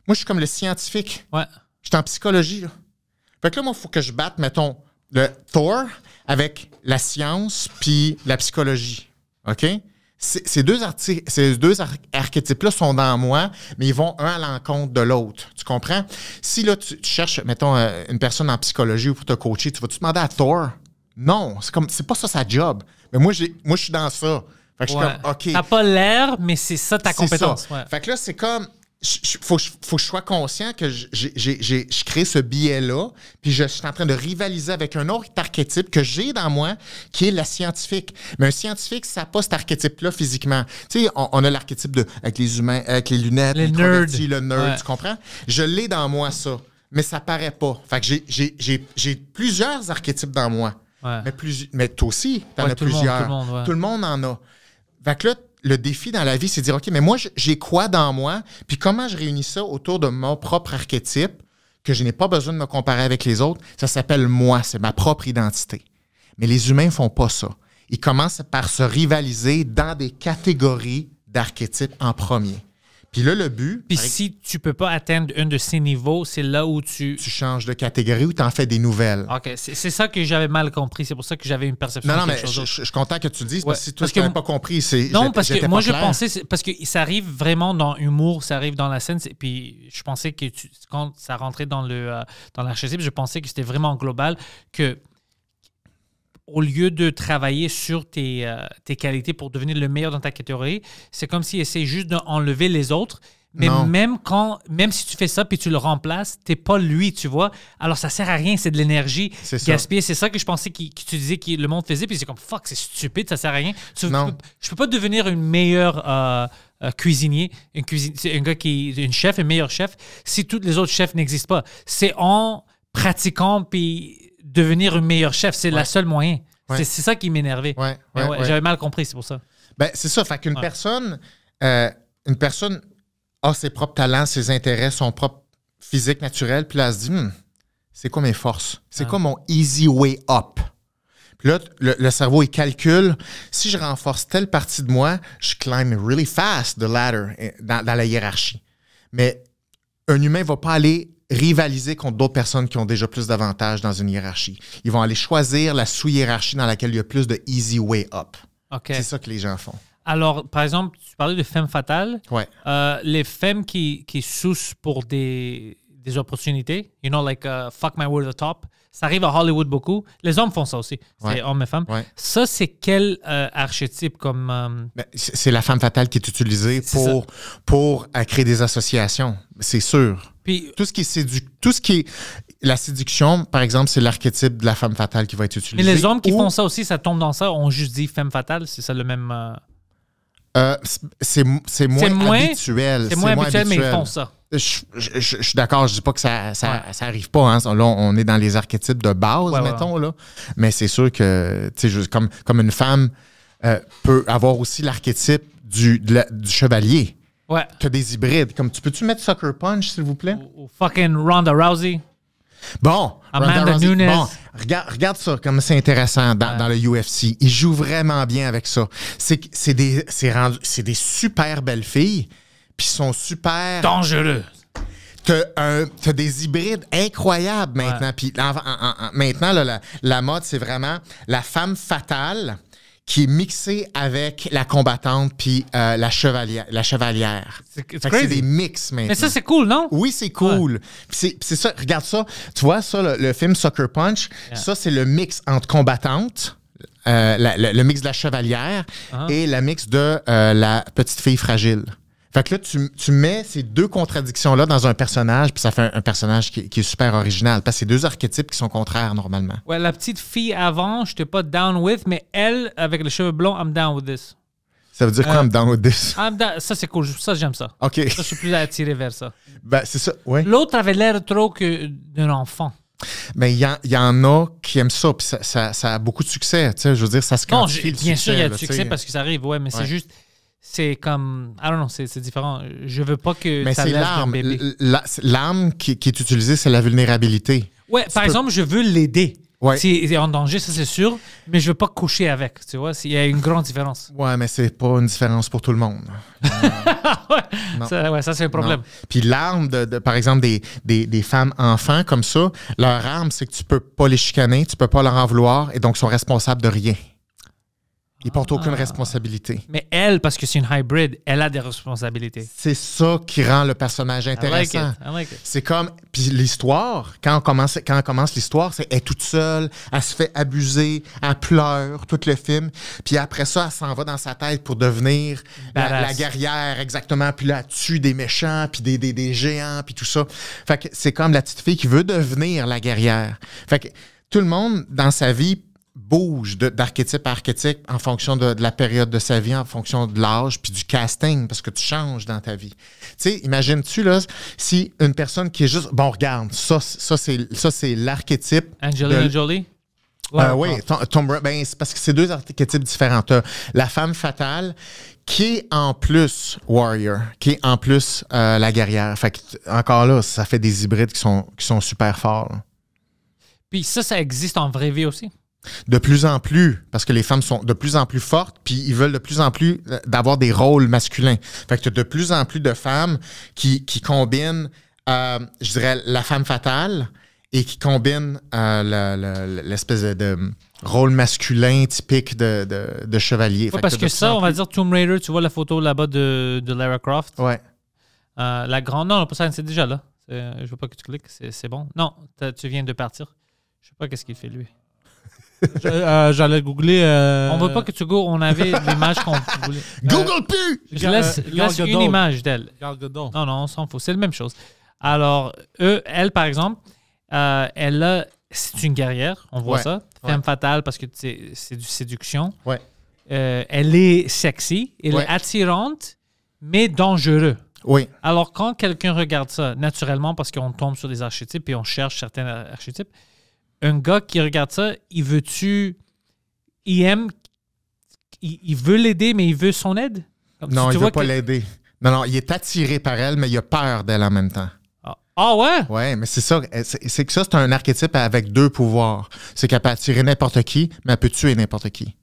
Moi, je suis comme le scientifique. Ouais. Je suis en psychologie, Fait que là, moi, il faut que je batte, mettons, le Thor avec la science puis la psychologie. OK? Ces deux, ces deux archétypes-là sont dans moi, mais ils vont un à l'encontre de l'autre. Tu comprends? Si là, tu, cherches, mettons, euh, une personne en psychologie pour te coacher, tu vas-tu demander à Thor? Non, c'est comme c'est pas ça sa job. Mais moi, j'ai moi je suis dans ça. Fait que je suis comme OK. T'as pas l'air, mais c'est ça ta compétence. Fait que là, c'est comme faut, que je sois conscient que je, crée ce biais-là, puis je suis en train de rivaliser avec un autre archétype que j'ai dans moi, qui est la scientifique. Mais un scientifique, ça n'a pas cet archétype-là physiquement. Tu sais, on, a l'archétype de avec les humains, avec les lunettes, le nerd, tu comprends? Je l'ai dans moi, ça, mais ça paraît pas. Fait que j'ai plusieurs archétypes dans moi. Mais, plus, mais toi aussi, tu as plusieurs. tout, le monde, tout le monde en a. Fait que là, le défi dans la vie, c'est de dire, OK, mais moi, j'ai quoi dans moi? Puis comment je réunis ça autour de mon propre archétype que je n'ai pas besoin de me comparer avec les autres? Ça s'appelle moi, c'est ma propre identité. Mais les humains ne font pas ça. Ils commencent par se rivaliser dans des catégories d'archétypes en premier. Puis là, le but. Puis si tu peux pas atteindre un de ces niveaux, c'est là où tu. Tu changes de catégorie ou tu en fais des nouvelles. OK. C'est ça que j'avais mal compris. C'est pour ça que j'avais une perception. Non, non, mais je, suis content que tu dises parce que si toi, tu pas compris, c'est. Non, parce que moi, je pensais. Parce que ça arrive vraiment dans l'humour, ça arrive dans la scène. Puis je pensais que quand ça rentrait dans, le, euh, dans l'archétype, je pensais que c'était vraiment global que au lieu de travailler sur tes, euh, tes, qualités pour devenir le meilleur dans ta catégorie, c'est comme s'il essaie juste d'enlever les autres. Mais même quand, même si tu fais ça puis tu le remplaces, t'es pas lui, tu vois. Alors ça sert à rien, c'est de l'énergie gaspillée. C'est ça que je pensais que tu disais que le monde faisait, puis c'est comme fuck, c'est stupide, ça sert à rien. Je non. je peux pas devenir une meilleure euh, euh, cuisinier, une cuisine, un gars qui, une chef, un meilleur chef, si tous les autres chefs n'existent pas. C'est en pratiquant puis devenir un meilleur chef. C'est la seule moyen. C'est ça qui m'énervait. J'avais mal compris, c'est pour ça. Ben, c'est ça. Fait qu'une personne, euh, une personne a ses propres talents, ses intérêts, son propre physique naturel, puis là, elle se dit, hmm, c'est quoi mes forces? C'est quoi mon easy way up? Puis là, le, cerveau, il calcule, si je renforce telle partie de moi, je climb really fast the ladder eh, dans, dans la hiérarchie. Mais un humain ne va pas aller rivaliser contre d'autres personnes qui ont déjà plus d'avantages dans une hiérarchie. Ils vont aller choisir la sous-hiérarchie dans laquelle il y a plus de easy way up. C'est ça que les gens font. Alors, par exemple, tu parlais de femmes fatales. Euh, les femmes qui, qui soussent pour des, opportunités, you know, like uh, fuck my world to the top, ça arrive à Hollywood beaucoup. Les hommes font ça aussi. C'est hommes et femmes. Ça, c'est quel euh, archétype comme. Euh, ben, c'est la femme fatale qui est utilisée pour, euh, créer des associations. C'est sûr. Puis, tout ce qui est tout ce qui la séduction, par exemple, c'est l'archétype de la femme fatale qui va être utilisée. Mais les hommes qui font ça aussi, ça tombe dans ça. On juste dit femme fatale, c'est ça le même. c'est moins, habituel. C'est moins, habituel, mais ils font ça. Je, suis d'accord, je dis pas que ça, ça, arrive pas. Hein. Là, on est dans les archétypes de base, mettons, là. Mais c'est sûr que, comme, comme une femme euh, peut avoir aussi l'archétype du, du chevalier. Ouais. T'as des hybrides. Comme, tu peux-tu mettre soccer Punch, s'il vous plaît? Ou fucking Ronda Rousey. Bon, Amanda Nunes. regarde, ça, comme c'est intéressant dans, le UFC. Il joue vraiment bien avec ça. C'est des, des super belles filles, puis sont super. Dangereux. T'as, un, des hybrides incroyables maintenant. Puis maintenant, la, mode, c'est vraiment la femme fatale qui est mixée avec la combattante puis euh, la, chevalière, la chevalière. C'est, des mix maintenant. Mais ça, c'est cool, non? Oui, c'est cool. c'est, c'est ça, regarde ça. Tu vois, ça, le, film Soccer Punch, ça, c'est le mix entre combattante, euh, le, mix de la chevalière uh-huh. et la mix de euh, la petite fille fragile. Fait que là, tu, mets ces deux contradictions-là dans un personnage, puis ça fait un, personnage qui, est super original. Parce que c'est deux archétypes qui sont contraires normalement. Ouais, la petite fille avant, je n'étais pas down with, mais elle, avec les cheveux blonds, I'm down with this. Ça veut dire quoi, euh, I'm down with this? ça, c'est cool. Ça, j'aime ça. OK. je suis plus attiré vers ça. Ben, c'est ça, ouais. L'autre avait l'air trop que d'un enfant. Mais ben, il y, y, en a qui aiment ça, puis ça, ça, a beaucoup de succès. Je veux dire, ça se quantifie. bien sûr, il y a du succès parce que ça arrive, ouais, mais c'est juste c'est comme. Ah non, c'est différent. Je veux pas que Mais c'est l'arme. L'arme qui, est utilisée, c'est la vulnérabilité. Ouais, par exemple, je veux l'aider. Ouais. S'il est en danger, ça c'est sûr, mais je veux pas coucher avec, tu vois. Il y a une grande différence. Ouais, mais c'est pas une différence pour tout le monde. Oui, ouais. Ça, c'est un problème. Puis l'arme, de, par exemple, des, des, des, femmes enfants comme ça, leur arme, c'est que tu peux pas les chicaner, tu peux pas leur en vouloir, et donc sont responsables de rien. Il porte aucune ah. responsabilité. Mais elle, parce que c'est une hybride, elle a des responsabilités. C'est ça qui rend le personnage intéressant. c'est comme. Puis l'histoire, quand on commence, quand commence l'histoire, c'est elle est toute seule, elle se fait abuser, elle pleure tout le film. Puis après ça, elle s'en va dans sa tête pour devenir la, guerrière, exactement. Puis là, elle tue des méchants, puis des, des, des géants, puis tout ça. Fait que c'est comme la petite fille qui veut devenir la guerrière. Fait que tout le monde dans sa vie bouge d'archétype à archétype en fonction de, la période de sa vie, en fonction de l'âge, puis du casting, parce que tu changes dans ta vie. tu sais, imagines-tu, là, si une personne qui est juste, bon, regarde, ça, ça c'est l'archétype. Angelina Jolie? Euh, oui, Tom, ben, c'est parce que c'est deux archétypes différents. la femme fatale qui est en plus warrior, qui est en plus euh, la guerrière. Fait encore là, ça fait des hybrides qui sont, qui sont super forts. Puis ça, ça existe en vraie vie aussi. De plus en plus, parce que les femmes sont de plus en plus fortes, puis ils veulent de plus en plus euh, d'avoir des rôles masculins. Fait que as de plus en plus de femmes qui, qui combinent, euh, je dirais, la femme fatale et qui combinent euh, l'espèce de, rôle masculin typique de, chevalier. Ouais, parce que, ça, on va dire Tomb Raider, tu vois la photo là-bas de, Lara Croft. Ouais. la grande. Non, pas ça, c'est déjà là. Je veux pas que tu cliques, c'est bon. Non, tu viens de partir. Je sais pas qu'est-ce qu'il fait lui. Euh, j'allais googler. Euh, on veut pas que tu googles. On avait l'image qu'on voulait. Euh, Google plus! Je laisse, une image d'elle. Non, non, on s'en fout. C'est la même chose. Alors, elle, par exemple, elle c'est une guerrière, on voit ça. Femme fatale parce que c'est du séduction. Ouais. elle est sexy, elle est attirante, mais dangereuse. Oui. Alors, quand quelqu'un regarde ça, naturellement, parce qu'on tombe sur des archétypes et on cherche certains archétypes, un gars qui regarde ça, il veut-tu. Il aime. Il, veut l'aider, mais il veut son aide? non, il ne veut pas l'aider. Non, non, il est attiré par elle, mais il a peur d'elle en même temps. Ah, ah ouais? Ouais, mais c'est ça. Eh, c'est que ça, c'est un archétype avec deux pouvoirs. C'est qu'elle peut attirer n'importe qui, mais elle peut tuer n'importe qui.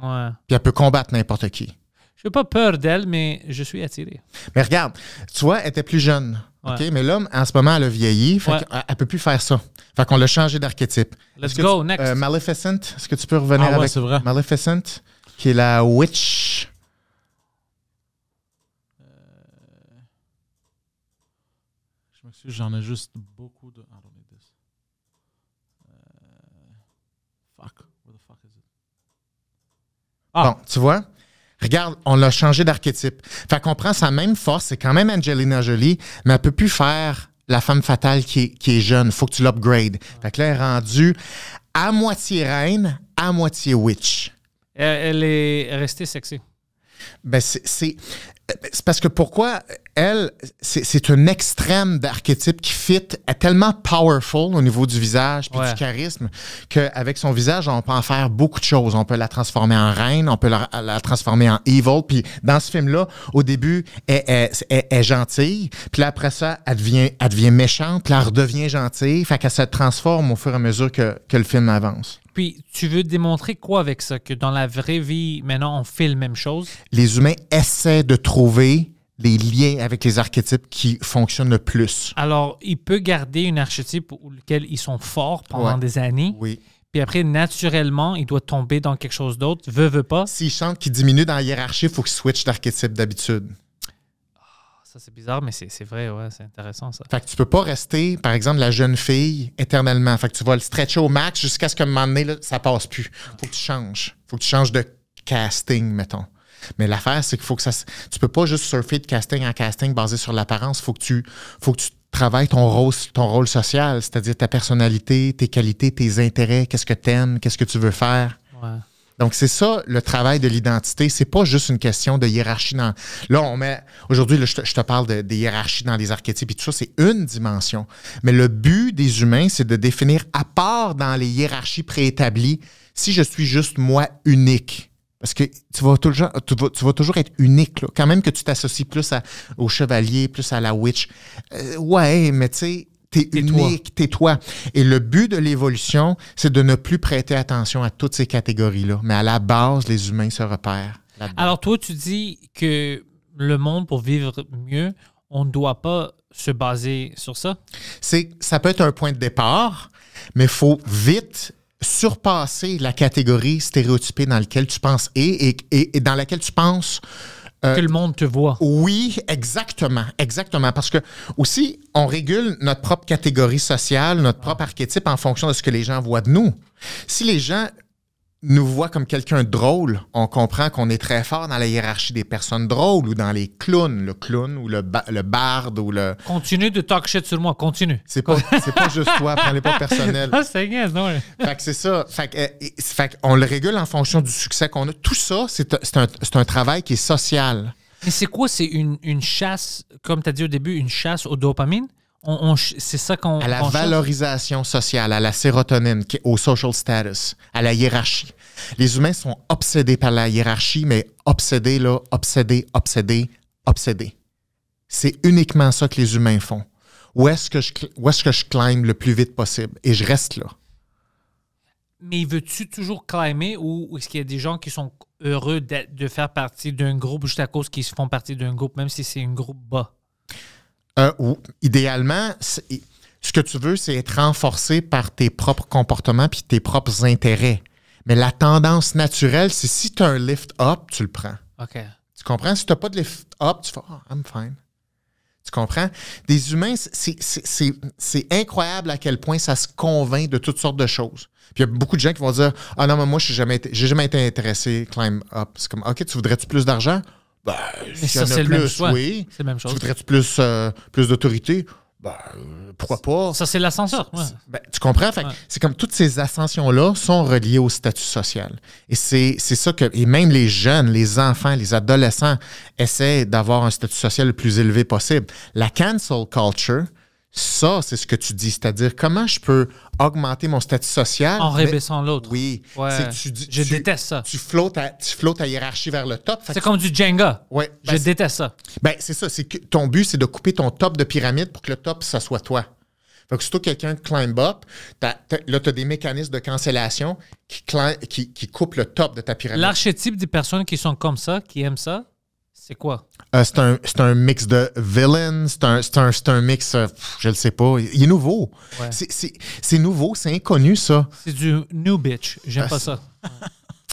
Ouais. Puis elle peut combattre n'importe qui. Je n'ai pas peur d'elle, mais je suis attiré. Mais regarde, tu étais était plus jeune. OK, mais l'homme, en ce moment, elle a vieilli. Fait elle, ne peut plus faire ça. Fait qu'on l'a changé d'archétype. Let's go, next. Euh, Maleficent, est-ce que tu peux revenir ah, avec Maleficent, qui est la witch. Euh, je m'excuse, j'en ai juste beaucoup de. Euh, fuck. Where the fuck is it? Ah. Bon, tu vois? Regarde, on l'a changé d'archétype. Fait qu'on prend sa même force, c'est quand même Angelina Jolie, mais elle peut plus faire la femme fatale qui est, qui est jeune. Faut que tu l'upgrade. Fait que là, elle est rendue à moitié reine, à moitié witch. Elle, est restée sexy. Ben, c'est... c'est euh, parce que pourquoi elle, c'est un extrême d'archétype qui fit, est tellement powerful au niveau du visage puis du charisme qu'avec son visage, on peut en faire beaucoup de choses. On peut la transformer en reine, on peut la, transformer en evil. Puis dans ce film-là, au début, elle, est gentille, puis après ça, elle devient, elle devient méchante, puis elle redevient gentille, fait qu'elle se transforme au fur et à mesure que, que le film avance. Puis, tu veux démontrer quoi avec ça? Que dans la vraie vie, maintenant, on fait la même chose? Les humains essaient de trouver les liens avec les archétypes qui fonctionnent le plus. Alors, il peut garder une archétype auquel lequel ils sont forts pendant des années. Oui. Puis après, naturellement, il doit tomber dans quelque chose d'autre. Veut, veut pas. S'il chante qu'il diminue dans la hiérarchie, il faut qu'il switch d'archétype d'habitude. Ah, ça, c'est bizarre, mais c'est vrai, ouais, c'est intéressant ça. Fait que tu peux pas rester, par exemple, la jeune fille éternellement. Fait que tu vas le stretcher au max jusqu'à ce qu'à un moment donné, là, ça passe plus. Faut que tu changes. Faut que tu changes de casting, mettons. Mais l'affaire, c'est qu'il faut que ça. Tu peux pas juste surfer de casting en casting basé sur l'apparence. Faut que tu, faut que tu travailles ton rôle, ton rôle social, c'est-à-dire ta personnalité, tes qualités, tes intérêts, qu'est-ce que tu aimes, qu'est-ce que tu veux faire. Donc, c'est ça le travail de l'identité. C'est pas juste une question de hiérarchie dans. Là, on met. Aujourd'hui, je, te parle des hiérarchies dans des archétypes et tout ça, c'est une dimension. Mais le but des humains, c'est de définir à part dans les hiérarchies préétablies si je suis juste moi unique. Parce que tu vas, tu, vas, toujours être unique. Quand même que tu t'associes plus à, au chevalier, plus à la witch. Euh, ouais, mais tu sais, t'es unique, t'es toi. Et le but de l'évolution, c'est de ne plus prêter attention à toutes ces catégories-là. Mais à la base, les humains se repèrent. Alors toi, tu dis que le monde, pour vivre mieux, on ne doit pas se baser sur ça? ça peut être un point de départ, mais il faut vite surpasser la catégorie stéréotypée dans laquelle tu penses et, et, dans laquelle tu penses. Euh, que le monde te voit. Oui, exactement, exactement. Parce que aussi, on régule notre propre catégorie sociale, notre propre archétype en fonction de ce que les gens voient de nous. Si les gens nous voit comme quelqu'un drôle, on comprend qu'on est très fort dans la hiérarchie des personnes drôles ou dans les clowns, le clown ou le, le barde ou le... Continue de talk shit sur moi, continue. C'est pas, pas juste toi, prends-les pas personnel. Ah, c'est non. Fait que c'est ça. Euh, fait, que, on le régule en fonction du succès qu'on a. Tout ça, c'est un, travail qui est social. Mais c'est quoi? C'est une, une chasse, comme tu as dit au début, une chasse aux dopamine c'est ça qu'on. À la valorisation sociale, à la sérotonine, au social status, à la hiérarchie. Les humains sont obsédés par la hiérarchie, mais obsédés, là, obsédés, obsédés, obsédés. C'est uniquement ça que les humains font. Où est-ce que je, où est-ce que je climb le plus vite possible? Et je reste là. Mais veux-tu toujours climber ou est-ce qu'il y a des gens qui sont heureux de, de faire partie d'un groupe juste à cause qu'ils font partie d'un groupe, même si c'est un groupe bas? Euh, ou idéalement, ce que tu veux, c'est être renforcé par tes propres comportements puis tes propres intérêts. Mais la tendance naturelle, c'est si tu as un lift-up, tu le prends. OK. Tu comprends? Si tu n'as pas de lift-up, tu fais ah, I'm fine. Tu comprends? Des humains, c'est incroyable à quel point ça se convainc de toutes sortes de choses. Puis il y a beaucoup de gens qui vont dire Ah non, mais moi, je n'ai jamais, été, jamais été intéressé, climb up. C'est comme OK, tu voudrais-tu plus d'argent? Ben, y plus, oui. C'est même chose. Tu voudrais plus, euh, plus d'autorité? Ben, pourquoi pas? Ça, c'est l'ascenseur. Ben, tu comprends? C'est comme toutes ces ascensions-là sont reliées au statut social. Et c'est ça que. Et même les jeunes, les enfants, les adolescents essaient d'avoir un statut social le plus élevé possible. La cancel culture, ça, c'est ce que tu dis, c'est-à-dire comment je peux augmenter mon statut social. En rébaissant l'autre. Oui. je déteste ça. Tu flottes, ta, tu hiérarchie vers le top. C'est comme du Jenga. Ouais, je ben, déteste ça. Ben, c'est ça. Que ton but, c'est de couper ton top de pyramide pour que le top, ça soit toi. Fait que toi quelqu'un climb up, là, tu as des mécanismes de cancellation qui, qui coupent le top de ta pyramide. L'archétype des personnes qui sont comme ça, qui aiment ça, c'est quoi? Euh, c'est un, mix de villain, c'est un, mix, euh, je ne sais pas. Il est nouveau. C'est nouveau, c'est inconnu, ça. C'est du new bitch. J'aime pas ah, ça.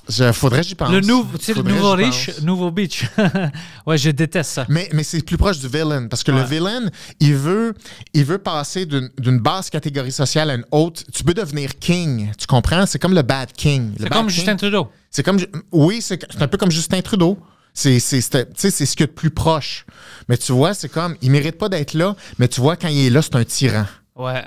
Je, faudrait que j'y pense. Le, sais le nouveau riche, nouveau bitch. ouais, je déteste ça. Mais, c'est plus proche du villain. Parce que le villain, il veut, il veut passer d'une basse catégorie sociale à une haute. Tu peux devenir king. Tu comprends? C'est comme le bad king. C'est comme Justin Trudeau. C'est comme. Oui, c'est un peu comme Justin Trudeau. C'est ce que de plus proche. Mais tu vois, c'est comme, il mérite pas d'être là, mais tu vois, quand il est là, c'est un tyran. Ouais.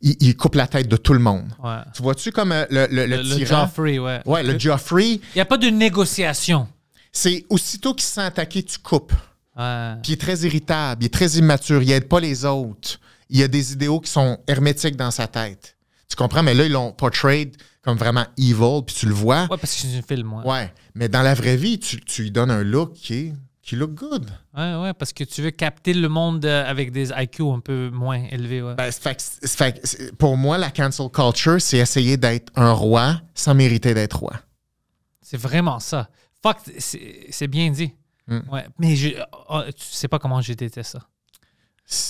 Il, coupe la tête de tout le monde. Ouais. Tu vois-tu comme euh, le, le, le, Joffrey, ouais. Ouais, le Joffrey. Il n'y a pas de négociation. C'est aussitôt qu'il se sent attaqué, tu coupes. Ouais. Puis il est très irritable, il est très immature, il n'aide pas les autres. Il a des idéaux qui sont hermétiques dans sa tête. Tu comprends? Mais là, ils l'ont portrayed comme vraiment evil, puis tu le vois. Ouais, parce que c'est une film, moi. Ouais. Mais dans la vraie vie, tu, lui donnes un look qui qui look good. Ouais, ouais, parce que tu veux capter le monde euh, avec des IQ un peu moins élevés. Ouais. Ben, fait, fait, pour moi, la cancel culture, c'est essayer d'être un roi sans mériter d'être roi. C'est vraiment ça. Fuck, c'est bien dit. Mm. Ouais, mais je, oh, oh, tu sais pas comment j'ai détesté ça.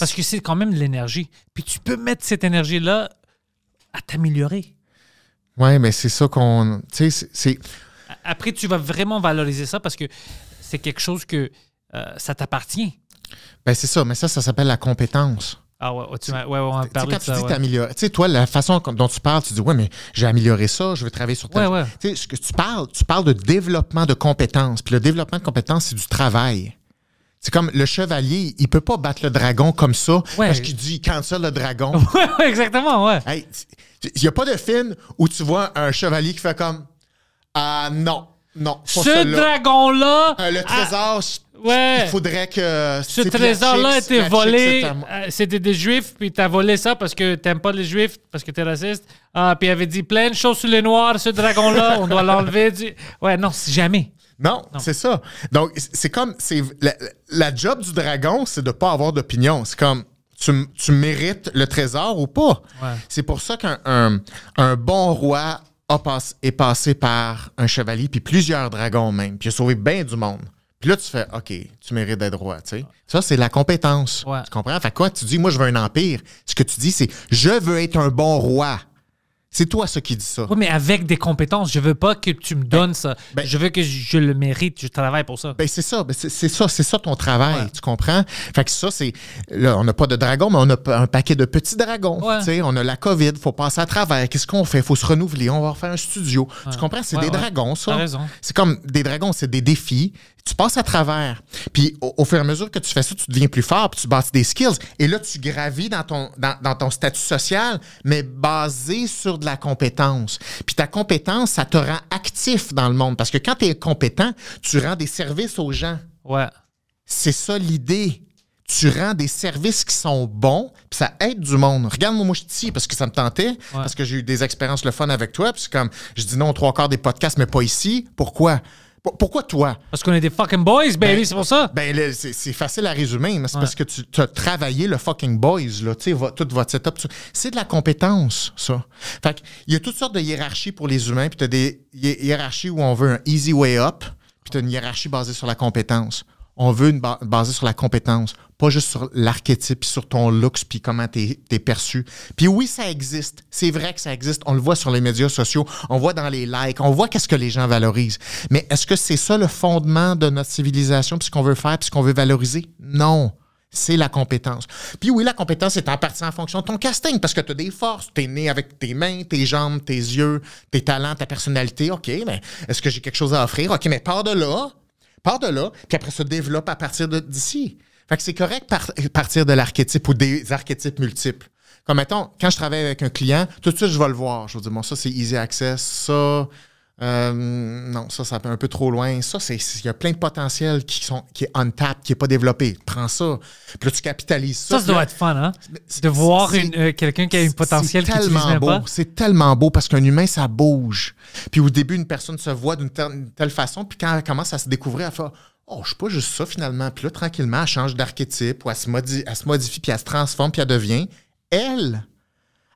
Parce que c'est quand même de l'énergie. Puis tu peux mettre cette énergie-là à t'améliorer. Oui, mais c'est ça qu'on. Tu sais, c'est. Après, tu vas vraiment valoriser ça parce que c'est quelque chose que euh, ça t'appartient. Ben, c'est ça, mais ça, ça s'appelle la compétence. Ah ouais, tu ouais, ouais, on a parlé quand de tu ça, dis tu sais, toi, la façon dont tu parles, tu dis, ouais, mais j'ai amélioré ça, je veux travailler sur toi. Tu sais, ce que tu parles, tu parles de développement de compétences. Puis le développement de compétences, c'est du travail. C'est comme le chevalier, il peut pas battre le dragon comme ça parce qu'il dit il cancelle le dragon. Ouais, exactement, ouais. Il n'y a pas de film où tu vois un chevalier qui fait comme Ah non, non. Ce dragon-là. Euh, le ah, trésor, ouais. il faudrait que. Ce trésor-là a été volé. C'était euh, des juifs, puis t'as volé ça parce que t'aimes pas les juifs, parce que t'es raciste. Ah, puis il avait dit plein de choses sur les noirs. Ce dragon-là, on doit l'enlever. Ouais, non, jamais. Non, c'est ça. Donc, c'est comme. c'est la, la job du dragon, c'est de pas avoir d'opinion. C'est comme tu, mérites le trésor ou pas. C'est pour ça qu'un un, bon roi est passé par un chevalier, puis plusieurs dragons même, puis a sauvé bien du monde. Puis là, tu fais, OK, tu mérites d'être roi, tu sais. Ça, c'est la compétence. Tu comprends? Fait quoi? Tu dis, moi, je veux un empire. Ce que tu dis, c'est, je veux être un bon roi. C'est toi ce qui dit ça. Oui, mais avec des compétences. Je veux pas que tu me donnes ben, ça. Ben- je veux que je le mérite. Je travaille pour ça. Ben, c'est ça. Ben, c'est ça. C'est ça ton travail. Tu comprends? Fait que ça, c'est. on n'a pas de dragon, mais on a un paquet de petits dragons. Ouais. On a la COVID. Faut passer à travers. Qu'est-ce qu'on fait? Faut se renouveler. On va refaire un studio. Tu comprends? C'est des dragons, ça. C'est comme des dragons, c'est des défis tu passes à travers. Puis au, fur et à mesure que tu fais ça, tu deviens plus fort, puis tu bâtis des skills. Et là, tu gravis dans ton, dans, ton statut social, mais basé sur de la compétence. Puis ta compétence, ça te rend actif dans le monde. Parce que quand tu es compétent, tu rends des services aux gens. Ouais. C'est ça l'idée tu rends des services qui sont bons, puis ça aide du monde. Regarde-moi, moi, je dis parce que ça me tentait, parce que j'ai eu des expériences le fun avec toi, puis comme, je dis non trois quarts des podcasts, mais pas ici. Pourquoi? Pourquoi toi? Parce qu'on est des fucking boys, baby, ben, c'est pour ça. Ben, c'est facile à résumer, mais c'est parce que tu as travaillé le fucking boys, là, tu sais, toute votre setup. C'est de la compétence, ça. Fait il y a toutes sortes de hiérarchies pour les humains, puis tu as des hiérarchies où on veut un easy way up, puis tu as une hiérarchie basée sur la compétence on veut une base basée sur la compétence, pas juste sur l'archétype, sur ton looks, puis comment t'es perçu. Puis oui, ça existe. C'est vrai que ça existe. On le voit sur les médias sociaux, on voit dans les likes, on voit qu'est-ce que les gens valorisent. Mais est-ce que c'est ça le fondement de notre civilisation, puis ce qu'on veut faire, puis ce qu'on veut valoriser? Non c'est la compétence. Puis oui, la compétence est en partie en fonction de ton casting, parce que tu as des forces. Tu es né avec tes mains, tes jambes, tes yeux, tes talents, ta personnalité. OK, mais ben, est-ce que j'ai quelque chose à offrir? OK, mais par de là, Part de là, puis après se développe à partir d'ici. Fait que c'est correct par, partir de l'archétype ou des archétypes multiples. Comme mettons, quand je travaille avec un client, tout de suite, je vais le voir. Je vais dire, bon, ça, c'est easy access, ça, euh, non, ça, ça peut un peu trop loin. Ça, il y a plein de potentiels qui, sont, qui est untapped, qui n'est pas développé. Prends ça. Puis là, tu capitalises ça. Ça, ça doit être fun, hein? De voir euh, quelqu'un qui a un potentiel qui tellement beau. C'est tellement beau parce qu'un humain, ça bouge. Puis au début, une personne se voit d'une telle, façon, puis quand elle commence à se découvrir, elle fait Oh, je suis pas juste ça finalement. Puis là, tranquillement, elle change d'archétype ou elle se, modifie, se modifie, puis elle se transforme, puis elle devient elle.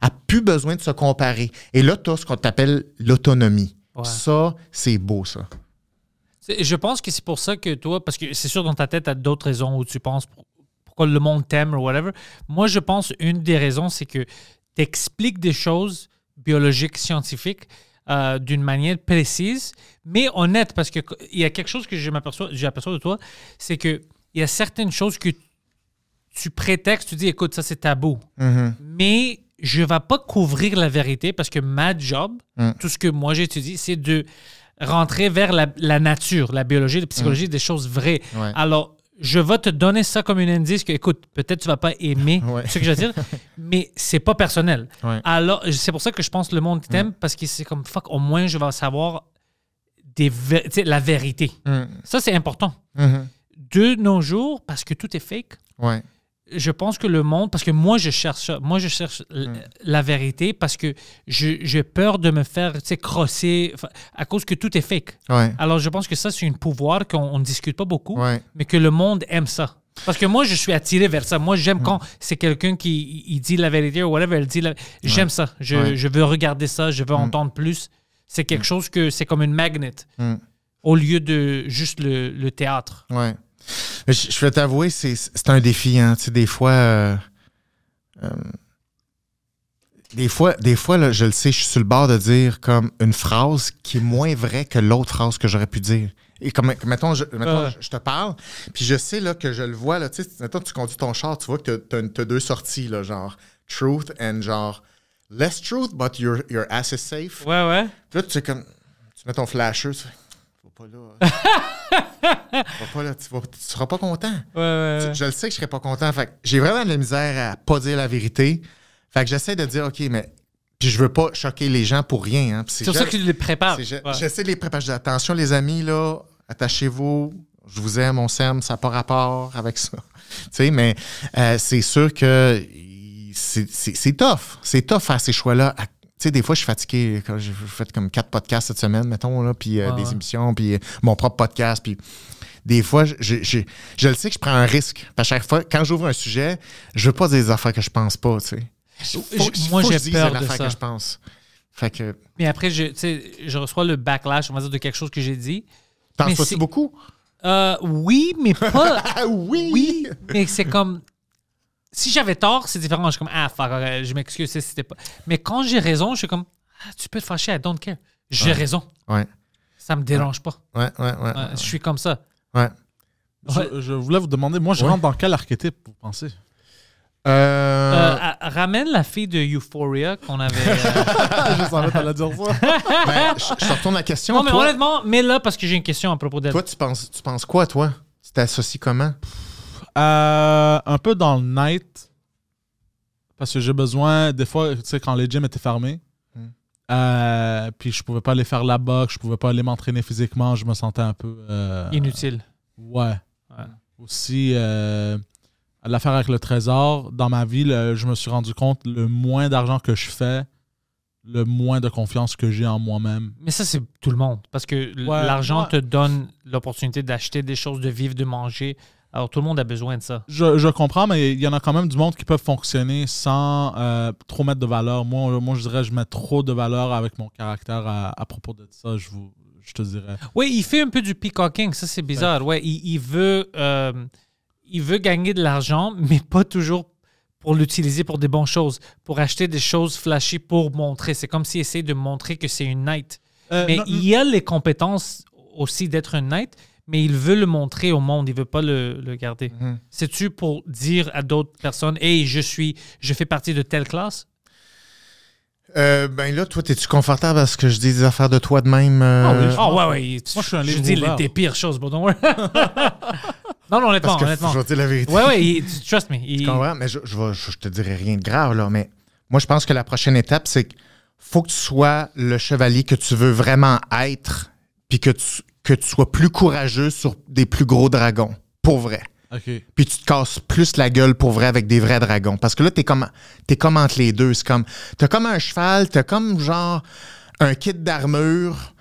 a n'a plus besoin de se comparer. Et là, tu as ce qu'on t'appelle l'autonomie ça, c'est beau, ça. Je pense que c'est pour ça que toi, parce que c'est sûr dans ta tête, tu as d'autres raisons où tu penses pourquoi le monde t'aime ou whatever. Moi, je pense une des raisons, c'est que tu expliques des choses biologiques, scientifiques, euh, d'une manière précise, mais honnête, parce qu'il y a quelque chose que j'aperçois de toi, c'est qu'il y a certaines choses que tu prétextes, tu dis, écoute, ça c'est tabou. Mm-hmm. Mais je ne vais pas couvrir la vérité parce que ma job, mm. tout ce que moi j'étudie, c'est de rentrer vers la, nature, la biologie, la psychologie, mm. des choses vraies. Alors, je vais te donner ça comme une indice que, écoute, peut-être tu vas pas aimer ce que je veux dire, mais c'est pas personnel. Alors, c'est pour ça que je pense que le monde mm. t'aime parce que c'est comme fuck, au moins je vais savoir des la vérité. Ça, c'est important. Mm-hmm. De nos jours, parce que tout est fake. Ouais je pense que le monde, parce que moi, je cherche, moi, je cherche mm. la vérité parce que j'ai peur de me faire crosser à cause que tout est fake. Alors, je pense que ça, c'est un pouvoir qu'on ne discute pas beaucoup, mais que le monde aime ça. Parce que moi, je suis attiré vers ça. Moi, j'aime mm. quand c'est quelqu'un qui dit la vérité ou whatever, elle dit J'aime ça. Je, veux regarder ça, je veux mm. entendre plus. C'est quelque chose que c'est comme une magnet au lieu de juste le, théâtre. Ouais. Je, vais t'avouer, c'est un défi. Hein. des fois, euh, euh, des fois, des fois là, je le sais, je suis sur le bord de dire comme une phrase qui est moins vraie que l'autre phrase que j'aurais pu dire. Et comme, mettons, je, mettons, je, te parle, puis je sais là, que je le vois. Là, tu tu conduis ton char, tu vois que tu as, deux sorties, là, genre truth and genre less truth, but your, you're ass safe. Ouais, ouais. Puis là, tu comme, tu mets ton flasher, pas là. Hein. pas tu, ne seras pas content. je le sais que je serai pas content. Fait j'ai vraiment de la misère à pas dire la vérité. Fait que j'essaie de dire, OK, mais puis je veux pas choquer les gens pour rien. Hein. C'est pour ça que tu les prépare. J'essaie de les préparer. attention, les amis, là, attachez-vous. Je vous aime, on s'aime, ça n'a pas rapport avec ça. tu sais, mais euh, c'est sûr que c'est tough. C'est tough à ces choix-là à tu sais, des fois, je suis fatigué. J'ai fait comme quatre podcasts cette semaine, mettons, là, puis euh, des émissions, puis euh, mon propre podcast. Puis des fois, je, le sais que je prends un risque. à chaque fois, quand j'ouvre un sujet, je veux pas des affaires que je pense pas, tu sais. Moi, j'ai peur de ça. que je pense. que... Mais après, je, je reçois le backlash, on va dire, de quelque chose que j'ai dit. T'en penses-tu beaucoup? Euh, oui, mais pas... Ah oui! Oui, mais c'est comme si j'avais tort, c'est différent. Je suis comme, ah, je m'excuse si c'était pas. Mais quand j'ai raison, je suis comme, ah, tu peux te fâcher, I don't care. J'ai raison. Ouais. Ça me dérange pas. Ouais, ouais, ouais, Je suis comme ça. Ouais. Je, voulais vous demander, moi, je rentre dans quel archétype, vous pensez euh, euh, ramène la fille de Euphoria qu'on avait. Euh, je savais pas la dire ça. Ben, je, retourne la question. Non, mais honnêtement, mets là, parce que j'ai une question à propos d'elle. Toi, tu penses, tu penses quoi, toi Tu t'associes comment euh, un peu dans le night. Parce que j'ai besoin, des fois, tu sais, quand les gyms étaient fermés, hmm. euh, puis je pouvais pas aller faire la boxe, je pouvais pas aller m'entraîner physiquement, je me sentais un peu. Euh, Inutile. Ouais. aussi Aussi, l'affaire avec le trésor, dans ma vie, je me suis rendu compte le moins d'argent que je fais, le moins de confiance que j'ai en moi-même. Mais ça, c'est tout le monde. Parce que l'argent te donne l'opportunité d'acheter des choses, de vivre, de manger. Alors, tout le monde a besoin de ça. Je, je comprends, mais il y en a quand même du monde qui peuvent fonctionner sans euh, trop mettre de valeur. Moi, moi, je dirais, je mets trop de valeur avec mon caractère à, propos de ça. Je vous, je te dirais. Oui, il fait un peu du peacocking, ça c'est bizarre. Ouais, il, il veut, euh, il veut gagner de l'argent, mais pas toujours pour l'utiliser pour des bonnes choses, pour acheter des choses flashy pour montrer. C'est comme s'il essayait de montrer que c'est une night. Euh, mais il a les compétences aussi d'être une « night, mais il veut le montrer au monde, il veut pas le, garder. C'est-tu mhm. pour dire à d'autres personnes, hey, je suis, je fais partie de telle classe? Euh, ben là, toi, es-tu confortable à ce que je dis des affaires de toi de même? oh, ouais, ouais. Moi, je suis un Je dis les, tes pires choses, bon, non, non, honnêtement, Parce que honnêtement. Je vais te la vérité. Oui, oui, trust me. Mais je, je, te dirai rien de grave, là, mais moi, je pense que la prochaine étape, c'est qu'il faut que tu sois le chevalier que tu veux vraiment être, puis que tu, que tu sois plus courageux sur des plus gros dragons, pour vrai. Puis tu te casses plus la gueule pour vrai avec des vrais dragons. Parce que là, t'es comme, es comme entre les deux. C'est comme, t'as comme un cheval, t'as comme genre un kit d'armure,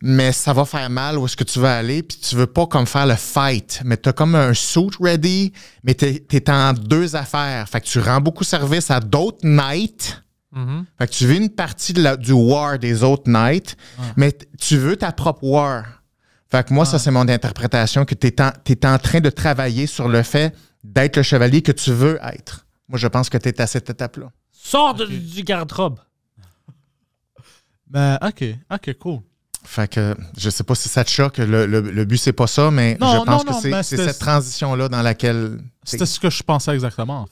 mais ça va faire mal où est-ce que tu veux aller, puis tu veux pas comme faire le fight. Mais t'as comme un suit ready, mais t'es es en deux affaires. Fait que tu rends beaucoup service à d'autres knights. Mm-hmm. Fait que tu veux une partie du war des autres knights, mais tu veux ta propre war. Fait que moi, ça, ah. c'est mon interprétation que tu es, en train de travailler sur le fait d'être le chevalier que tu veux être. Moi, je pense que tu es à cette étape-là. Sors du garde-robe. Ben, OK. OK, cool. Fait que je sais pas si ça te choque. Le, le, but, c'est pas ça, mais je pense que c'est cette transition-là dans laquelle. C'est ce que je pensais exactement.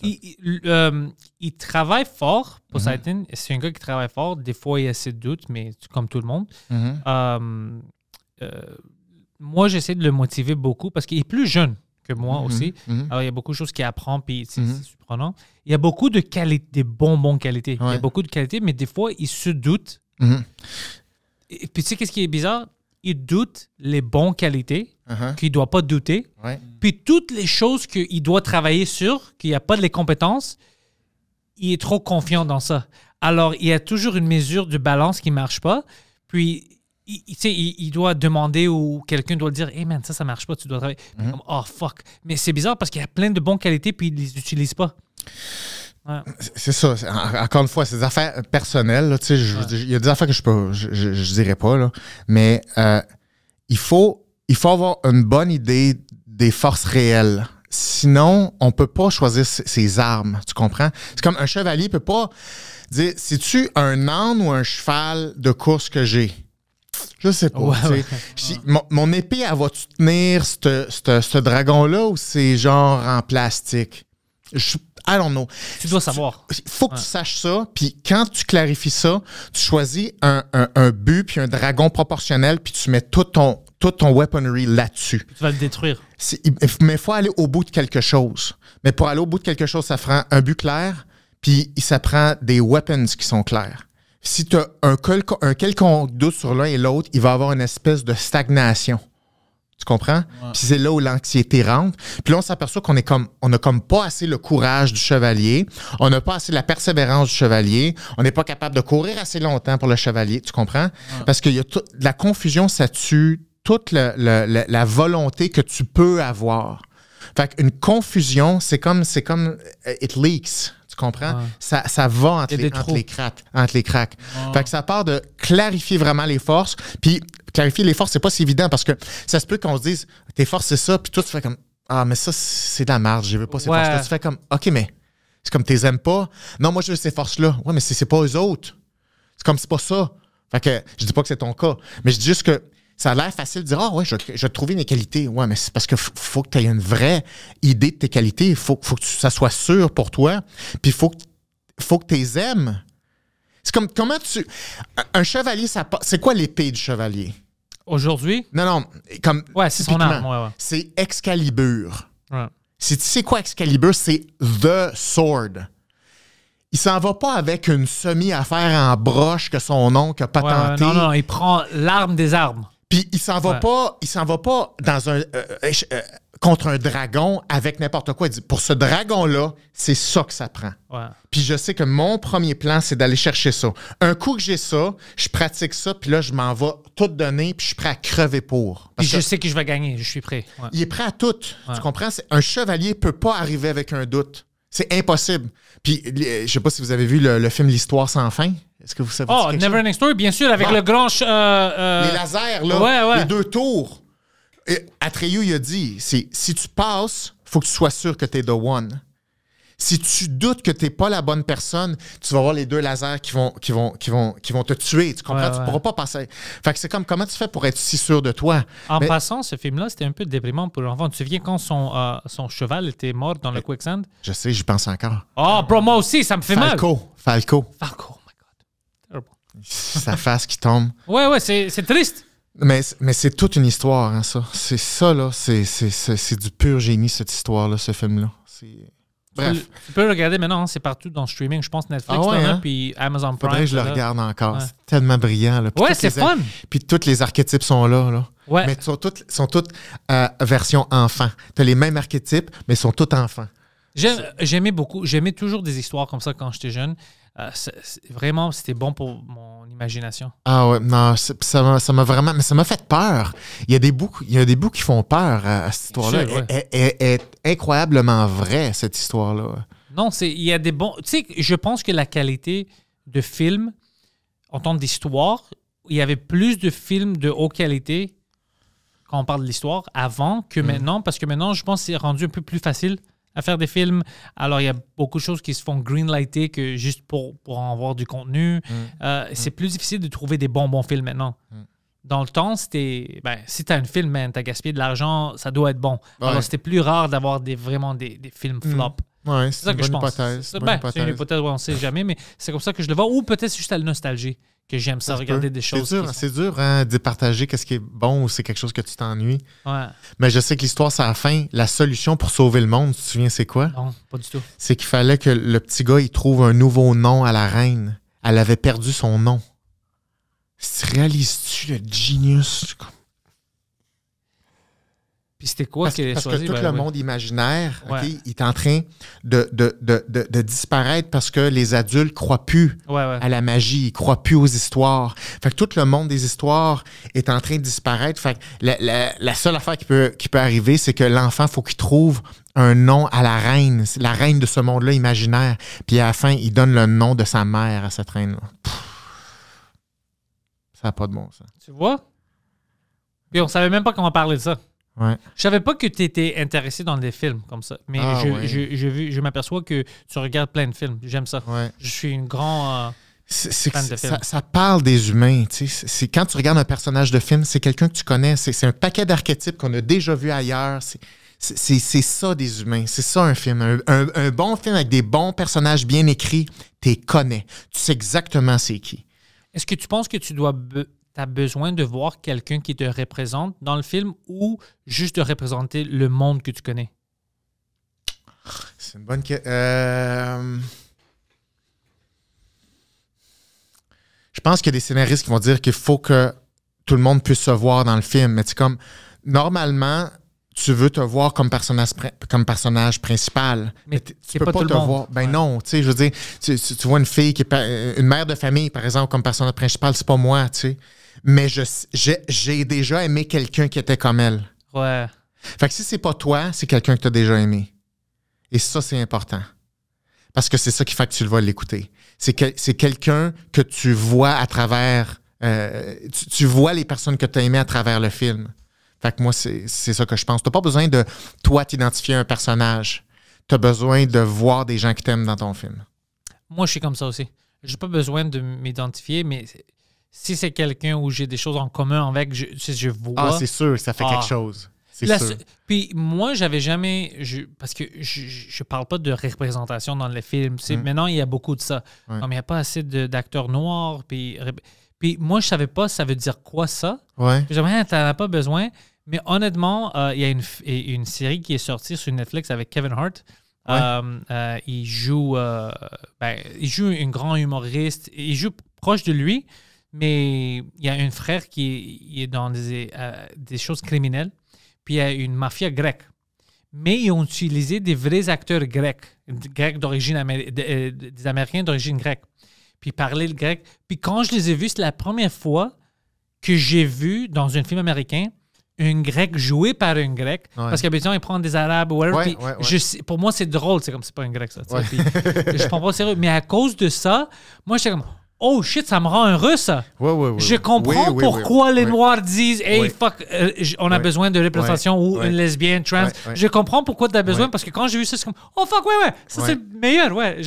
Euh, il, travaille fort, pour Mm C'est un gars qui travaille fort. Des fois, il y a ses doutes, mais comme tout le monde. Mhm. Euh, euh, moi, j'essaie de le motiver beaucoup parce qu'il est plus jeune que moi mhm, aussi. Mhm. Alors, il y a beaucoup de choses qu'il apprend, puis c'est mhm. surprenant. Il y a beaucoup de qualités, des bons qualités. Il y a beaucoup de qualités, mais des fois, il se doute. Et puis, tu sais, qu'est-ce qui est bizarre? Il doute les bonnes qualités uh-huh. qu'il ne doit pas douter. Puis, toutes les choses qu'il doit travailler sur, qu'il n'y a pas de les compétences, il est trop confiant dans ça. Alors, il y a toujours une mesure de balance qui ne marche pas. Puis, il, doit demander ou quelqu'un doit le dire Hey man, ça, ça marche pas, tu dois travailler. Mhm. oh fuck. Mais c'est bizarre parce qu'il y a plein de bonnes qualités puis ils les utilisent pas. C'est ça. Encore une fois, c'est des affaires personnelles. Là, Il y a des affaires que je peux, je, dirais pas. Mais euh, il, faut, il faut avoir une bonne idée des forces réelles. Sinon, on peut pas choisir ses armes. Tu comprends? C'est comme un chevalier peut pas dire si tu un âne ou un cheval de course que j'ai? je sais pas. Mon, épée, elle va tenir ce dragon-là ou c'est genre en plastique? Je, allons know. Tu dois savoir. Il faut que tu saches ça. Puis quand tu clarifies ça, tu choisis un, but puis un dragon proportionnel puis tu mets tout ton, tout ton weaponry là-dessus. Tu vas le détruire. Mais il faut aller au bout de quelque chose. Mais pour aller au bout de quelque chose, ça prend un but clair puis ça prend des weapons qui sont clairs si tu as un, quelconque doute sur l'un et l'autre, il va avoir une espèce de stagnation. Tu comprends? Puis c'est là où l'anxiété rentre. Puis là, on s'aperçoit qu'on est comme on n'a comme pas assez le courage du chevalier, on n'a pas assez la persévérance du chevalier, on n'est pas capable de courir assez longtemps pour le chevalier, tu comprends? Parce que y a la confusion, ça tue toute la volonté que tu peux avoir. Fait qu'une confusion, c'est comme c'est comme euh, it leaks. Tu comprends? Ça, ça, va entre les, entre entre les cracks. Fait que ça part de clarifier vraiment les forces. Puis clarifier les forces, c'est pas si évident parce que ça se peut qu'on se dise tes forces, c'est ça. Puis toi, tu fais comme Ah, mais ça, c'est de la marge. Je veux pas ces forces Tu fais comme OK, mais c'est comme t'es aimes pas. Non, moi, je veux ces forces-là. Ouais, mais c'est pas eux autres. C'est comme c'est pas ça. Fait que je dis pas que c'est ton cas, mais je dis juste que ça a l'air facile de dire Ah, ouais, je, je une trouver qualités. Ouais, mais c'est parce que faut que tu aies une vraie idée de tes qualités. Il faut, que ça soit sûr pour toi. Puis il faut, que tu les aimes. C'est comme comment tu. Un chevalier, ça C'est quoi l'épée du chevalier? Aujourd'hui? Non, non. Comme, ouais, c'est son arme. C'est Excalibur. C'est, tu sais quoi Excalibur? C'est The Sword. Il s'en va pas avec une semi-affaire en broche que son oncle a patenté. non, non, il prend l'arme des armes. Puis il s'en va pas, il s'en va pas dans un euh, euh, euh, contre un dragon avec n'importe quoi. dit pour ce dragon là, c'est ça que ça prend. Puis je sais que mon premier plan c'est d'aller chercher ça. Un coup que j'ai ça, je pratique ça, puis là je m'en vais tout donner, puis je suis prêt à crever pour. puis je sais que je vais gagner, je suis prêt. Il est prêt à tout. Tu comprends Un chevalier peut pas arriver avec un doute. C'est impossible. Puis, je sais pas si vous avez vu le, film L'Histoire sans fin. Est-ce que vous savez Oh, Never Ending Story, bien sûr, avec le grand. Euh, euh, Les lasers, là. Les deux tours. Et Atreyu, il a dit si tu passes, faut que tu sois sûr que tu es the one. Si tu doutes que tu n'es pas la bonne personne, tu vas voir les deux lasers qui vont, qui vont, qui vont, qui vont te tuer. Tu comprends? tu ne pourras pas passer. Fait c'est comme comment tu fais pour être si sûr de toi. En passant, ce film-là, c'était un peu déprimant pour l'enfant. Tu te souviens quand son, euh, son cheval était mort dans le euh, quicksand? Je sais, j'y pense encore. Oh, bro, moi aussi, ça me fait mal. Falco. Falco, oh my God. Terrible. Sa face qui tombe. Ouais, ouais, c'est triste. Mais, mais c'est toute une histoire, hein, ça. C'est ça, là. C'est du pur génie, cette histoire-là, ce film-là. C'est. Bref. Tu peux le regarder maintenant, hein, c'est partout dans le streaming. Je pense Netflix, ah hein? puis Amazon Prime. Faudrait je le regarde encore. C'est tellement brillant. Là. Puis ouais, c'est fun. Puis tous les archétypes sont là. là. Mais sont toutes, sont toutes euh, versions enfants. Tu as les mêmes archétypes, mais sont tous enfants. J'aimais beaucoup. J'aimais toujours des histoires comme ça quand j'étais jeune. Euh, vraiment, c'était bon pour mon imagination. Ah ouais, non, ça m'a vraiment, mais ça m'a fait peur. Il y a des bouts, il y des bouts qui font peur à, cette histoire-là. Est, incroyablement vrai cette histoire-là. Non, c'est, il y a des bons. Tu sais, je pense que la qualité de film, en tant d'histoire, il y avait plus de films de haute qualité quand on parle de l'histoire avant que mm. maintenant, parce que maintenant, je pense que c'est rendu un peu plus facile à faire des films. Alors, il y a beaucoup de choses qui se font greenlighter que juste pour, pour en voir du contenu. Mm. Euh, mm. C'est plus difficile de trouver des bons bons films maintenant. Mm. Dans le temps, c'était ben, si as un film, tu as gaspillé de l'argent, ça doit être bon. Alors, c'était plus rare d'avoir des, vraiment des, des films flops c'est ça que je Hypothèse, c'est, ben, peut une on sait jamais, mais c'est comme ça que je le vois. Ou peut-être c'est juste à la nostalgie que j'aime ça, regarder des choses. C'est dur, c'est hein, de partager qu'est-ce qui est bon ou c'est quelque chose que tu t'ennuies. Ouais. Mais je sais que l'histoire, c'est a la fin. La solution pour sauver le monde, tu te souviens, c'est quoi? Non, pas du tout. C'est qu'il fallait que le petit gars, il trouve un nouveau nom à la reine. Elle avait perdu son nom. Réalises-tu le genius? c'était quoi parce, parce que tout ben le monde imaginaire, il est en train de, disparaître parce que les adultes ne croient plus à la magie, ils croient plus aux histoires. Fait tout le monde des histoires est en train de disparaître. Fait la, seule affaire qui peut, arriver, c'est que l'enfant, faut qu'il trouve un nom à la reine, la reine de ce monde-là imaginaire. Puis à la fin, il donne le nom de sa mère à cette reine-là. Ça n'a pas de bon ça. Tu vois? Puis on savait même pas comment parler de ça. Ouais. Je savais pas que tu étais intéressé dans les films comme ça, mais ah, je, je, je, m'aperçois que tu regardes plein de films. J'aime ça. Je suis une grande. Euh, fan de ça, ça, parle des humains. C'est quand tu regardes un personnage de film, c'est quelqu'un que tu connais. C'est un paquet d'archétypes qu'on a déjà vu ailleurs. C'est ça des humains. C'est ça un film. Un, un, bon film avec des bons personnages bien écrits, les connais. Tu sais exactement c'est qui. Est-ce que tu penses que tu dois tu besoin de voir quelqu'un qui te représente dans le film ou juste de représenter le monde que tu connais? C'est une bonne question. Euh, je pense qu'il y a des scénaristes qui vont dire qu'il faut que tout le monde puisse se voir dans le film. Mais c'est comme, normalement, tu veux te voir comme personnage, comme personnage principal. Mais, tu ne peux pas, te voir. Ben non, tu sais, je veux dire, tu, tu, vois une fille qui est une mère de famille, par exemple, comme personnage principal, c'est pas moi, tu sais mais j'ai déjà aimé quelqu'un qui était comme elle. Ouais. Fait que si c'est pas toi, c'est quelqu'un que as déjà aimé. Et ça, c'est important. Parce que c'est ça qui fait que tu le vas l'écouter. C'est, que, c'est quelqu'un que tu vois à travers. Euh, tu, vois les personnes que tu as aimées à travers le film. Fait que moi, c'est, ça que je pense. n'as pas besoin de toi t'identifier à un personnage. Tu as besoin de voir des gens qui t'aiment dans ton film. Moi, je suis comme ça aussi. J'ai pas besoin de m'identifier, mais si c'est quelqu'un où j'ai des choses en commun avec, je, je vois. Ah, c'est sûr, ça fait quelque ah. chose. C'est sûr. puis moi, j'avais jamais. Je, parce que je, je parle pas de représentation dans les films. Mm. Maintenant, il y a beaucoup de ça. Non, mais il n'y a pas assez d'acteurs noirs. Puis, puis moi, je savais pas ça veut dire quoi ça. Ouais. J'aimerais, n'en hein, as pas besoin. Mais honnêtement, euh, il y a une, une, série qui est sortie sur Netflix avec Kevin Hart. Euh, euh, il, joue, ben, il joue une grand humoriste. Il joue proche de lui. Mais il y a un frère qui est dans euh, des, choses criminelles, puis il y a une mafia grecque. Mais ils ont utilisé des vrais acteurs grecs, grecs d'origine euh, des Américains d'origine grecque, puis ils parlaient le grec. Puis quand je les ai vus, c'est la première fois que j'ai vu dans un film américain un grec joué par un grec. Parce qu'habituellement, ils prennent des arabes ou whatever. Ouais, ouais, pour moi, c'est drôle. C'est comme, c'est pas un grec, ça. Je je prends pas sérieux. Mais à cause de ça, moi, suis comme, Oh shit, ça me rend un russe. Je comprends pourquoi les Noirs disent Hey, fuck, euh, on a besoin de représentation ou une lesbienne, trans. Je comprends pourquoi tu as besoin parce que quand j'ai vu ça, c'est comme Oh fuck, ouais, ouais, ça c'est meilleur, ouais.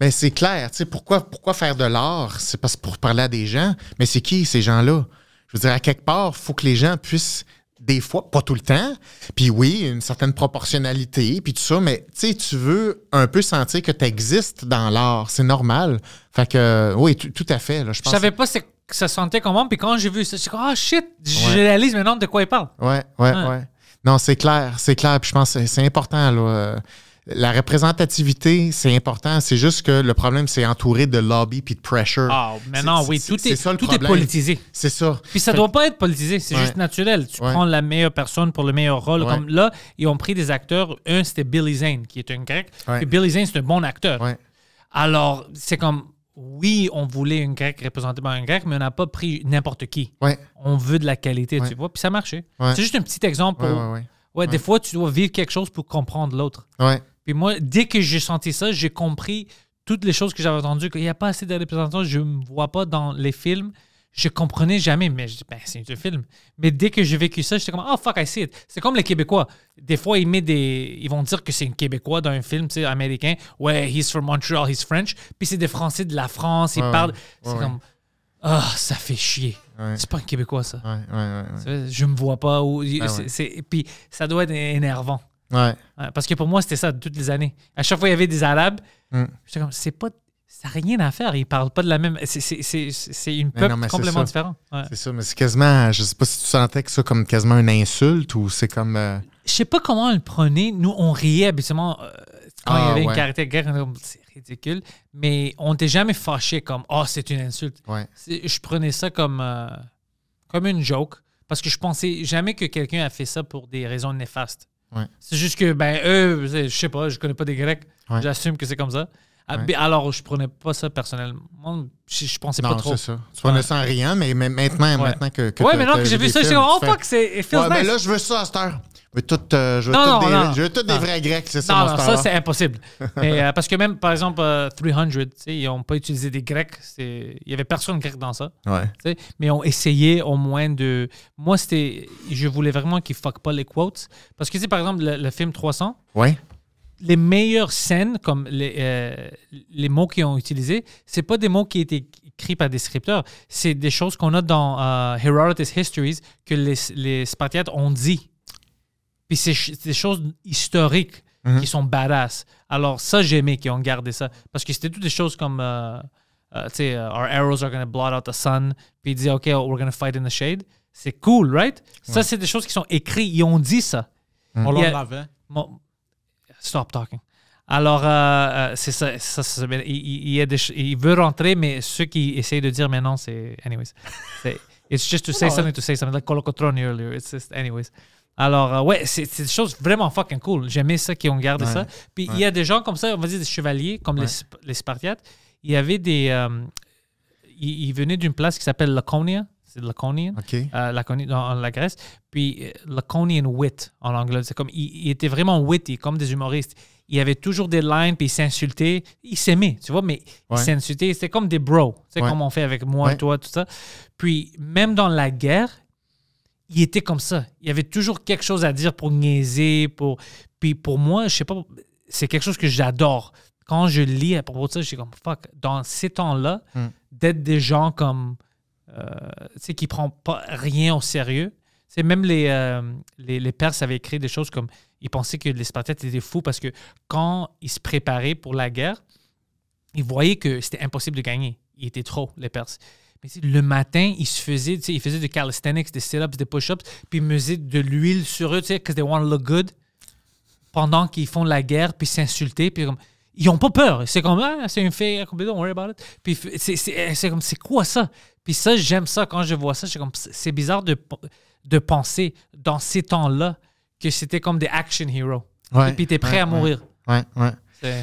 Mais c'est clair, tu sais, pourquoi, pourquoi faire de l'art C'est parce pour parler à des gens. Mais c'est qui ces gens-là Je veux dire, à quelque part, il faut que les gens puissent des fois, pas tout le temps, puis oui, une certaine proportionnalité, puis tout ça, mais tu sais, tu veux un peu sentir que tu existes dans l'art, c'est normal. Fait que, oui, tout à fait, là, je pense. savais pas que ça sentait comment, puis quand j'ai vu ça, je ah shit, je réalise maintenant de quoi il parle. Ouais, ouais, ouais. Non, c'est clair, c'est clair, puis je pense que c'est important, là. Euh, la représentativité, c'est important. C'est juste que le problème, c'est entouré de lobby puis de pressure. Ah, mais non, oui, tout, est, tout est, politisé. C'est ça. Puis ça ne doit pas être politisé, c'est juste naturel. Tu prends la meilleure personne pour le meilleur rôle. Comme là, ils ont pris des acteurs. Un, c'était Billy Zane, qui est un grec. Puis Billy Zane, c'est un bon acteur. Alors, c'est comme, oui, on voulait une grec représenté par un grec, mais on n'a pas pris n'importe qui. On veut de la qualité, tu vois. Puis ça marchait. C'est juste un petit exemple. Pour... Ouais, des fois, tu dois vivre quelque chose pour comprendre l'autre. Ouais. Puis moi, dès que j'ai senti ça, j'ai compris toutes les choses que j'avais entendues, Il n'y a pas assez de représentants, je ne me vois pas dans les films. Je comprenais jamais, mais ben, c'est un film. Mais dès que j'ai vécu ça, j'étais comme, oh fuck, I see it. C'est comme les Québécois. Des fois, ils, mettent des... ils vont dire que c'est un Québécois dans un film américain. Ouais, he's from Montreal, he's French. Puis c'est des Français de la France, ils parlent. C'est comme, ah, oh, ça fait chier. Ce C'est pas un Québécois, ça. Je ne me vois pas. Où... Ah c'est. puis ça doit être énervant. Euh, parce que pour moi, c'était ça toutes les années. À chaque fois, il y avait des Arabes. Mm. comme, c'est pas. Ça n'a rien à faire. Ils parlent pas de la même. C'est une peuple complètement différent. C'est ça, mais c'est quasiment. Je sais pas si tu sentais que ça comme quasiment une insulte ou c'est comme. Euh, je sais pas comment on le prenait. Nous, on riait habituellement euh, quand il y ah, avait une caractère c'est ridicule. Mais on n'était jamais fâché comme oh c'est une insulte. Je prenais ça comme comme une joke parce que je pensais jamais que quelqu'un a fait ça pour des raisons néfastes. C'est juste que, ben, eux, je sais pas, je connais pas des Grecs. J'assume que c'est comme ça. Ah, ben, alors, je prenais pas ça personnellement. Je, je pensais pas trop. Non, c'est ça. Tu prenais ça en rien, mais, maintenant, maintenant que, que. ouais, mais non, que j'ai vu ça, suis dit, oh fuck, c'est. Ouais, mais ben là, je veux ça à cette heure veux tout, euh, je veux des, Je veux des vrais grecs, c'est ça. Non, ça, c'est impossible. Euh, parce que même, par exemple, 300, euh, ils n'ont pas utilisé des grecs. Il n'y avait personne grec dans ça. Ouais. Mais ont essayé au moins de. Moi, c'était. Je voulais vraiment qu'ils ne fuck pas les quotes. Parce que, c'est par exemple, le, film 300. Ouais. Les meilleures scènes, comme les, les mots qu'ils ont utilisés, c'est pas des mots qui étaient écrits par des scripteurs. C'est des choses qu'on a dans Herodotus Histories que les, les Spartiates ont dit. Puis c'est des choses historiques qui mm-hmm. sont badass. Alors ça, j'aimais qu'ils ont gardé ça. Parce que c'était toutes des choses comme, euh, euh, tu sais, euh, our arrows are going to blot out the sun. Puis ils disaient, OK, we're going to fight in the shade. C'est cool, right? Ça, c'est des choses qui sont écrites. Ils ont dit ça. Mm. On l'enlève, stop talking. Alors, c'est ça. il, veut rentrer, mais ceux qui essayent de dire, mais non, c'est. Anyways. It's just to say something to say something, like Colocotron earlier. It's just, anyways. Alors, euh, ouais, c'est des choses vraiment fucking cool. J'aimais ça qu'ils ont gardé ça. Puis il y a des gens comme ça, on va dire des chevaliers, comme les, Spartiates. Il y avait des. Euh, il ils, venaient d'une place qui s'appelle Laconia. C'est Laconian. Euh, dans la Grèce. Puis Laconian wit en anglais. C'est comme. Ils, était étaient vraiment witty, comme des humoristes. y avait toujours des lines, puis ils s'insultaient. Ils s'aimaient, tu vois, mais ils s'insultaient. C'était comme des bros. C'est comme on fait avec moi, toi, tout ça. Puis même dans la guerre, il était comme ça. Il y avait toujours quelque chose à dire pour niaiser, pour. Puis pour moi, je sais pas, c'est quelque chose que j'adore. Quand je lis à propos de ça, je suis comme fuck. Dans ces temps-là, hmm. d'être des gens comme, euh, tu sais, qui prend pas rien au sérieux. C'est même les, euh, les, les Perses avaient écrit des choses comme ils pensaient que les Spartiates étaient fous parce que quand ils se préparaient pour la guerre, ils voyaient que c'était impossible de gagner. Ils étaient trop les Perses. Mais le matin, ils se faisaient, ils faisaient des calisthenics, des sit-ups, des push-ups, puis ils de l'huile sur eux, tu sais, parce they want look good, pendant qu'ils font la guerre, puis s'insulter, puis Ils n'ont pas peur. C'est comme, ah, c'est une fille, don't worry about it. Puis c'est comme, c'est quoi ça? Puis ça, j'aime ça quand je vois ça. comme, c'est bizarre de, de penser dans ces temps-là que c'était comme des action heroes. et puis t'es prêt à mourir. Ouais, ouais.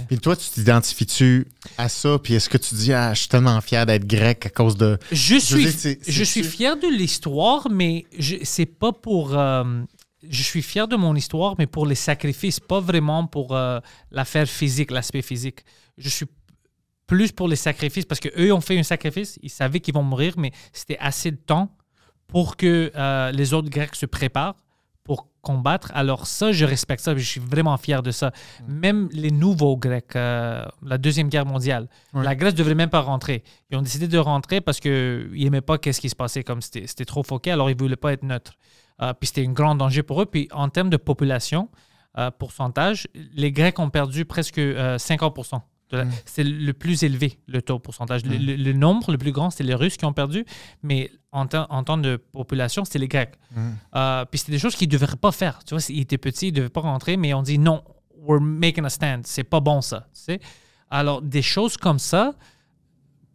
Et toi, tu t'identifies-tu à ça? Puis est-ce que tu dis, ah, je suis tellement fier d'être grec à cause de. Je, je suis, je suis fier de l'histoire, mais c'est pas pour. Euh, je suis fier de mon histoire, mais pour les sacrifices, pas vraiment pour euh, l'affaire physique, l'aspect physique. Je suis plus pour les sacrifices parce qu'eux ont fait un sacrifice, ils savaient qu'ils vont mourir, mais c'était assez de temps pour que euh, les autres Grecs se préparent combattre. Alors ça, je respecte ça, je suis vraiment fier de ça. Même les nouveaux Grecs, euh, la Deuxième Guerre mondiale, la Grèce ne devrait même pas rentrer. Ils ont décidé de rentrer parce qu'ils n'aimaient pas qu'est-ce qui se passait, comme c'était trop foqué, alors ils ne voulaient pas être neutres. Euh, puis c'était un grand danger pour eux. Puis en termes de population, euh, pourcentage, les Grecs ont perdu presque 50% Mm. C'est le plus élevé, le taux pourcentage. Mm. Le, nombre le plus grand, c'est les Russes qui ont perdu, mais en, en temps de population, c'est les Grecs. Mm. Euh, puis c'est des choses qu'ils ne devraient pas faire. Tu vois, ils étaient petits, ils ne devaient pas rentrer, mais on dit non, we're making a stand. C'est pas bon, ça. Alors, des choses comme ça,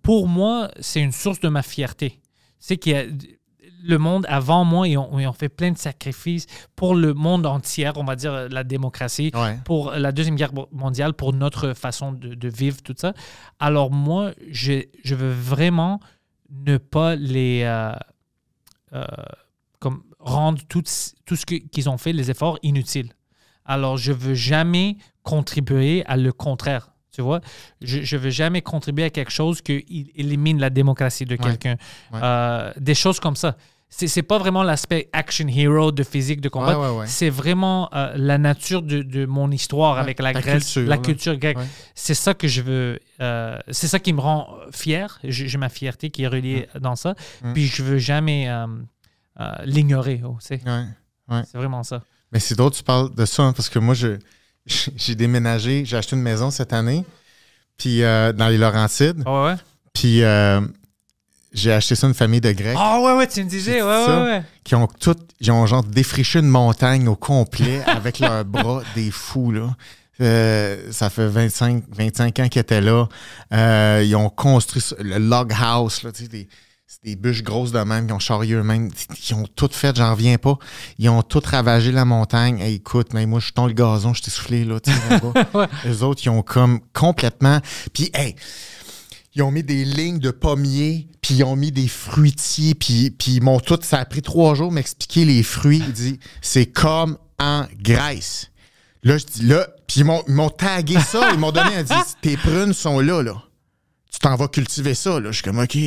pour moi, c'est une source de ma fierté. C'est qu'il y a le monde avant moi et on, fait plein de sacrifices pour le monde entier, on va dire la démocratie, pour la Deuxième Guerre mondiale, pour notre façon de, vivre, tout ça. Alors moi, je, je veux vraiment ne pas les... Euh, euh, comme rendre tout, tout ce qu'ils ont fait, les efforts, inutiles. Alors, je veux jamais contribuer à le contraire. Tu vois, je ne veux jamais contribuer à quelque chose qui élimine la démocratie de quelqu'un. Euh, des choses comme ça. C'est pas vraiment l'aspect action hero de physique de combat. C'est vraiment euh, la nature de, de mon histoire avec la, Grèce, culture, la culture grecque. C'est ça que je veux. Euh, c'est ça qui me rend fier. J'ai ma fierté qui est reliée dans ça. Puis je veux jamais l'ignorer. Oh, c'est vraiment ça. Mais c'est d'autres tu parles de ça hein, parce que moi, je j'ai déménagé, j'ai acheté une maison cette année, puis euh, dans les Laurentides. Ah puis euh, j'ai acheté ça une famille de Grecs. Ah ouais, tu me disais, ouais, ouais, Qui ont tout, ils ont genre défriché une montagne au complet avec leurs bras des fous, là. Euh, ça fait 25, 25 ans qu'ils étaient là. ils ont construit le log house, là, tu sais, des c'est des bûches grosses de même, qui ont charrié eux-mêmes, ils ont tout fait, j'en reviens pas. Ils ont tout ravagé la montagne. écoute, mais moi, je dans le gazon, je t'ai soufflé là, les Eux autres, ils ont comme complètement. Puis, hey, ils ont mis des lignes de pommiers, puis ils ont mis des fruitiers, puis, ils m'ont tout. Ça a pris trois jours m'expliquer les fruits. Il dit, c'est comme en Grèce. Là, je dis, là, puis ils m'ont tagué ça, ils m'ont donné, ils dit, tes prunes sont là, là. Tu t'en vas cultiver ça, là. Je suis comme, OK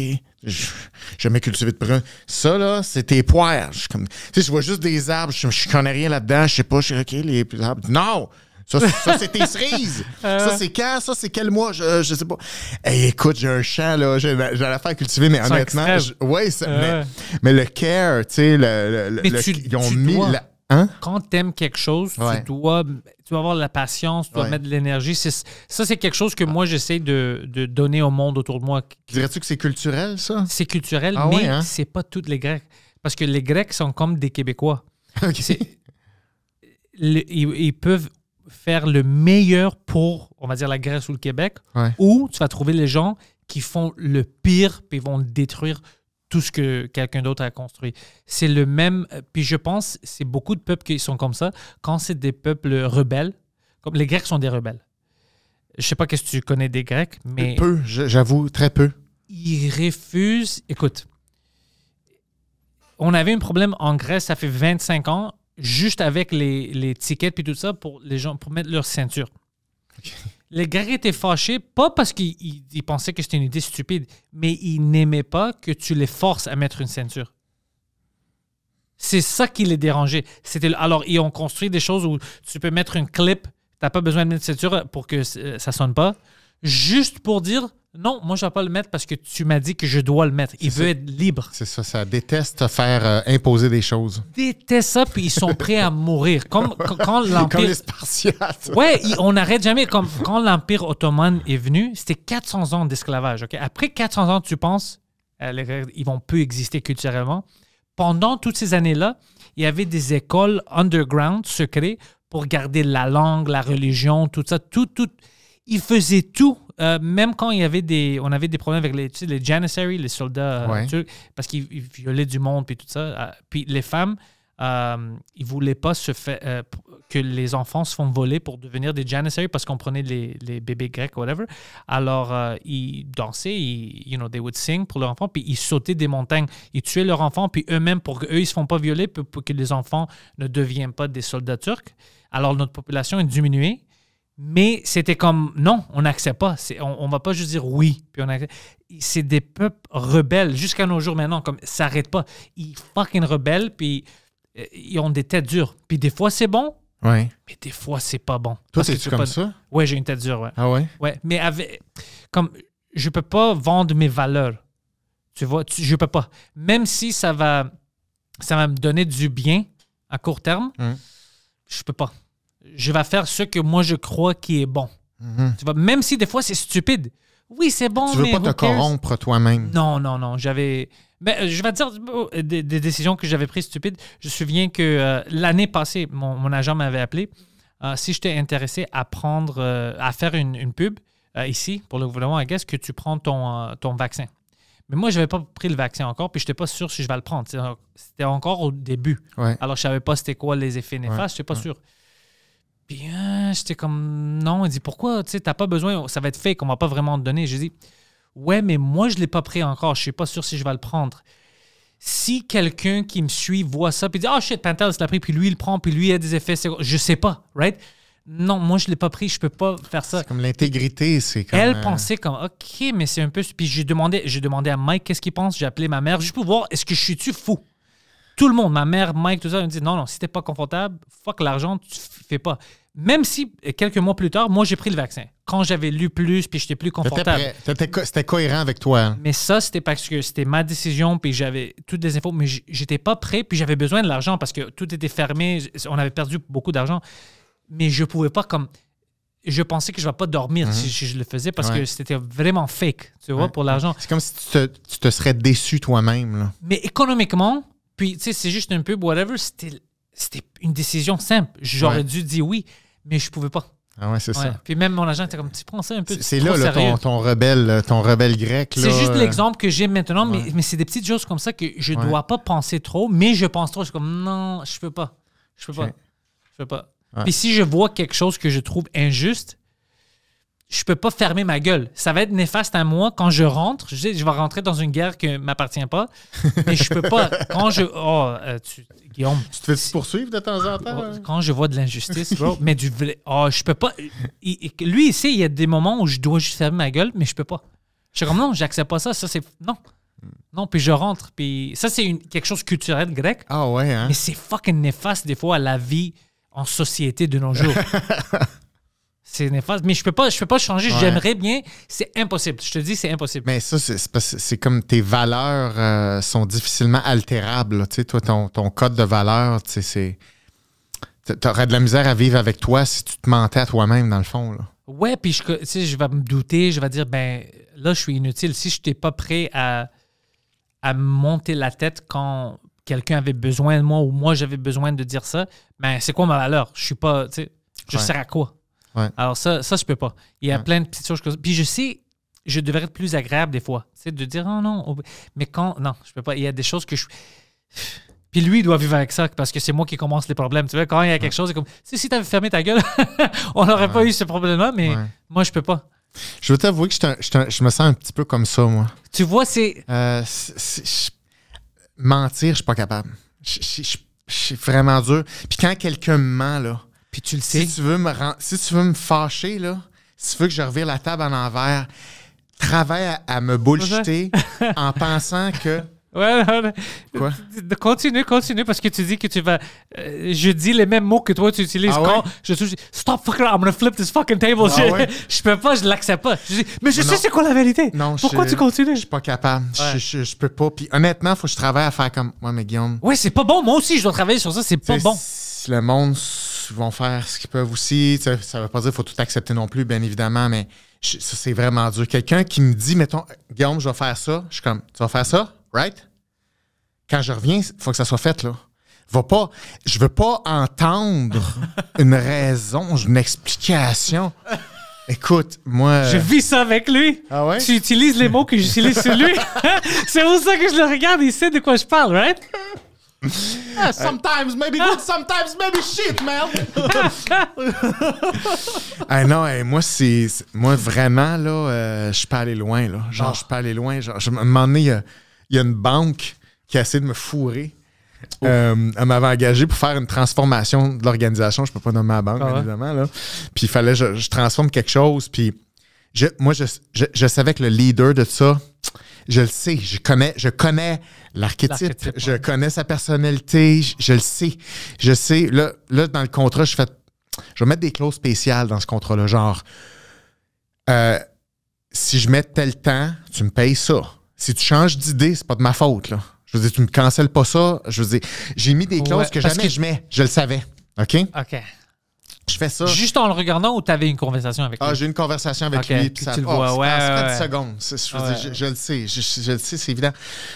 jamais cultivé de brun. Ça, là, c'est tes poires. Je, comme, tu sais, je vois juste des arbres, je, je connais rien là-dedans, je sais pas, je suis OK, les arbres. Non! Ça, ça c'est tes cerises. Ah ça, c'est quand? Ça, c'est quel mois? Je, je sais pas. Eh, écoute, j'ai un champ, là. J'ai ben, la faire cultiver, mais honnêtement, oui, ah mais, mais, le care, tu sais, le, ils ont mis. La, Hein? Quand tu aimes quelque chose, tu, dois, tu avoir la patience, tu dois mettre de l'énergie. Ça, c'est quelque chose que moi, j'essaie de, donner au monde autour de moi. Dirais-tu que c'est culturel, ça? C'est culturel, ah mais ce hein? n'est c'est pas toutes les Grecs. Parce que les Grecs sont comme des Québécois. ils, peuvent faire le meilleur pour, on va dire, la Grèce ou le Québec, ou tu vas trouver les gens qui font le pire et vont le détruire tout ce que quelqu'un d'autre a construit. C'est le même, euh, puis je pense, c'est beaucoup de peuples qui sont comme ça. Quand c'est des peuples rebelles, comme les Grecs sont des rebelles. Je sais pas qu'est-ce que tu connais des Grecs, mais... Peu, j'avoue, très peu. Ils refusent... Écoute, on avait un problème en Grèce, ça fait 25 ans, juste avec les, les tickets puis tout ça, pour les gens, pour mettre leur ceinture. OK. Les gars étaient fâchés, pas parce qu'ils pensaient pensait que c'était une idée stupide, mais il n'aimait pas que tu les forces à mettre une ceinture. C'est ça qui les dérangeait. C'était alors ils ont construit des choses où tu peux mettre une clip, t'as pas besoin de mettre une ceinture pour que ça euh, ça sonne pas, juste pour dire non, moi, je ne vais pas le mettre parce que tu m'as dit que je dois le mettre. Il veut être libre. C'est ça, ça déteste faire euh, imposer des choses. Déteste ça, puis ils sont prêts à mourir. Comme quand l'Empire. les Spartiates. Ouais, on n'arrête jamais. Comme quand l'Empire ottoman est venu, c'était 400 ans d'esclavage. Après 400 ans, tu penses, euh, ils vont plus exister culturellement. Pendant toutes ces années-là, il y avait des écoles underground secrètes pour garder la langue, la religion, tout ça. Tout, tout ils faisait tout. Euh, même quand il y avait des, on avait des problèmes avec les, les janissaries, les soldats euh, turcs, parce qu'ils violaient du monde puis tout ça. Euh, puis les femmes, euh, ils voulaient pas se que les enfants se font voler pour devenir des janissaries parce qu'on prenait les, les, bébés grecs, whatever. Alors, ils dansaient, ils, you know, they would sing pour leurs enfants, puis ils sautaient des montagnes. Ils tuaient leurs enfants, puis eux-mêmes, pour qu'eux, ils se font pas violer, pour, pour, que les enfants ne deviennent pas des soldats turcs. Alors, notre population est diminuée. Mais c'était comme non, on n'accepte pas. On, ne va pas juste dire oui. C'est des peuples rebelles jusqu'à nos jours maintenant. Comme ça n'arrête pas. Ils fucking rebelles. Puis euh, ils ont des têtes dures. Puis des fois c'est bon. Ouais. Mais des fois c'est pas bon. Toi c'est comme ça Ouais, j'ai une tête dure. Ouais. Ah ouais. Ouais, mais avec comme je peux pas vendre mes valeurs. Tu vois, tu... je peux pas. Même si ça va ça va me donner du bien à court terme, hein. je peux pas je vais faire ce que moi je crois qui est bon. Mhm. même si des fois c'est stupide. Oui, c'est bon. Tu veux pas te corrompre toi-même. Non, non, non. J'avais. Mais euh, je vais te dire oh, des, décisions que j'avais prises stupides. Je me souviens que euh, l'année passée, mon, agent m'avait appelé. Euh, si je j'étais intéressé à prendre, à faire une, pub ici pour le gouvernement, à ce que tu prends ton, ton vaccin. Mais moi, je n'avais pas pris le vaccin encore, puis je n'étais pas sûr si je vais le prendre. C'était encore au début. Alors, je ne savais pas c'était quoi les effets néfastes, je je n'étais pas sûr. Puis hein, j'étais comme, non, il dit, pourquoi, tu sais, t'as pas besoin, ça va être fake, on va pas vraiment te donner. J'ai dit, ouais, mais moi, je l'ai pas pris encore, je suis pas sûr si je vais le prendre. Si quelqu'un qui me suit voit ça, puis dit, ah oh, shit, Pantel, l'a pris, puis lui, il prend, puis lui, il a des effets, je sais pas, right? non, moi, je ne l'ai pas pris, je peux pas faire ça. comme l'intégrité, c'est comme... Elle euh, pensait comme, OK, mais c'est un peu... Puis j'ai demandé, j'ai demandé à Mike qu'est-ce qu'il pense, j'ai appelé ma mère juste pour voir, est-ce que je suis-tu fou? Tout le monde, ma mère, Mike, tout ça, ils me disent non, non, si t'es pas confortable, fuck l'argent, tu fais pas. Même si quelques mois plus tard, moi j'ai pris le vaccin. Quand j'avais lu plus, puis j'étais plus confortable. C'était cohérent avec toi. Hein. Mais ça, c'était parce que c'était ma décision, puis j'avais toutes les infos, mais j'étais pas prêt, puis j'avais besoin de l'argent parce que tout était fermé, on avait perdu beaucoup d'argent. Mais je pouvais pas comme je pensais que je ne vais pas dormir mm-hmm. si je le faisais parce que c'était vraiment fake, tu vois, pour l'argent. C'est comme si tu te, tu te serais déçu toi-même. Mais économiquement, puis, tu sais, c'est juste un peu whatever. C'était une décision simple. J'aurais dû dire oui, mais je pouvais pas. Ah ouais, c'est ça. Puis même mon agent était comme, tu prends ça un peu. C'est là, ton, rebelle, euh, ton rebelle grec. C'est juste euh, l'exemple que j'ai maintenant, mais, mais c'est des petites choses comme ça que je ne dois pas penser trop, mais je pense trop. Je suis comme, non, je peux pas. Je peux pas. Je peux pas. Puis si je vois quelque chose que je trouve injuste, je peux pas fermer ma gueule. Ça va être néfaste à moi quand je rentre. Je, vais rentrer dans une guerre qui ne m'appartient pas. Mais je peux pas. Quand je. Oh, euh, tu, Guillaume. Tu te fais poursuivre de temps en temps? Hein? Quand je vois de l'injustice, bro, mais du. Oh, je peux pas. Il, lui, ici, il y a des moments où je dois juste fermer ma gueule, mais je peux pas. Je suis comme non, j'accepte pas ça. Ça, c'est. Non. Hmm. Non, puis je rentre. Puis ça, c'est quelque chose culturel grec. Ah ouais, hein? Mais c'est fucking néfaste, des fois, à la vie en société de nos jours. c'est néfaste. Mais je peux pas, je peux pas changer. J'aimerais bien. C'est impossible. Je te dis, c'est impossible. Mais ça, c'est comme tes valeurs euh, sont difficilement altérables. Tu sais, toi, ton, code de valeur, tu sais, c'est. de la misère à vivre avec toi si tu te mentais à toi-même, dans le fond. Là. Ouais, puis je, je vais me douter, je vais dire, ben là, je suis inutile. Si je n'étais pas prêt à, à monter la tête quand quelqu'un avait besoin de moi ou moi j'avais besoin de dire ça, ben c'est quoi ma valeur? Je suis pas, tu sais, je à quoi? Alors ça, ça, je peux pas. Il y a plein de petites choses. Que... Puis je sais, je devrais être plus agréable des fois. C'est de dire, oh non, mais quand... Non, je peux pas. Il y a des choses que je... Puis lui, il doit vivre avec ça parce que c'est moi qui commence les problèmes. Tu vois, quand il y a quelque chose, c'est comme, si, si avais fermé ta gueule, on n'aurait pas eu ce problème-là, mais moi, je peux pas. Je veux t'avouer que je, me sens un petit peu comme ça, moi. Tu vois, c'est... Euh, mentir, je suis pas capable. Je suis vraiment dur. Puis quand quelqu'un ment, là, puis tu le sais. Si tu veux me, si tu veux me fâcher, là, si tu veux que je revire la table en envers, travaille à, me bullshiter en pensant que. Ouais, Quoi? Continue, continue, parce que tu dis que tu vas. Euh, je dis les mêmes mots que toi, tu utilises. Ah quand je suis. Stop fucking, I'm gonna flip this fucking table. Ah je, peux pas, je l'accepte pas. mais je sais c'est quoi la vérité. Non, Pourquoi tu continues? Je suis pas capable. Je, peux pas. Puis honnêtement, faut que je travaille à faire comme. Ouais, mais Guillaume. Ouais, c'est pas bon. Moi aussi, je dois travailler sur ça. C'est pas bon. Le monde vont faire ce qu'ils peuvent aussi. Ça ne veut pas dire qu'il faut tout accepter non plus, bien évidemment, mais ça, c'est vraiment dur. Quelqu'un qui me dit, mettons, Guillaume, je vais faire ça, je suis comme, tu vas faire ça, right? Quand je reviens, il faut que ça soit fait, là. Va pas, je veux pas entendre une raison, une explication. Écoute, moi. Euh, je vis ça avec lui. Ah tu utilises les mots que j'utilise sur lui. c'est pour ça que je le regarde, il sait de quoi je parle, right? sometimes maybe good, sometimes maybe shit, man. Ah non, moi moi vraiment là, euh, je pas aller loin là. Genre ah. je pas aller loin, genre je il y, a une banque qui a essayé de me fourrer. Oh. elle euh, m'avait engagé pour faire une transformation de l'organisation. Je peux pas nommer ma banque, ah évidemment. Là. Puis il fallait je, je transforme quelque chose. Puis moi, je, je savais que le leader de ça, je le sais, je connais, je connais L'archétype, je connais sa personnalité, je, le sais. Je sais, là, là, dans le contrat, je fais. Je vais mettre des clauses spéciales dans ce contrat-là, genre euh, si je mets tel temps, tu me payes ça. Si tu changes d'idée, c'est pas de ma faute. Là. Je veux dire, tu me cancelles pas ça. Je veux dire, j'ai mis des clauses que jamais que... je mets. Je le savais. OK? OK je fais ça. Juste en le regardant ou t'avais une conversation avec ah, lui? Ah, j'ai une conversation avec lui. Puis ça, tu le vois, ouais, secondes. Je, le sais, je, sais, c'est évident.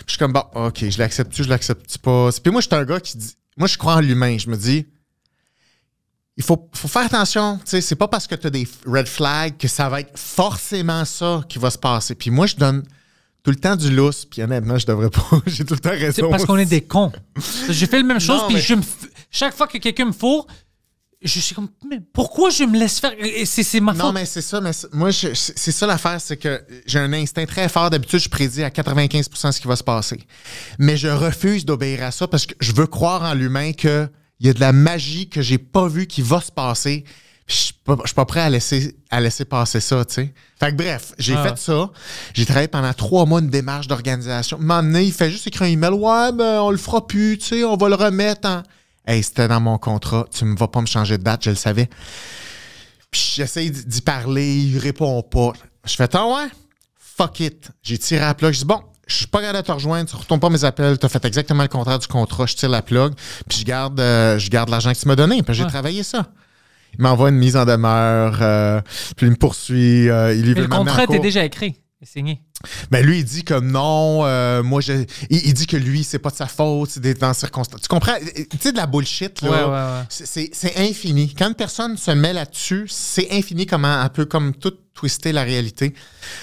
je suis comme, bon, OK, je l'accepte-tu, je l'accepte pas. Puis moi, je suis un gars qui dit, moi, je crois en l'humain. Je me dis, il faut, faire attention. Tu sais, c'est pas parce que tu as des red flags que ça va être forcément ça qui va se passer. Puis moi, je donne tout le temps du lousse. Puis honnêtement, je devrais pas. J'ai tout le temps raison. C'est parce qu'on est des cons. J'ai fait la même chose, puis je chaque fois que quelqu'un me fout je suis comme, mais pourquoi je me laisse faire? C'est ma faute. Non, mais c'est ça, mais moi, c'est ça l'affaire, c'est que j'ai un instinct très fort. D'habitude, je prédis à 95 ce qui va se passer. Mais je refuse d'obéir à ça parce que je veux croire en l'humain qu'il y a de la magie que j'ai pas vue qui va se passer. Je suis pas, suis pas prêt à laisser, à laisser passer ça, tu sais. Fait que bref, j'ai ah. fait ça. J'ai travaillé pendant trois mois une démarche d'organisation. M'emmener, il fait juste écrire un email. Ouais, mais on le fera plus, tu sais, on va le remettre en. Hey, c'était dans mon contrat, tu ne vas pas me changer de date, je le savais. Puis j'essaye d'y parler, il répond pas. Je fais Ah ouais, fuck it. J'ai tiré la plug, je dis bon, je suis pas capable à te rejoindre, tu retournes pas mes appels, tu as fait exactement le contraire du contrat, je tire la plug, puis je garde, euh, garde l'argent que tu m'as donné, puis j'ai travaillé ça. Il m'envoie une mise en demeure, euh, puis il me poursuit, euh, il le contrat était déjà écrit, signé. Mais ben, lui, il dit comme non, euh, moi, je, il, dit que lui, c'est pas de sa faute, c'est des dans circonstances. Tu comprends? Tu sais, de la bullshit, là. Ouais, C'est, infini. Quand une personne se met là-dessus, c'est infini comment un peu comme tout twister la réalité.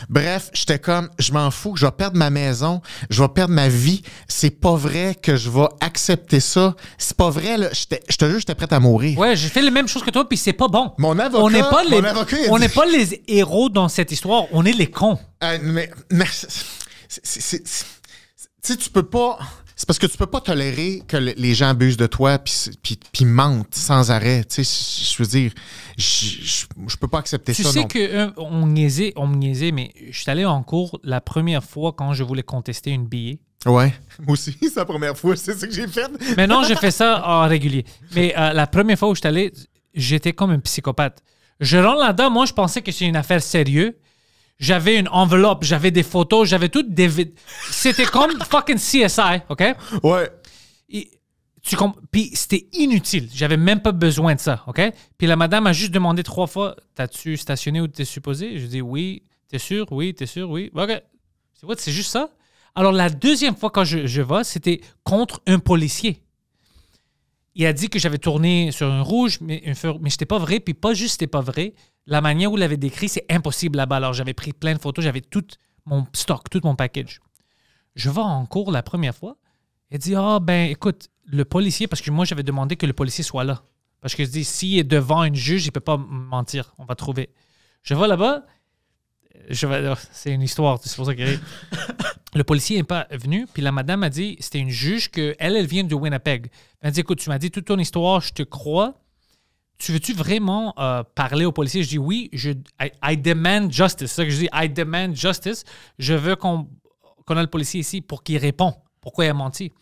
Bref, j'étais comme, je m'en fous, je vais perdre ma maison, je vais perdre ma vie. C'est pas vrai que je vais accepter ça. C'est pas vrai, là. Je te jure, j'étais prête à mourir. Ouais, j'ai fait la même chose que toi, puis c'est pas bon. Mon avocat, on n'est pas, les, on n'est pas les héros dans cette histoire, on est les cons. Euh, mais c'est. Tu peux pas. C'est parce que tu peux pas tolérer que les gens abusent de toi puis mentent sans arrêt. Tu sais, je veux dire, je peux pas accepter ça. Tu sais qu'on que euh, on me niaisait, on mais je suis allé en cours la première fois quand je voulais contester une billet. Ouais, moi aussi, c'est la première fois, c'est ce que j'ai fait. Mais non, j'ai fait ça en régulier. Mais euh, la première fois où je suis allé, j'étais comme un psychopathe. Je rentre là-dedans, moi, je pensais que c'était une affaire sérieuse. J'avais une enveloppe, j'avais des photos, j'avais tout des... C'était comme fucking CSI, OK? Ouais. tu Puis c'était inutile. J'avais même pas besoin de ça, OK? Puis la madame a juste demandé trois fois, t'as-tu stationné où t'es supposé? Je dis oui. T'es sûr? Oui, t'es sûr? Oui. OK. C'est C'est juste ça? Alors la deuxième fois quand je, je vais, c'était contre un policier il a dit que j'avais tourné sur un rouge, mais, mais c'était pas vrai. Puis pas juste c'était pas vrai, la manière où avait décrit, c'est impossible là-bas. Alors, j'avais pris plein de photos, j'avais tout mon stock, tout mon package. Je vais en cours la première fois et dit Ah, ben, écoute, le policier, parce que moi, j'avais demandé que le policier soit là. Parce que je dis S'il est devant une juge, il ne peut pas mentir. On va trouver. Je vais là-bas. Je vais, oh, c'est une histoire, c'est pour ça que le policier n'est pas venu. Puis la madame a dit C'était une juge que elle, elle vient de Winnipeg. Elle a dit Écoute, tu m'as dit toute ton histoire, je te crois tu veux-tu vraiment euh, parler au policier ?» Je dis oui, je, I, demand justice. C'est ça que je dis, I demand justice. Je veux qu'on qu a le policier ici pour qu'il répond. Pourquoi il a menti?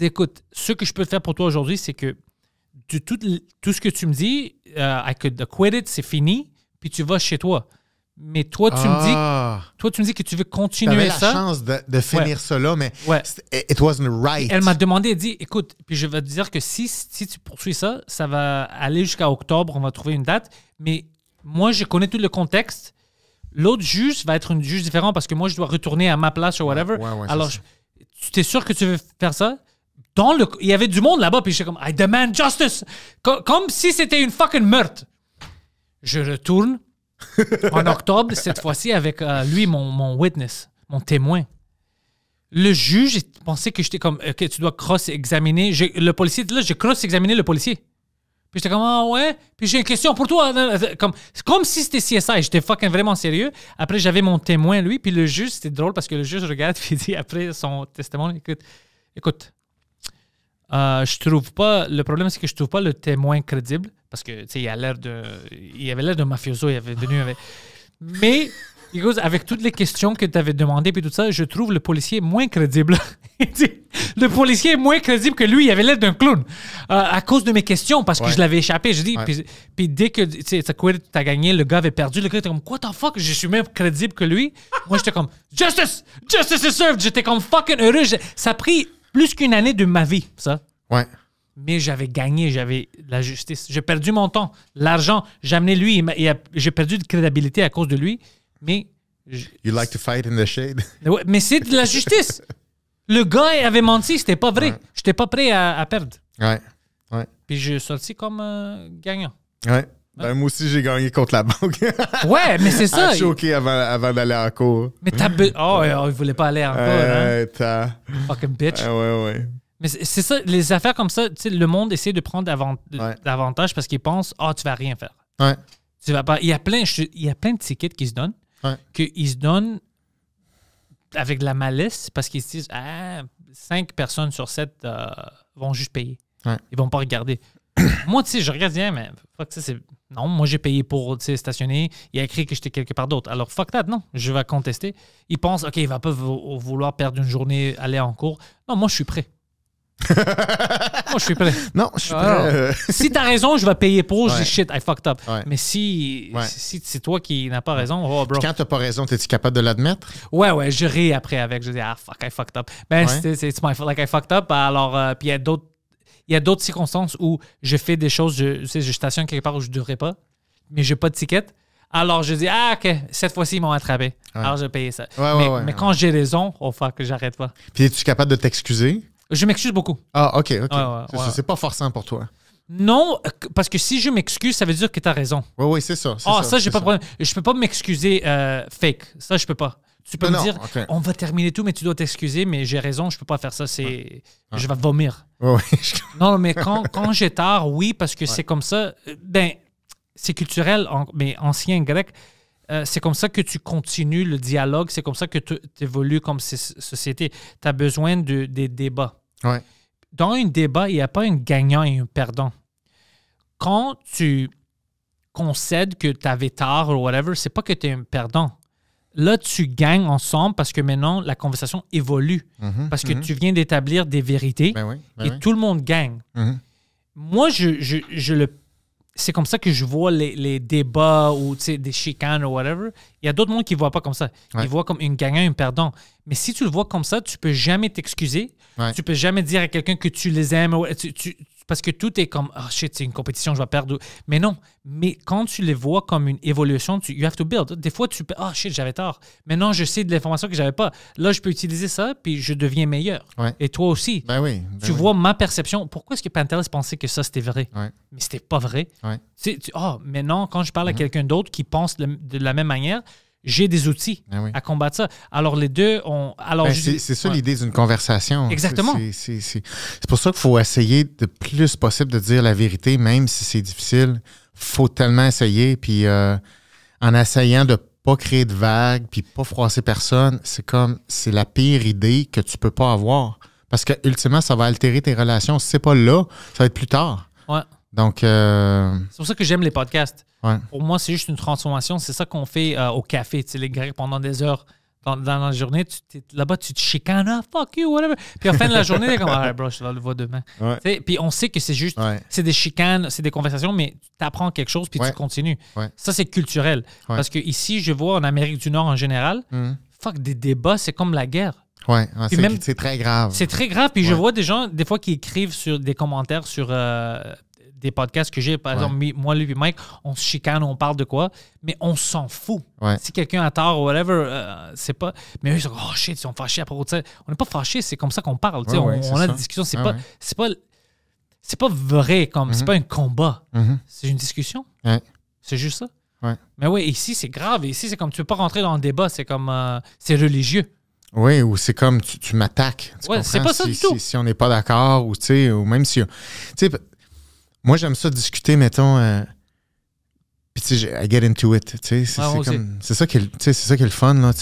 écoute, ce que je peux faire pour toi aujourd'hui, c'est que tu, tout, tout, ce que tu me dis, euh, I could acquit it, c'est fini, puis tu vas chez toi. Mais toi, tu me dis, ah. toi, tu me dis que tu veux continuer ça ça. la chance de, finir cela, mais it wasn't right. elle m'a demandé, elle dit, écoute, puis je vais te dire que si, si tu poursuis ça, ça va aller jusqu'à octobre, on va trouver une date. Mais moi, je connais tout le contexte. L'autre juge va être un juge différent parce que moi, je dois retourner à ma place ou whatever. Alors, tu es sûr que tu veux faire ça? Dans le, il y avait du monde là-bas, puis j'étais comme, I demand justice! Comme, comme si c'était une fucking meurtre. Je retourne en octobre, cette fois-ci, avec euh, lui, mon, mon, witness, mon témoin. Le juge pensait que j'étais comme, ok, tu dois cross-examiner. Le policier, là, j'ai cross-examiné le policier. Puis j'étais comme, ah ouais, puis j'ai une question pour toi. Comme, comme si c'était CSI, j'étais fucking vraiment sérieux. Après, j'avais mon témoin, lui, puis le juge, c'était drôle parce que le juge regarde, puis il dit après son testament, écoute, écoute euh, je trouve pas, le problème, c'est que je trouve pas le témoin crédible. Parce que, tu sais, il a l'air de. Il avait l'air de mafioso, il avait venu avec. Mais, avec toutes les questions que tu avais demandées puis tout ça, je trouve le policier moins crédible. le policier est moins crédible que lui. Il avait l'air d'un clown euh, à cause de mes questions parce que je l'avais échappé. Je dis, puis, dès que tu as gagné, le gars avait perdu. Le gars était comme, quoi the fuck, je suis même crédible que lui. Moi, j'étais comme, justice, justice is served. J'étais comme fucking heureux. ça a pris plus qu'une année de ma vie, ça. Ouais mais j'avais gagné, j'avais la justice. J'ai perdu mon temps, l'argent. J'ai amené lui et, j'ai perdu de crédibilité à cause de lui, mais. You like to fight in the shade? mais c'est de la justice. Le gars avait menti, c'était pas vrai. J'étais pas prêt à, perdre. Ouais. ouais. Puis j'ai sorti comme euh, gagnant. Ouais. Ben, moi aussi, j'ai gagné contre la banque. ouais, mais c'est ça. choqué avant, avant d'aller en cours. Mais t'as. Oh, oh, il voulait pas aller en cours. hein? Fucking bitch. Ouais, ouais, ouais. Mais c'est ça, les affaires comme ça, le monde essaie de prendre davantage parce qu'il pense « Ah, oh, tu vas rien faire. Tu vas pas... il, y a plein, il y a plein de tickets qui se donnent, que qu'ils se donnent avec de la malice parce qu'ils se disent Ah, 5 personnes sur 7 euh, vont juste payer. Ils vont pas regarder. moi, tu sais, je regarde, bien, ah, mais fuck ça, c'est. Non, moi, j'ai payé pour stationner. Il a écrit que j'étais quelque part d'autre. Alors, fuck that, non, je vais contester. Il pense, OK, il va pas vouloir perdre une journée, aller en cours. Non, moi, je suis prêt. Moi, je suis prêt. Non, je suis ah, prêt. si t'as raison, je vais payer pour. Je dis shit, I fucked up. Mais si, c'est toi qui n'as pas raison, oh, bro. quand t'as pas raison, t'es-tu capable de l'admettre? Ouais, ouais, je ris après avec. Je dis, ah, fuck, I fucked up. Ben, c'est my fault, like, I fucked up. Alors, euh, puis il y a d'autres. Il d'autres circonstances où je fais des choses, je, tu sais, je stationne quelque part où je ne devrais pas, mais j'ai pas de ticket. Alors je dis, ah, ok, cette fois-ci, ils m'ont attrapé. Alors je vais payer ça. mais, mais quand j'ai raison, oh fuck, j'arrête pas. Puis es-tu capable de t'excuser? Je m'excuse beaucoup. Ah, ok, ok. c'est pas forcément pour toi. Non, parce que si je m'excuse, ça veut dire que tu as raison. Oui, oui, c'est ça. Ah, ça, ça j'ai pas de problème. Je peux pas m'excuser euh, fake. Ça, je peux pas. Tu peux me dire, on va terminer tout, mais tu dois t'excuser, mais j'ai raison, je peux pas faire ça, c'est, je vais vomir. Oui, oui. non, mais quand, quand j'ai tard, oui, parce que c'est comme ça, euh, ben, c'est culturel, mais ancien grec, euh, c'est comme ça que tu continues le dialogue, c'est comme ça que tu évolues comme société. Tu as besoin de, des débats. Dans un débat, il n'y a pas un gagnant et un perdant. Quand tu concèdes que tu avais tard ou whatever, c'est pas que tu es un perdant. Là, tu gagnes ensemble parce que maintenant, la conversation évolue. Mm-hmm, parce que mm-hmm. tu viens d'établir des vérités ben ben et tout le monde gagne. Mm-hmm. Moi, je le c'est comme ça que je vois les, débats ou des chicanes ou whatever. Il y a d'autres monde qui ne voient pas comme ça. Ils voient comme une gagnant, une perdant. Mais si tu le vois comme ça, tu peux jamais t'excuser. Tu peux jamais dire à quelqu'un que tu les aimes. tu, parce que tout est comme, Ah, shit, c'est une compétition, je vais perdre. Mais non, mais quand tu les vois comme une évolution, tu, you have to build. Des fois, tu peux, oh ah, shit, j'avais tort. Maintenant, je sais de l'information que j'avais pas. Là, je peux utiliser ça, puis je deviens meilleur. Et toi aussi. Ben oui. Ben tu vois ma perception. Pourquoi est-ce que Pantelis pensait que ça, c'était vrai? Mais Mais c'était pas vrai. c'est Tu, ah, maintenant, quand je parle à mhm. quelqu'un d'autre qui pense de la même manière, j'ai des outils ah à combattre ça. Alors, les deux ont. Alors, ben, c'est, ça l'idée d'une conversation. Exactement. C'est, pour ça qu'il faut essayer de plus possible de dire la vérité, même si c'est difficile. faut tellement essayer. Puis euh, en essayant de pas créer de vagues, puis pas froisser personne, c'est comme. C'est la pire idée que tu peux pas avoir. Parce que, ultimement, ça va altérer tes relations. Si c'est pas là, ça va être plus tard. Ouais. Donc. Euh, c'est pour ça que j'aime les podcasts. Pour moi, c'est juste une transformation. C'est ça qu'on fait euh, au café. les grecs pendant des heures dans, la journée, là-bas, tu te chicanes, ah, fuck you, whatever. Puis à la fin de la journée, est comme, ah, bro, je le vois demain. puis on sait que c'est juste, c'est des chicanes, c'est des conversations, mais tu apprends quelque chose, puis tu continues. Ça, c'est culturel. Parce que ici, je vois en Amérique du Nord en général, hum. fuck, des débats, c'est comme la guerre. c'est très grave. C'est très grave. Puis je vois des gens, des fois, qui écrivent sur des commentaires sur euh, des podcasts que j'ai, par exemple, moi, lui et Mike, on se chicane, on parle de quoi, mais on s'en fout. Si quelqu'un a tort ou whatever, euh, c'est pas. Mais eux, ils sont oh shit, ils sont fâchés après. on n'est pas fâchés, c'est comme ça qu'on parle. on, a des discussions, c'est ah pas. C'est vrai comme c'est mhm. pas un combat mhm. c'est une discussion c'est juste ça mais oui ici c'est grave ici c'est comme tu veux pas rentrer dans le débat c'est comme euh, c'est religieux oui, ou c'est comme tu, m'attaques. c'est pas ça si, du tout. Si, on n'est pas d'accord, ou, ou même si. Tu sais, moi, j'aime ça discuter, mettons. Euh, puis, tu sais, I get into it. c'est ça, qui est, le fun, là.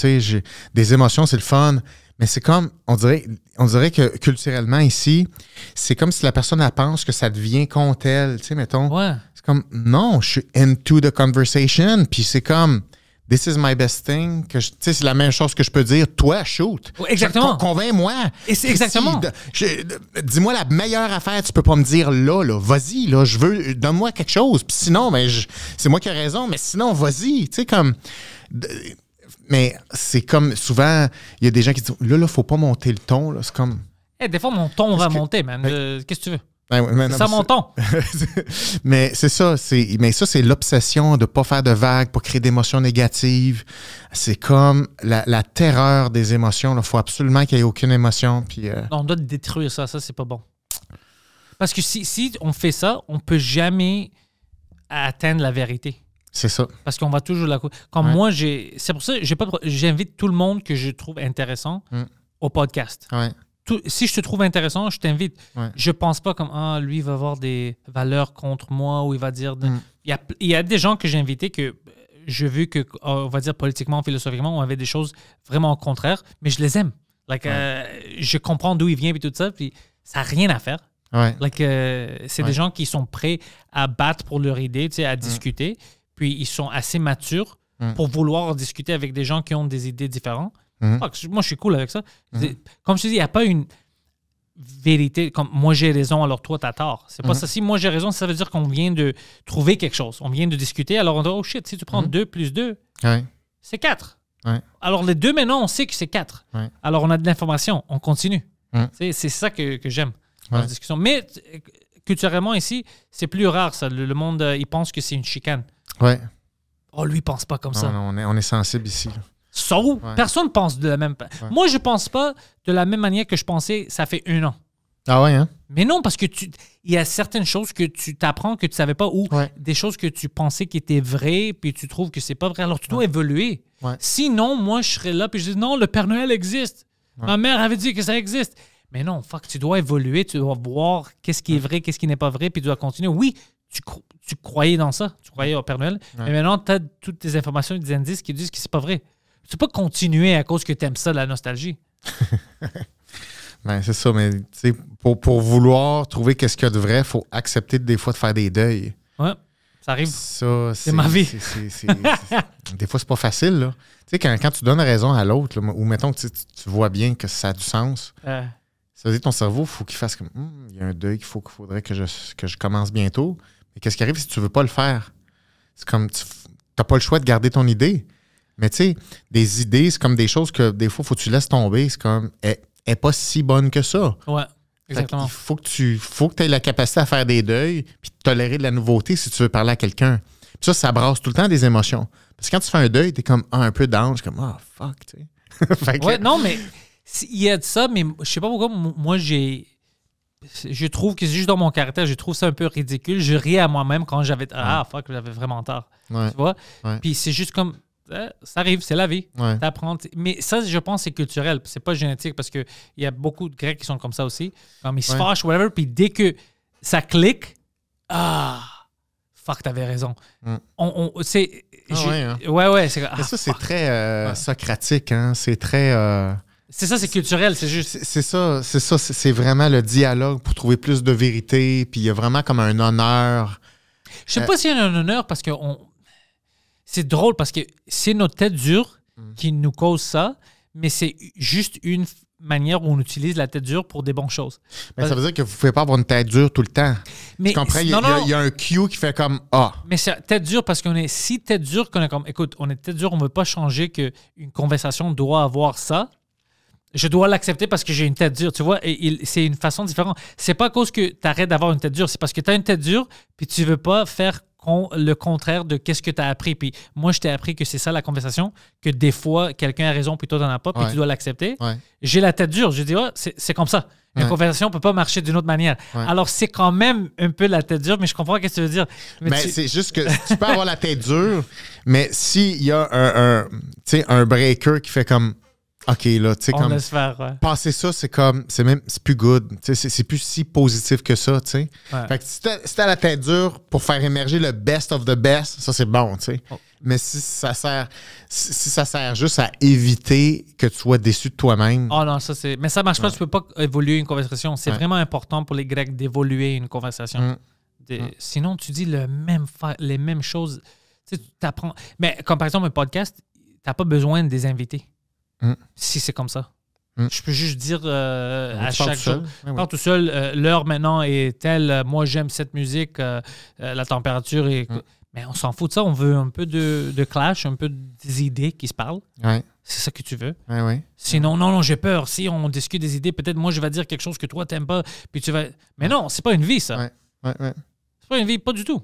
des émotions, c'est le fun. Mais c'est comme, on dirait, on dirait que culturellement ici, c'est comme si la personne elle pense que ça devient contre elle. Tu mettons. C'est comme, non, je suis into the conversation. Puis c'est comme, This is my best thing. Tu sais, c'est la même chose que je peux dire. Toi, shoot. Exactement. Convainc-moi. exactement. Dis-moi la meilleure affaire. Tu peux pas me dire là, là. Vas-y, là. Je veux. Donne-moi quelque chose. sinon, ben, c'est moi qui ai raison. Mais sinon, vas-y. Tu sais, comme. Mais c'est comme souvent, il y a des gens qui disent là, là, faut pas monter le ton. C'est comme. Hey, eh, des fois, mon ton va monter, man. Ben, euh, qu'est-ce que tu veux? Ben c'est ça, mon ton. mais c'est ça, mais ça, c'est l'obsession de ne pas faire de vagues pour créer d'émotions négatives. C'est comme la, terreur des émotions. Il faut absolument qu'il n'y ait aucune émotion. Puis, euh, on doit détruire ça, ça, c'est pas bon. Parce que si, on fait ça, on peut jamais atteindre la vérité. C'est ça. Parce qu'on va toujours la. Comme moi, j'ai. C'est pour ça que j'invite tout le monde que je trouve intéressant mm. au podcast. Ouais si je te trouve intéressant, je t'invite. Je Je pense pas comme ah lui va avoir des valeurs contre moi ou il va dire. Mm. Il, y a, il, y a, des gens que j'ai invités que je veux que ah, on va dire politiquement, philosophiquement, on avait des choses vraiment au contraire, mais je les aime. Like, euh, je comprends d'où il vient et tout ça, puis ça n'a rien à faire. Like, euh, c'est des gens qui sont prêts à battre pour leur idée, tu sais, à mm. discuter, puis ils sont assez matures mm. pour vouloir discuter avec des gens qui ont des idées différentes. Mhm. moi, je suis cool avec ça. Mhm. Comme je te dis, il n'y a pas une vérité comme moi j'ai raison, alors toi t'as tort. C'est pas mhm. ça. Si moi j'ai raison, ça veut dire qu'on vient de trouver quelque chose. On vient de discuter. Alors on dit, oh shit, si tu prends 2 plus 2, c'est 4. Alors les deux maintenant, on sait que c'est 4. Alors on a de l'information, on continue. C'est ça que, j'aime dans la discussion. Mais culturellement ici, c'est plus rare ça. Le, monde, euh, il pense que c'est une chicane. Ouais. Oh, lui, pense pas comme ça. Non, on est, on est sensible ici. Sauf, ouais. personne pense de la même manière. Moi, je ne pense pas de la même manière que je pensais ça fait un an. Ah ouais, hein? Mais non, parce que il y a certaines choses que tu t'apprends que tu ne savais pas ou des choses que tu pensais qui étaient vraies, puis tu trouves que c'est pas vrai. Alors tu dois évoluer. Sinon, moi, je serais là, puis je dis non, le Père Noël existe. Ma mère avait dit que ça existe. Mais non, fuck, tu dois évoluer, tu dois voir qu'est-ce qui est vrai, qu'est-ce qui n'est pas vrai, puis tu dois continuer. Oui, tu, tu croyais dans ça, tu croyais au Père Noël, mais maintenant, tu as toutes tes informations des indices qui disent que c'est pas vrai c'est pas continuer à cause que tu aimes ça, la nostalgie. Ben, c'est ça, mais pour, pour vouloir trouver qu'est-ce qu'il y a de vrai, faut accepter des fois de faire des deuils. Ouais, ça arrive. Ça, c'est ma vie. des fois, c'est pas facile, là. Tu sais, quand, quand, tu donnes raison à l'autre, ou mettons que tu, vois bien que ça a du sens, euh. ça veut dire que ton cerveau, il faut qu'il fasse comme, hum, il y a un deuil qu'il faudrait que je, commence bientôt. Mais qu'est-ce qui arrive si tu veux pas le faire? C'est comme, tu n'as pas le choix de garder ton idée. Mais tu sais, des idées, c'est comme des choses que des fois, faut que tu laisses tomber. C'est comme, eh, elle n'est pas si bonne que ça. Ouais. Exactement. Il faut que tu faut que aies la capacité à faire des deuils puis tolérer de la nouveauté si tu veux parler à quelqu'un. ça, ça brasse tout le temps des émotions. Parce que quand tu fais un deuil, t'es comme ah, un peu down. Je comme ah, fuck, tu sais. ouais, non, mais il y a de ça, mais je sais pas pourquoi, moi, j'ai. Je trouve que c'est juste dans mon caractère, je trouve ça un peu ridicule. Je ris à moi-même quand j'avais. Ah, fuck, j'avais vraiment tort. Tu vois? Puis c'est juste comme. Euh, ça arrive, c'est la vie. Mais ça, je pense, c'est culturel, c'est pas génétique, parce qu'il y a beaucoup de Grecs qui sont comme ça aussi. Comme ils se fâchent, whatever, puis dès que ça clique, ah, fuck, t'avais raison. On, c'est, ah, hein. ouais, ouais, ça, ah, c'est très euh, socratique, hein? c'est très. Euh, c'est ça, c'est culturel, c'est juste. C'est ça, c'est ça, c'est vraiment le dialogue pour trouver plus de vérité, puis il y a vraiment comme un honneur. Je sais pas s'il y a un honneur parce qu'on c'est drôle parce que c'est notre tête dure mm. qui nous cause ça, mais c'est juste une manière où on utilise la tête dure pour des bonnes choses. Mais ça euh, veut dire que vous ne pouvez pas avoir une tête dure tout le temps. Mais comprends? Il y, a, un Q qui fait comme Ah. Mais c'est tête dure parce qu'on est si tête dure qu'on est comme Écoute, on est tête dure, on ne veut pas changer qu'une conversation doit avoir ça. Je dois l'accepter parce que j'ai une tête dure, tu vois, et c'est une façon différente. C'est pas à cause que tu arrêtes d'avoir une tête dure, c'est parce que tu as une tête dure, puis tu veux pas faire le contraire de qu'est-ce que tu as appris. Puis moi, je t'ai appris que c'est ça la conversation, que des fois, quelqu'un a raison, puis toi, t'en as pas, puis tu dois l'accepter. J'ai la tête dure. Je dis, c'est comme ça. la conversation ne peut pas marcher d'une autre manière. Alors, c'est quand même un peu la tête dure, mais je comprends ce que tu veux dire. Mais, c'est juste que tu peux avoir la tête dure, mais s'il y a un, un breaker qui fait comme OK, là, tu sais, comme. Passer ça, c'est comme. C'est même. C'est plus good. C'est plus si positif que ça, tu sais. Fait que si la tête dure pour faire émerger le best of the best, ça, c'est bon, tu sais. Oh. Mais si ça sert. Si, ça sert juste à éviter que tu sois déçu de toi-même. Oh non, ça, c'est. Mais ça marche pas. Tu peux pas évoluer une conversation. C'est vraiment important pour les Grecs d'évoluer une conversation. Mm. Mm. Sinon, tu dis le même les mêmes choses. Tu apprends. Mais comme par exemple, un podcast, t'as pas besoin de des invités. Mm. si c'est comme ça. Mm. Je peux juste dire euh, à chaque fois. Je tout seul. Ben euh, l'heure maintenant est telle. Euh, moi, j'aime cette musique. la température est. Mm. Mais on s'en fout de ça. On veut un peu de, clash, un peu des idées qui se parlent. C'est ça que tu veux. Sinon, non, non, j'ai peur. Si on discute des idées, peut-être moi, je vais dire quelque chose que toi, t'aimes pas. Puis tu vas. Mais non, c'est pas une vie, ça. C'est pas une vie, pas du tout.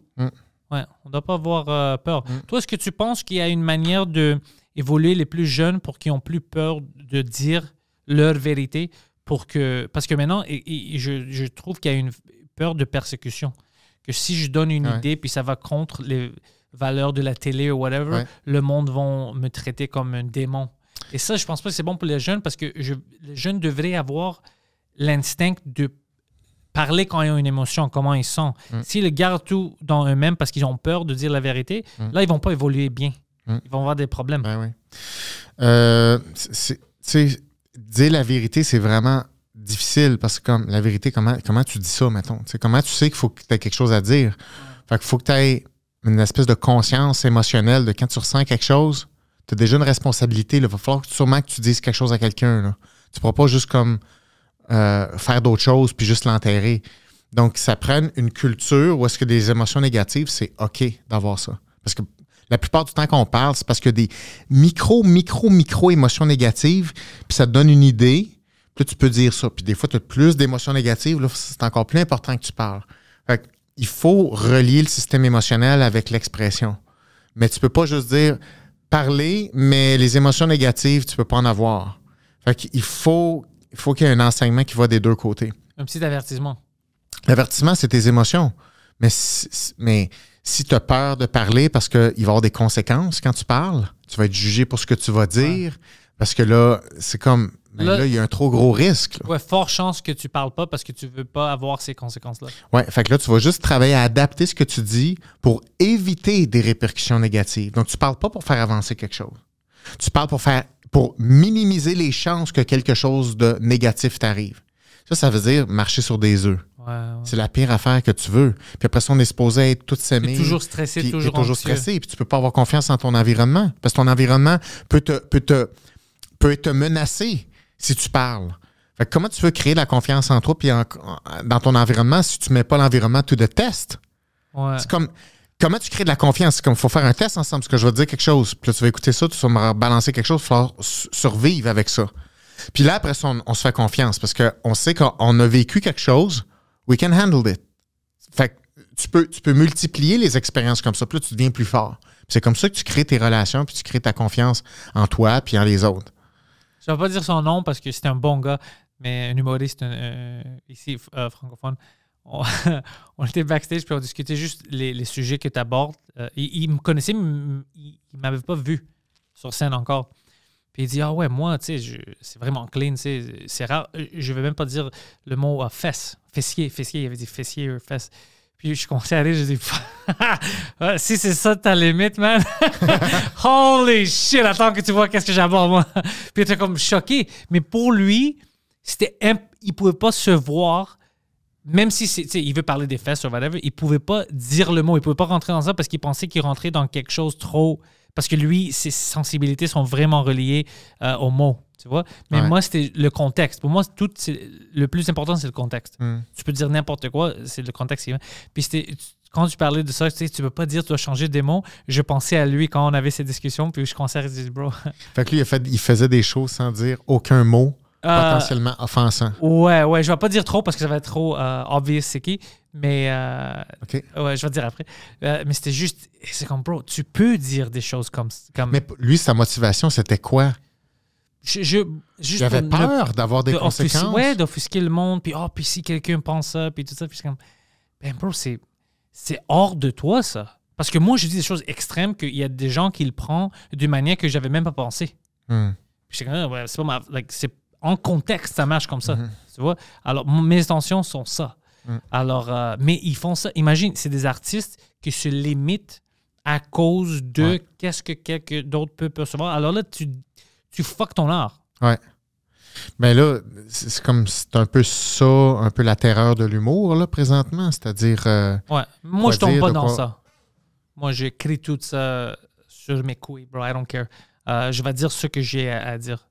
Ouais, on ne doit pas avoir peur. Toi, est-ce que tu penses qu'il y a une manière de évoluer les plus jeunes pour qu'ils ont plus peur de dire leur vérité pour que parce que maintenant je, trouve qu'il y a une peur de persécution que si je donne une idée puis ça va contre les valeurs de la télé ou whatever le monde vont me traiter comme un démon et ça je pense pas que c'est bon pour les jeunes parce que les jeunes devraient avoir l'instinct de parler quand ils ont une émotion, comment ils sont. Mm. S'ils gardent tout dans eux-mêmes parce qu'ils ont peur de dire la vérité, mm. là, ils vont pas évoluer bien. Hmm. Ils vont avoir des problèmes. Ben oui. Euh, c'est, dire la vérité, c'est vraiment difficile parce que comme la vérité, comment, comment tu dis ça, mettons? comment tu sais qu'il faut que tu aies quelque chose à dire? Fait qu'il faut que tu aies une espèce de conscience émotionnelle de quand tu ressens quelque chose, tu as déjà une responsabilité. Il va falloir sûrement que tu dises quelque chose à quelqu'un. Tu ne pourras pas juste comme euh, faire d'autres choses puis juste l'enterrer. Donc, ça prenne une culture où est-ce que des émotions négatives, c'est OK d'avoir ça. Parce que la plupart du temps qu'on parle, c'est parce que des micro, micro, micro émotions négatives, puis ça te donne une idée. Puis tu peux dire ça. Puis des fois, tu as plus d'émotions négatives. Là, c'est encore plus important que tu parles. Fait il faut relier le système émotionnel avec l'expression. Mais tu peux pas juste dire parler, mais les émotions négatives, tu peux pas en avoir. Fait qu'il faut, il faut qu'il y ait un enseignement qui va des deux côtés. Un petit avertissement. L'avertissement, c'est tes émotions. Mais, mais si tu as peur de parler parce qu'il va y avoir des conséquences quand tu parles, tu vas être jugé pour ce que tu vas dire. Parce que là, c'est comme. Ben là, il y a un trop gros risque. Ouais, fort chance que tu parles pas parce que tu veux pas avoir ces conséquences-là. Ouais, fait que là, tu vas juste travailler à adapter ce que tu dis pour éviter des répercussions négatives. Donc, tu parles pas pour faire avancer quelque chose. Tu parles pour faire pour minimiser les chances que quelque chose de négatif t'arrive. Ça, ça veut dire marcher sur des œufs. C'est la pire affaire que tu veux. Puis après ça, on est supposé être Tu T'es toujours stressé, puis, toujours, toujours stressé. Puis tu peux pas avoir confiance en ton environnement. Parce que ton environnement peut te, peut menacer si tu parles. Fait comment tu veux créer la confiance en toi puis dans ton environnement si tu mets pas l'environnement tout de test? C'est comme comment tu crées de la confiance? C'est comme, il faut faire un test ensemble, parce que je vais te dire quelque chose. Puis tu vas écouter ça, tu vas me balancer quelque chose, il va survivre avec ça. Puis là, après ça, on, on se fait confiance, parce qu'on sait qu'on a vécu quelque chose, We can handle it. Fait tu peux, tu peux multiplier les expériences comme ça, puis là, tu deviens plus fort. C'est comme ça que tu crées tes relations, puis tu crées ta confiance en toi, puis en les autres. Je ne vais pas dire son nom parce que c'est un bon gars, mais un humoriste euh, ici, euh, francophone. On, était backstage, puis on discutait juste les, sujets que tu abordes. Euh, il, me connaissait, mais il ne m'avait pas vu sur scène encore. Puis il dit Ah ouais, moi, tu sais, c'est vraiment clean, tu c'est rare. Euh, je ne vais même pas dire le mot fesses. Euh, fesse, fessier, fessier. Il avait dit fessier, euh, fesse. Puis je suis à je dis ah, Si c'est ça ta limite, man. Holy shit, attends que tu vois qu'est-ce que j'aborde, moi. Puis il était comme choqué. Mais pour lui, c'était ne il pouvait pas se voir même si il veut parler des fesses ou whatever, il pouvait pas dire le mot, il pouvait pas rentrer dans ça parce qu'il pensait qu'il rentrait dans quelque chose trop parce que lui, ses sensibilités sont vraiment reliées euh, aux mots. Tu vois? Mais moi, c'était le contexte. Pour moi, tout, le plus important, c'est le contexte. Hmm. Tu peux dire n'importe quoi, c'est le contexte. Puis quand tu parlais de ça, tu ne sais, tu peux pas dire tu dois changer des mots. Je pensais à lui quand on avait cette discussion, puis je commençais à dire, bro. Fait que lui, il faisait des choses sans dire aucun mot euh, potentiellement offensant. Ouais, ouais, je vais pas dire trop parce que ça va être trop euh, obvious c'est qui, mais euh, OK. ouais, je vais dire après. mais c'était juste, c'est comme bro, tu peux dire des choses comme, comme... Mais lui, sa motivation, c'était quoi? je, je j'avais peur d'avoir des conséquences. ouais, d'offusquer le monde, puis oh, puis si quelqu'un pense ça, puis tout ça, puis c'est comme, ben bro, c'est, c'est hors de toi ça. Parce que moi, je dis des choses extrêmes qu'il y a des gens qui le prennent d'une manière que j'avais même pas pensé. Hmm. Ah, c'est comme, pas c'est, en contexte, ça marche comme ça. Mhm. Tu vois? Alors, mes intentions sont ça. Mhm. Alors, euh, mais ils font ça. Imagine, c'est des artistes qui se limitent à cause de qu'est-ce que quelqu'un d'autre peut percevoir. Alors là, tu, tu fuck ton art. Ouais. Mais ben là, c'est comme c'est un peu ça, un peu la terreur de l'humour, là, présentement. C'est-à-dire. Euh, ouais. Moi, je tombe pas dans ça. Moi, j'écris tout ça sur mes couilles, bro. I don't care. Euh, je vais dire ce que j'ai à, dire.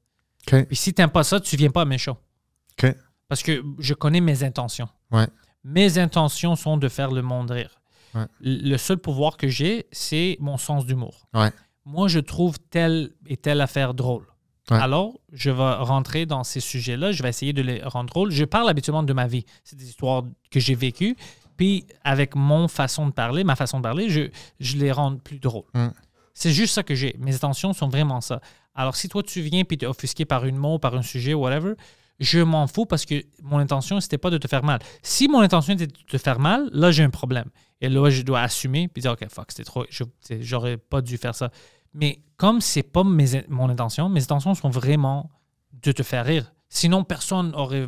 Okay. Puis si t'aimes pas ça, tu ne viens pas à mes shows. Parce que je connais mes intentions. Mes intentions sont de faire le monde rire. Le seul pouvoir que j'ai, c'est mon sens d'humour. Moi, je trouve telle et telle affaire drôle. Alors, je vais rentrer dans ces sujets-là, je vais essayer de les rendre drôles. Je parle habituellement de ma vie. C'est des histoires que j'ai vécues. Puis, avec mon façon de parler, ma façon de parler, je, je les rends plus drôles. Mm. C'est juste ça que j'ai. Mes intentions sont vraiment ça. Alors, si toi, tu viens puis tu es offusqué par une mot, par un sujet, whatever, je m'en fous parce que mon intention, c'était pas de te faire mal. Si mon intention était de te faire mal, là, j'ai un problème. Et là, je dois assumer et dire, OK, fuck, c'était trop, j'aurais pas dû faire ça. Mais comme c'est pas mes, mon intention, mes intentions sont vraiment de te faire rire. Sinon, personne ne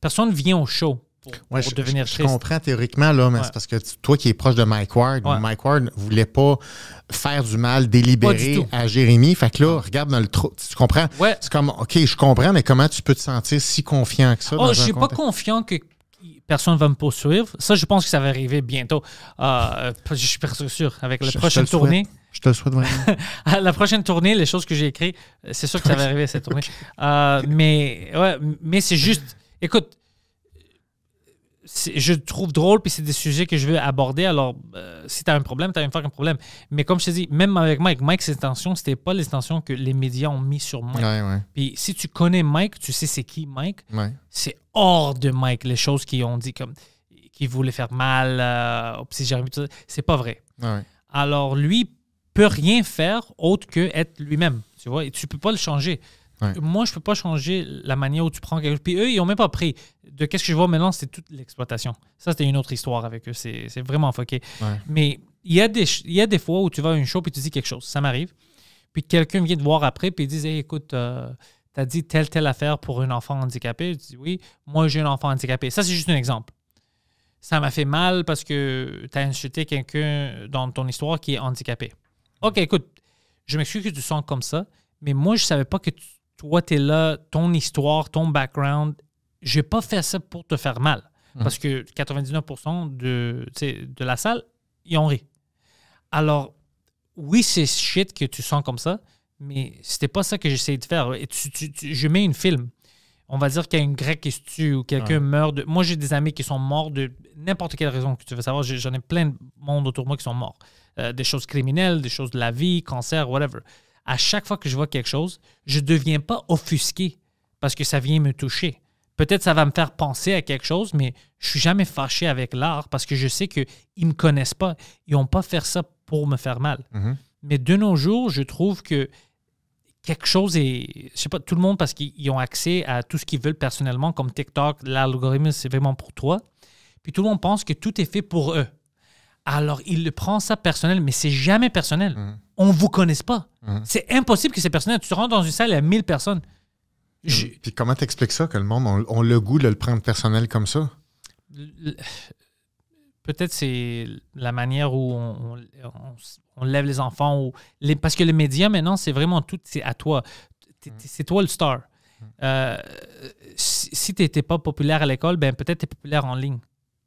personne vient au show je, devenir Je comprends théoriquement, là, mais c'est parce que toi qui es proche de Mike Ward, Mike Ward ne voulait pas faire du mal délibéré à Jérémy. Fait que là, regarde dans le trou. Tu comprends? C'est comme, OK, je comprends, mais comment tu peux te sentir si confiant que ça? Oh, je suis pas confiant que personne ne va me poursuivre. Ça, je pense que ça va arriver bientôt. Euh, je suis pas sûr. Avec la prochaine tournée. Je te le souhaite vraiment. la prochaine tournée, les choses que j'ai écrites, c'est sûr que ça va arriver cette tournée. Euh, mais ouais, mais c'est juste. Écoute, je trouve drôle, puis c'est des sujets que je veux aborder. Alors, euh, si tu as un problème, tu as me faire un problème. Mais comme je te dis, même avec Mike, Mike, ses tensions, c'était pas les tensions que les médias ont mis sur Mike. Puis si tu connais Mike, tu sais c'est qui Mike. C'est hors de Mike, les choses qu'ils ont dit, comme qu'ils voulaient faire mal euh, au psy C'est pas vrai. Alors, lui peut rien faire autre que être lui-même. Tu vois, et tu peux pas le changer. Moi, je peux pas changer la manière où tu prends quelque chose. Puis eux, ils ont même pas pris de qu'est-ce que je vois maintenant, c'est toute l'exploitation. Ça, c'était une autre histoire avec eux. C'est vraiment foqué. Mais il y, a des, des fois où tu vas à une show et tu dis quelque chose. Ça m'arrive. Puis quelqu'un vient te voir après et il dit écoute, euh, tu as dit telle, telle affaire pour un enfant handicapé. Je dis oui, moi j'ai un enfant handicapé. Ça, c'est juste un exemple. Ça m'a fait mal parce que tu as insulté quelqu'un dans ton histoire qui est handicapé. OK, écoute, je m'excuse que tu sens comme ça, mais moi, je savais pas que toi, tu es là, ton histoire, ton background je n'ai pas fait ça pour te faire mal. Mhm. Parce que 99% de, de la salle, ils ont ri. Alors, oui, c'est shit que tu sens comme ça, mais c'était pas ça que j'essayais de faire. Et je mets une film. On va dire qu'il y a une grecque qui se tue ou quelqu'un meurt. De... Moi, j'ai des amis qui sont morts de n'importe quelle raison que tu veux savoir. J'en ai plein de monde autour de moi qui sont morts. Euh, des choses criminelles, des choses de la vie, cancer, whatever. À chaque fois que je vois quelque chose, je ne deviens pas offusqué parce que ça vient me toucher. Peut-être ça va me faire penser à quelque chose, mais je suis jamais fâché avec l'art parce que je sais qu'ils ne me connaissent pas. Ils n'ont pas fait ça pour me faire mal. Mhm. Mais de nos jours, je trouve que quelque chose est. Je sais pas, tout le monde, parce qu'ils ont accès à tout ce qu'ils veulent personnellement, comme TikTok, l'algorithme, c'est vraiment pour toi. Puis tout le monde pense que tout est fait pour eux. Alors, il le prend ça personnel, mais c'est jamais personnel. Mhm. On ne vous connaît pas. Mhm. C'est impossible que c'est personnel. Tu rentres dans une salle, il y a 1000 personnes. Puis comment t'expliques ça que le monde a le goût de le prendre personnel comme ça? Peut-être c'est la manière où on, lève les enfants. Ou parce que le média, maintenant, c'est vraiment tout, à toi. Mm. C'est toi le star. Mm. Euh, si tu n'étais pas populaire à l'école, ben peut-être tu es populaire en ligne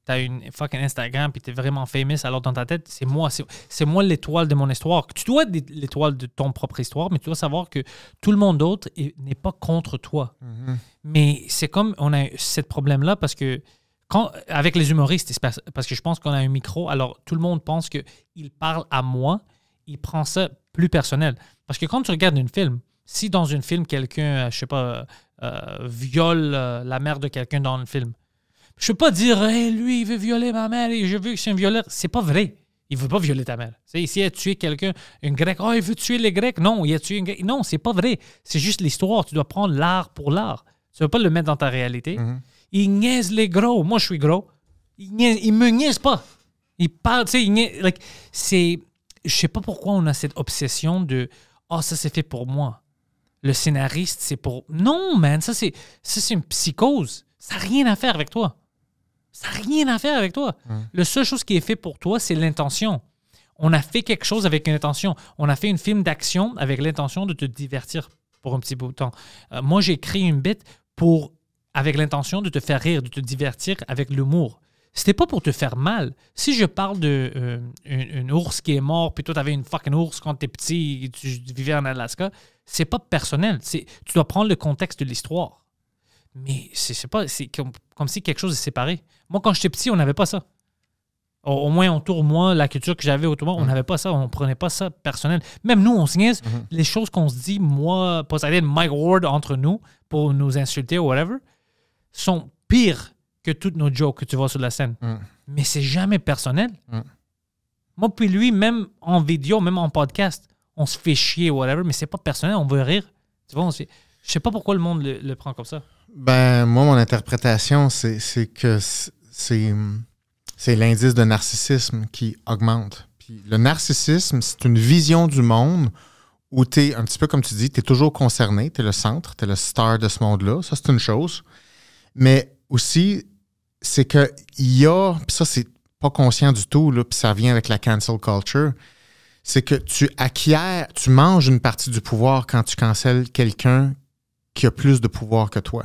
t'as une fucking Instagram puis t'es vraiment famous, alors dans ta tête, c'est moi, c'est moi l'étoile de mon histoire. Tu dois être l'étoile de ton propre histoire, mais tu dois savoir que tout le monde d'autre n'est pas contre toi. Mm-hmm. Mais c'est comme on a ce problème-là parce que quand, avec les humoristes, parce que je pense qu'on a un micro, alors tout le monde pense qu'il parle à moi, il prend ça plus personnel. Parce que quand tu regardes un film, si dans un film quelqu'un, euh, je sais pas, euh, euh, viole la mère de quelqu'un dans le film, je peux pas dire, lui, il veut violer ma mère et je veux que c'est un violeur. C'est pas vrai. Il veut pas violer ta mère. C'est ici, a tué quelqu'un, une grec Oh, il veut tuer les grecs. Non, il a tué grec Non, c'est pas vrai. C'est juste l'histoire. Tu dois prendre l'art pour l'art. Tu ne veux pas le mettre dans ta réalité. Mhm. Il niaise les gros. Moi, je suis gros. Il, ne me niaise pas. Il parle, tu sais, c'est. Je sais pas pourquoi on a cette obsession de oh, ça, c'est fait pour moi. Le scénariste, c'est pour. Non, man, ça, c'est une psychose. Ça n'a rien à faire avec toi. Ça n'a rien à faire avec toi. Hum. Le La seule chose qui est fait pour toi, c'est l'intention. On a fait quelque chose avec une intention. On a fait un film d'action avec l'intention de te divertir pour un petit bout de temps. Euh, moi, j'ai créé une bête pour, avec l'intention de te faire rire, de te divertir avec l'humour c'était pas pour te faire mal. Si je parle de euh, ours qui est mort, puis toi avais une fucking ours quand t'es petit et tu vivais en Alaska, c'est pas personnel. tu dois prendre le contexte de l'histoire. Mais je pas, c'est comme, si quelque chose est séparé. Moi, quand j'étais petit, on n'avait pas ça. Au, moins, autour de moi, la culture que j'avais autour de moi, on mhm. n'avait pas ça. On prenait pas ça personnel. Même nous, on se niaise. Mhm. Les choses qu'on se dit, moi, pas ça Mike Ward entre nous, pour nous insulter ou whatever, sont pires que toutes nos jokes que tu vois sur la scène. Mhm. Mais c'est jamais personnel. Moi, puis lui, même en vidéo, même en podcast, on se fait chier, ou whatever, mais c'est pas personnel, on veut rire. Tu vois, Je sais pas pourquoi le monde le prend comme ça. Ben, moi, mon interprétation, c'est que c'est l'indice de narcissisme qui augmente. Puis le narcissisme, c'est une vision du monde où tu es, un petit peu comme tu dis, tu es toujours concerné, tu es le centre, tu es le star de ce monde-là. Ça, c'est une chose. Mais aussi, c'est qu'il y a, puis ça, c'est pas conscient du tout, là, ça vient avec la cancel culture, c'est que tu acquiers, tu manges une partie du pouvoir quand tu cancelles quelqu'un qui a plus de pouvoir que toi.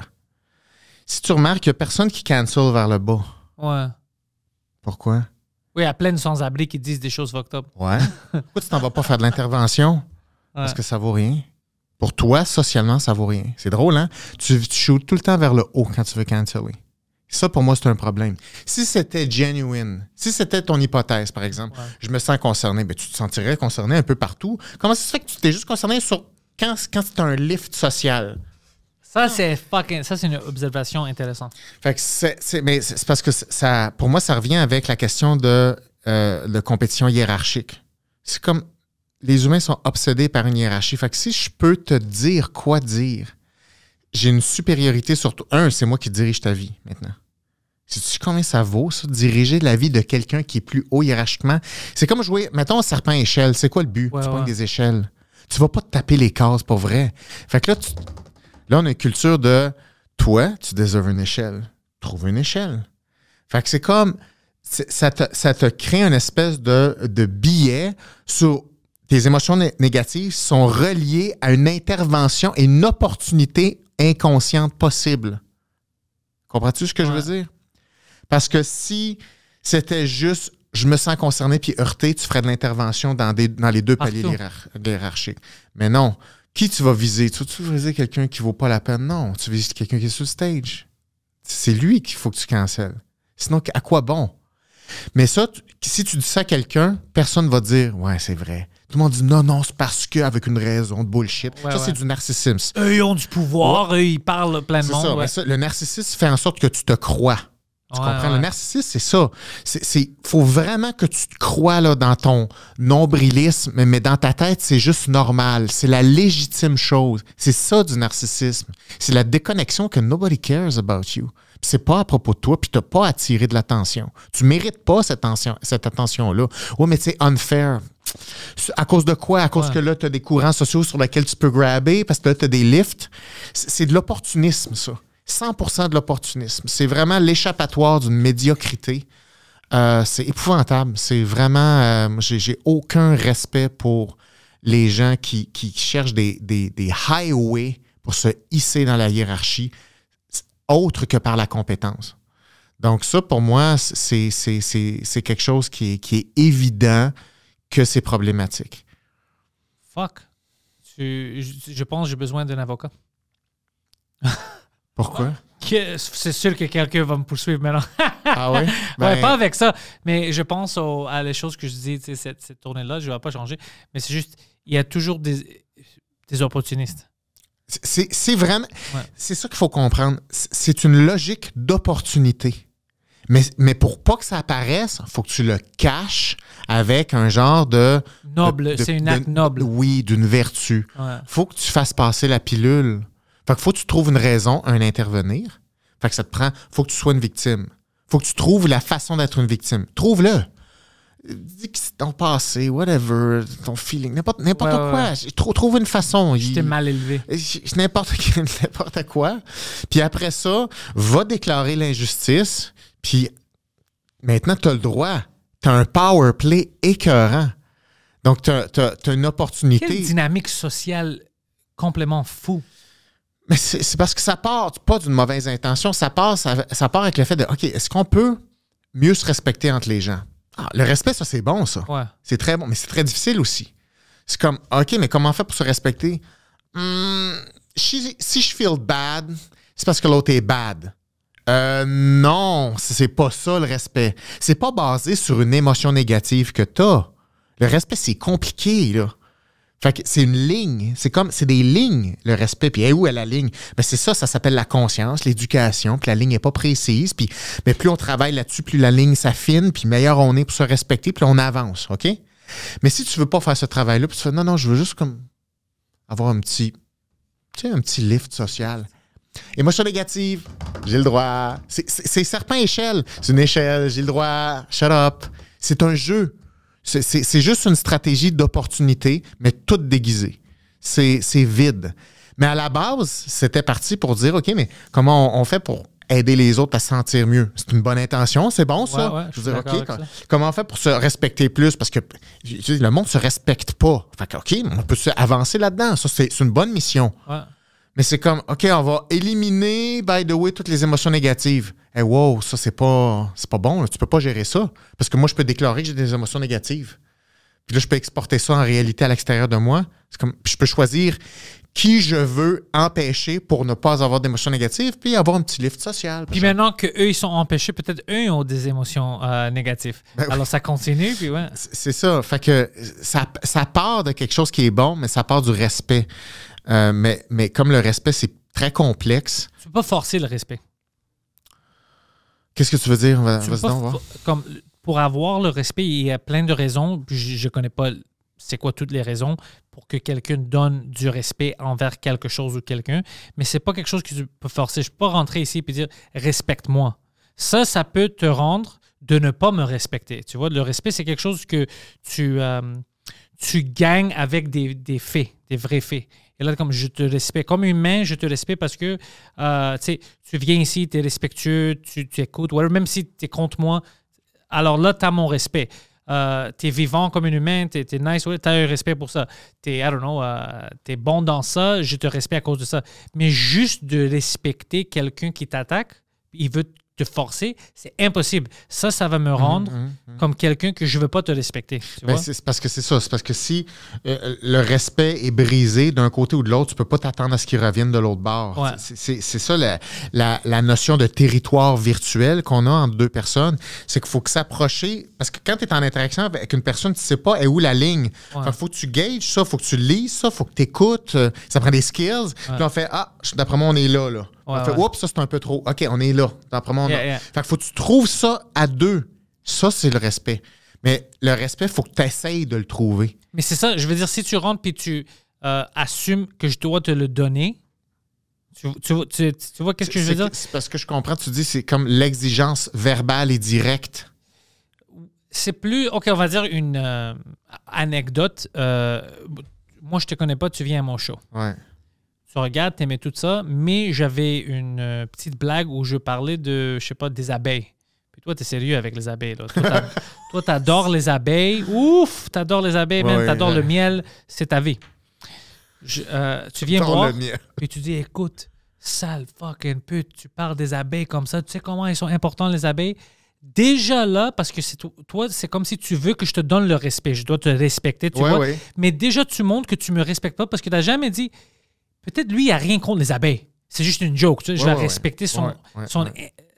Si tu remarques, qu'il n'y a personne qui cancel vers le bas. Ouais. Pourquoi? Oui, à plein de sans-abri qui disent des choses fucked up. Ouais. Pourquoi tu t'en vas pas faire de l'intervention? Parce que ça vaut rien. Pour toi, socialement, ça vaut rien. C'est drôle, hein? Tu, tu tout le temps vers le haut quand tu veux canceler. Ça, pour moi, c'est un problème. Si c'était genuine, si c'était ton hypothèse, par exemple, je me sens concerné, Mais ben, tu te sentirais concerné un peu partout. Comment ça se fait que tu t'es juste concerné sur quand, quand c'est un lift social? Ça, c'est fucking. Ça, c'est une observation intéressante. Fait que c'est, mais c'est parce que ça, pour moi, ça revient avec la question de, la euh, compétition hiérarchique. C'est comme les humains sont obsédés par une hiérarchie. Fait que si je peux te dire quoi dire, j'ai une supériorité sur toi. Un, c'est moi qui dirige ta vie maintenant. Sais-tu combien ça vaut, ça, diriger la vie de quelqu'un qui est plus haut hiérarchiquement? C'est comme jouer, mettons, serpent-échelle. C'est quoi le but? tu prends des échelles. Tu vas pas te taper les cases, pour vrai. Fait que là, tu Là, on a une culture de toi, tu déserves une échelle. Trouve une échelle. Fait que c'est comme ça te, crée une espèce de, de billet sur tes émotions négatives sont reliées à une intervention et une opportunité inconsciente possible. Comprends-tu ce que je veux dire? Parce que si c'était juste je me sens concerné puis heurté, tu ferais de l'intervention dans, dans, les deux paliers hiérarchiques. Mais non, qui tu vas viser? Tu vas viser quelqu'un qui vaut pas la peine? Non, tu vises quelqu'un qui est sur stage. C'est lui qu'il faut que tu cancelles. Sinon, à quoi bon? Mais ça, si tu dis ça à quelqu'un, personne va dire Ouais, c'est vrai. Tout le monde dit non, non, c'est parce que avec une raison de bullshit. ça, c'est du narcissisme. Eux, ils ont du pouvoir, eux, ils parlent plein de monde. le narcissisme fait en sorte que tu te crois. Tu comprends? Le narcissisme, c'est ça. Il faut vraiment que tu te crois là, dans ton nombrilisme, mais dans ta tête, c'est juste normal. C'est la légitime chose. C'est ça du narcissisme. C'est la déconnexion que nobody cares about you. c'est pas à propos de toi, puis t'as pas attiré de l'attention. Tu mérites pas cette, attention, cette attention-là. Oui, mais c'est unfair. À cause de quoi? À cause que là, tu as des courants sociaux sur lesquels tu peux grabber, parce que là, tu as des lifts. C'est de l'opportunisme, ça. 100% de l'opportunisme. C'est vraiment l'échappatoire d'une médiocrité. Euh, c'est épouvantable. C'est vraiment. Euh, j'ai aucun respect pour les gens qui, cherchent des, des, des, highways pour se hisser dans la hiérarchie autre que par la compétence. Donc, ça, pour moi, c'est quelque chose qui est, évident que c'est problématique. Fuck. je, je pense que j'ai besoin d'un avocat. Pourquoi? C'est sûr que quelqu'un va me poursuivre maintenant. ah oui? Ben, pas avec ça. Mais je pense à les choses que je dis, cette, cette tournée-là, je ne vais pas changer. Mais c'est juste, il y a toujours des, opportunistes. C'est vraiment. C'est ça qu'il faut comprendre. C'est une logique d'opportunité. Mais, mais pour pas que ça apparaisse, il faut que tu le caches avec un genre de. Noble, c'est une acte noble. Oui, d'une vertu. Il faut que tu fasses passer la pilule. Fait que faut que tu trouves une raison un intervenir. Fait que ça te prend, faut que tu sois une victime. Faut que tu trouves la façon d'être une victime. Trouve-le. Dis que c'est ton passé, whatever, ton feeling, n'importe, n'importe quoi. trouve une façon. j'étais mal élevé. N'importe, n'importe quoi. Puis après ça, va déclarer l'injustice. Puis maintenant, tu as le droit. Tu as un power play écœurant. Donc, tu as, une opportunité. une dynamique sociale complètement fou c'est parce que ça part pas d'une mauvaise intention, ça part, ça, part avec le fait de OK, est-ce qu'on peut mieux se respecter entre les gens? Ah, le respect, ça, c'est bon, ça. C'est très bon, mais c'est très difficile aussi. C'est comme OK, mais comment faire pour se respecter? Hmm, si, je feel bad, c'est parce que l'autre est bad. Euh, non, c'est pas ça le respect. C'est pas basé sur une émotion négative que t'as. Le respect, c'est compliqué, là. Fait que c'est une ligne. C'est comme, c'est des lignes, le respect. Puis hey, où est la ligne? mais c'est ça, ça s'appelle la conscience, l'éducation. Puis la ligne n'est pas précise. Puis, mais plus on travaille là-dessus, plus la ligne s'affine, puis meilleur on est pour se respecter, puis on avance, OK? Mais si tu veux pas faire ce travail-là, puis tu fais non, non, je veux juste comme avoir un petit, tu sais, un petit lift social. Émotion négative, j'ai le droit. C'est serpent échelle. C'est une échelle, j'ai le droit. Shut up. C'est un jeu. C'est juste une stratégie d'opportunité, mais toute déguisée. C'est vide. Mais à la base, c'était parti pour dire, OK, mais comment on, fait pour aider les autres à se sentir mieux. C'est une bonne intention, c'est bon ça. je veux dire, OK, comment on fait pour se respecter plus? Parce que le monde ne se respecte pas. Fait que, OK, on peut avancer là-dedans. Ça, c'est une bonne mission. Mais c'est comme, OK, on va éliminer, by the way, toutes les émotions négatives. Et eh, wow, ça, c'est pas, pas bon. Tu peux pas gérer ça. Parce que moi, je peux déclarer que j'ai des émotions négatives. Puis là, je peux exporter ça en réalité à l'extérieur de moi. comme, puis je peux choisir qui je veux empêcher pour ne pas avoir d'émotions négatives, puis avoir un petit lift social. Puis maintenant qu'eux, ils sont empêchés, peut-être eux ont des émotions euh, négatives. Ben Alors ça continue, puis ouais. C'est ça. Fait que ça, ça part de quelque chose qui est bon, mais ça part du respect. Euh, mais, mais comme le respect, c'est très complexe. Tu peux pas forcer le respect. Qu'est-ce que tu veux dire? comme, pour avoir le respect, il y a plein de raisons. je ne connais pas c'est quoi toutes les raisons pour que quelqu'un donne du respect envers quelque chose ou quelqu'un, mais c'est pas quelque chose que tu peux forcer. Je peux pas rentrer ici et dire respecte-moi. Ça, ça peut te rendre de ne pas me respecter. Tu vois, le respect, c'est quelque chose que tu, euh, tu gagnes avec des, des faits, des vrais faits. Et là, comme je te respecte, comme humain, je te respecte parce que euh, tu viens ici, tu es respectueux, tu, écoutes, même si tu es contre moi, alors là, tu as mon respect. Euh, tu es vivant comme un humain, tu es, nice, tu as un respect pour ça. Tu es, es bon dans ça, je te respecte à cause de ça. Mais juste de respecter quelqu'un qui t'attaque, il veut te forcer, c'est impossible. Ça, ça va me mhm, rendre mhm, mhm. comme quelqu'un que je ne veux pas te respecter. Ben, c'est parce que c'est ça. C'est parce que si euh, le respect est brisé d'un côté ou de l'autre, tu ne peux pas t'attendre à ce qu'il revienne de l'autre bord. C'est ça la, notion de territoire virtuel qu'on a entre deux personnes. C'est qu'il faut que s'approcher. Parce que quand tu es en interaction avec une personne, tu ne sais pas est où la ligne. Il faut que tu gages ça, il faut que tu lises ça, il faut que tu écoutes. Euh, ça prend des skills. Puis on fait Ah, d'après moi, on est là. là on fait, oups, ça c'est un peu trop. OK, on est là. D'après moi, Fait que faut que tu trouves ça à deux. Ça, c'est le respect. Mais le respect, faut que tu essayes de le trouver. Mais c'est ça, je veux dire, si tu rentres puis tu euh, assumes que je dois te le donner, tu, tu, vois qu'est-ce que je veux dire? C'est parce que je comprends, tu dis, c'est comme l'exigence verbale et directe. C'est plus, OK, on va dire une euh, anecdote. Euh, moi, je te connais pas, tu viens à mon show. Ouais tu regardes, tu t'aimais tout ça, mais j'avais une euh, petite blague où je parlais de, je sais pas, des abeilles. Puis toi, t'es sérieux avec les abeilles. Là. Toi, t'adores les abeilles. Ouf, t'adores les abeilles, même, t'adores le miel. C'est ta vie. Euh, tu viens voir puis tu dis, écoute, sale fucking pute, tu parles des abeilles comme ça. Tu sais comment elles sont importantes, les abeilles? déjà là, parce que c'est toi, c'est comme si tu veux que je te donne le respect. Je dois te respecter, tu vois. Mais déjà, tu montres que tu me respectes pas parce que tu n'as jamais dit peut-être lui, il n'a rien contre les abeilles. C'est juste une joke. je vais respecter son, son euh,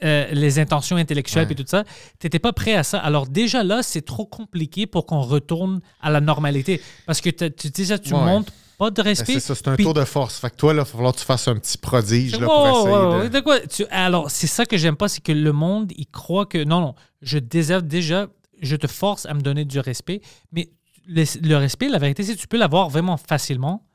euh, les intentions intellectuelles et tout ça. Tu n'étais pas prêt à ça. Alors déjà là, c'est trop compliqué pour qu'on retourne à la normalité. Parce que tu déjà, tu montes pas de ben, respect. C'est ça, c'est un tour de force. Fait que toi, il va falloir que tu fasses un petit prodige là, pour essayer de... de quoi? alors, c'est ça que j'aime pas, c'est que le monde, il croit que non, non, je désire déjà, je te force à me donner du respect, mais le, le respect, la vérité, c'est que tu peux l'avoir vraiment facilement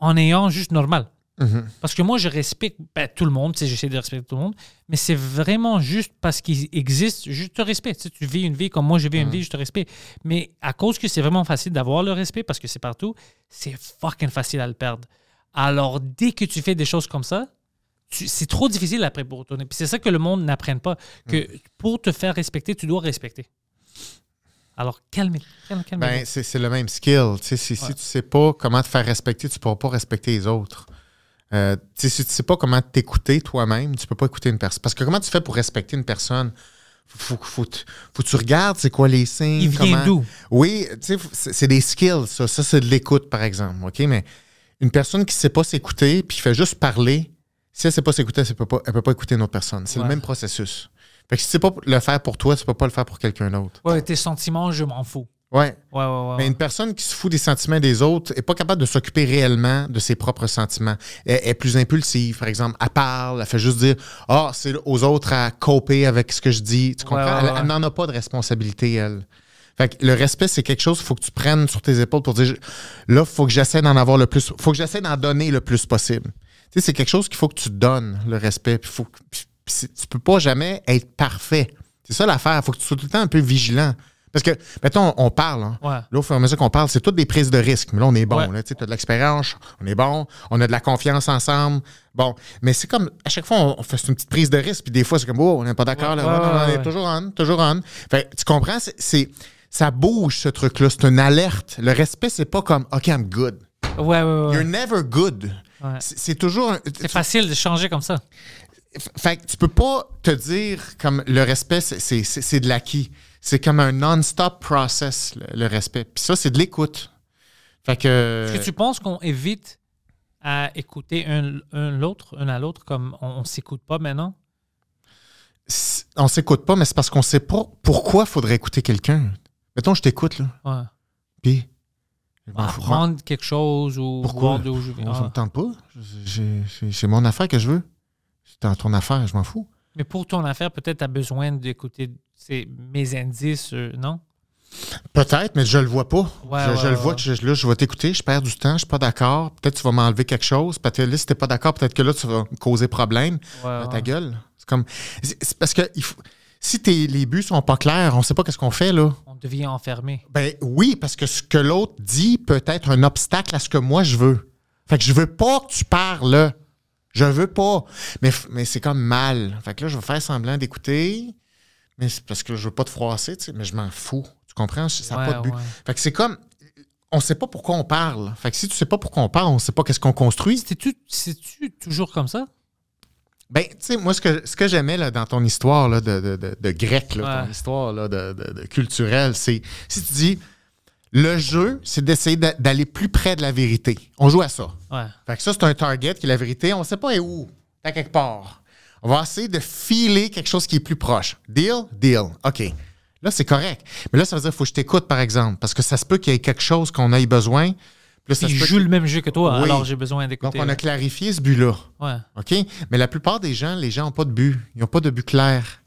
en ayant juste normal. Mhm. Parce que moi, je respecte ben, tout le monde, j'essaie de respecter tout le monde, mais c'est vraiment juste parce qu'il existe, juste te respecte. tu vis une vie comme moi, je vis une mhm. vie, je te respecte. Mais à cause que c'est vraiment facile d'avoir le respect, parce que c'est partout, c'est fucking facile à le perdre. Alors, dès que tu fais des choses comme ça, c'est trop difficile après pour retourner. c'est ça que le monde n'apprenne pas, que mhm. pour te faire respecter, tu dois respecter. Alors, calmez, vous ben, c'est, le même skill. Si, si tu ne sais pas comment te faire respecter, tu ne pourras pas respecter les autres. Euh, si tu ne sais pas comment t'écouter toi-même, tu ne peux pas écouter une personne. Parce que comment tu fais pour respecter une personne? Faut, faut, que tu regardes c'est quoi les signes. Il vient d'où? Oui, c'est des skills, ça. Ça, c'est de l'écoute, par exemple. OK? Mais une personne qui ne sait pas s'écouter puis qui fait juste parler, si elle ne sait pas s'écouter, elle ne peut, pas, écouter une autre personne. C'est le même processus. Fait que si c'est pas le faire pour toi, tu peux pas le faire pour quelqu'un d'autre. Ouais, tes sentiments, je m'en fous. Ouais. Ouais, ouais, Mais une personne qui se fout des sentiments des autres n'est pas capable de s'occuper réellement de ses propres sentiments. Elle, est plus impulsive, par exemple. Elle parle, elle fait juste dire Ah, c'est aux autres à coper avec ce que je dis. Tu comprends? Elle, n'en a pas de responsabilité, elle. Fait que le respect, c'est quelque chose qu'il faut que tu prennes sur tes épaules pour dire Là, il faut que j'essaie d'en avoir le plus. faut que j'essaie d'en donner le plus possible. Tu sais, c'est quelque chose qu'il faut que tu donnes, le respect. Puis faut, puis tu peux pas jamais être parfait. C'est ça l'affaire. Il faut que tu sois tout le temps un peu vigilant. Parce que, mettons, on parle. Hein. Là, au fur et à mesure qu'on parle, c'est toutes des prises de risque. Mais là, on est bon. Tu as de l'expérience, on est bon, on a de la confiance ensemble. Bon, mais c'est comme, à chaque fois, on, fait une petite prise de risque, puis des fois, c'est comme, oh, on n'est pas d'accord, on est toujours on, toujours on. tu comprends? c'est, ça bouge, ce truc-là. C'est une alerte. Le respect, c'est pas comme, OK, I'm good. You're never good. C'est toujours. C'est facile de changer comme ça fait que tu peux pas te dire comme le respect, c'est de l'acquis. C'est comme un non-stop process, le, respect. Puis ça, c'est de l'écoute. Fait que. Est-ce que tu penses qu'on évite à écouter un, l'autre, un à l'autre, comme on, s'écoute pas maintenant? On s'écoute pas, mais c'est parce qu'on sait pas pourquoi faudrait écouter quelqu'un. Mettons, je t'écoute, là. Ouais. Puis. apprendre quelque chose ou Pourquoi? je ah. pas. J'ai mon affaire que je veux. C'est dans ton affaire, je m'en fous. Mais pour ton affaire, peut-être tu as besoin d'écouter mes indices, euh, non? Peut-être, mais je le vois pas. je, le vois que je, là, je vais t'écouter, je perds du temps, je suis pas d'accord. Peut-être tu vas m'enlever quelque chose. Peut-être là, si t'es pas d'accord, peut-être que là, tu vas me causer problème à ta gueule. C'est comme. parce que si tes, les buts sont pas clairs, on sait pas qu'est-ce qu'on fait, là. On devient enfermé. Ben oui, parce que ce que l'autre dit peut être un obstacle à ce que moi je veux. Fait que je veux pas que tu parles. Je veux pas. Mais, mais c'est comme mal. Fait que là, je vais faire semblant d'écouter, mais c'est parce que je veux pas te froisser, tu sais, mais je m'en fous. Tu comprends? Ça n'a pas de but. Fait que c'est comme. On sait pas pourquoi on parle. Fait que si tu sais pas pourquoi on parle, on sait pas qu'est-ce qu'on construit. C'est-tu toujours comme ça? Ben, tu sais, moi, ce que, ce que j'aimais dans ton histoire là, de, grec, ton histoire de, de, culturelle, c'est si tu dis le jeu, c'est d'essayer d'aller plus près de la vérité. On joue à ça. Fait ça, c'est un target qui est la vérité. On ne sait pas où. T'as quelque part. On va essayer de filer quelque chose qui est plus proche. Deal? Deal. OK. Là, c'est correct. Mais là, ça veut dire qu'il faut que je t'écoute, par exemple, parce que ça se peut qu'il y ait quelque chose qu'on ait besoin. Puis il joue le même jeu que toi, alors j'ai besoin d'écouter. Donc, on a clarifié ce but-là. Ouais. OK? Mais la plupart des gens, les gens n'ont pas de but. Ils n'ont pas de but clair.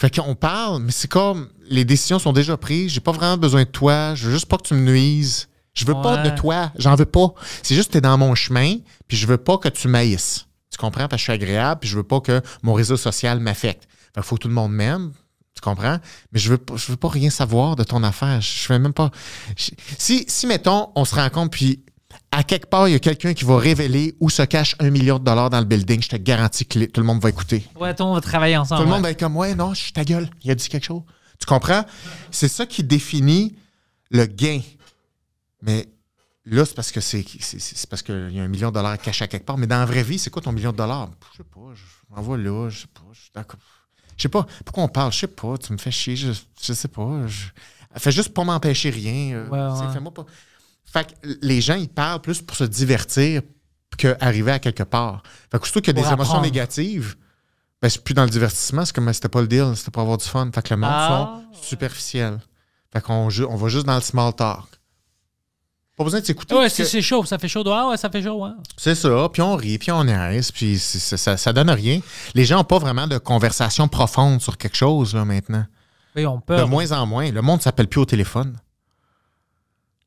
Fait qu'on parle, mais c'est comme les décisions sont déjà prises. J'ai pas vraiment besoin de toi. Je veux juste pas que tu me nuises. Je veux pas de toi. J'en veux pas. C'est juste que t'es dans mon chemin, puis je veux pas que tu maïsses. Tu comprends? que je suis agréable, puis je veux pas que mon réseau social m'affecte. Fait faut que tout le monde m'aime. Tu comprends? Mais je veux, pas, je veux pas rien savoir de ton affaire. Je veux même pas. si, si, mettons, on se rencontre, puis à quelque part, il y a quelqu'un qui va révéler où se cache un million de dollars dans le building. Je te garantis que tout le monde va écouter. Ouais, on va travailler ensemble. Tout le monde va être comme, ouais, non, je ta gueule. Il a dit quelque chose. Tu comprends? C'est ça qui définit le gain. Mais là, c'est parce que c'est, parce qu'il y a un million de dollars caché à quelque part. Mais dans la vraie vie, c'est quoi ton million de dollars? Je sais pas, je m'envoie là, je sais pas, je suis sais pas, pourquoi on parle? Je sais pas, tu me fais chier, je, je sais pas. fais juste pas m'empêcher rien. Fais-moi pas. Fait que les gens, ils parlent plus pour se divertir qu'arriver à quelque part. Fait que surtout qu'il y a des émotions négatives, ben, c'est plus dans le divertissement, c'est comme c'était pas le deal, c'était pour avoir du fun. Fait que le monde sont ah. superficiels. Fait qu'on on va juste dans le small talk. Pas besoin de s'écouter. Ouais, c'est chaud, ça fait chaud dehors, ouais, ça fait chaud. C'est ça, puis on rit, puis on est puis ça, ça, donne rien. Les gens n'ont pas vraiment de conversation profonde sur quelque chose, là, maintenant. on peut. De moins en moins. Le monde s'appelle plus au téléphone.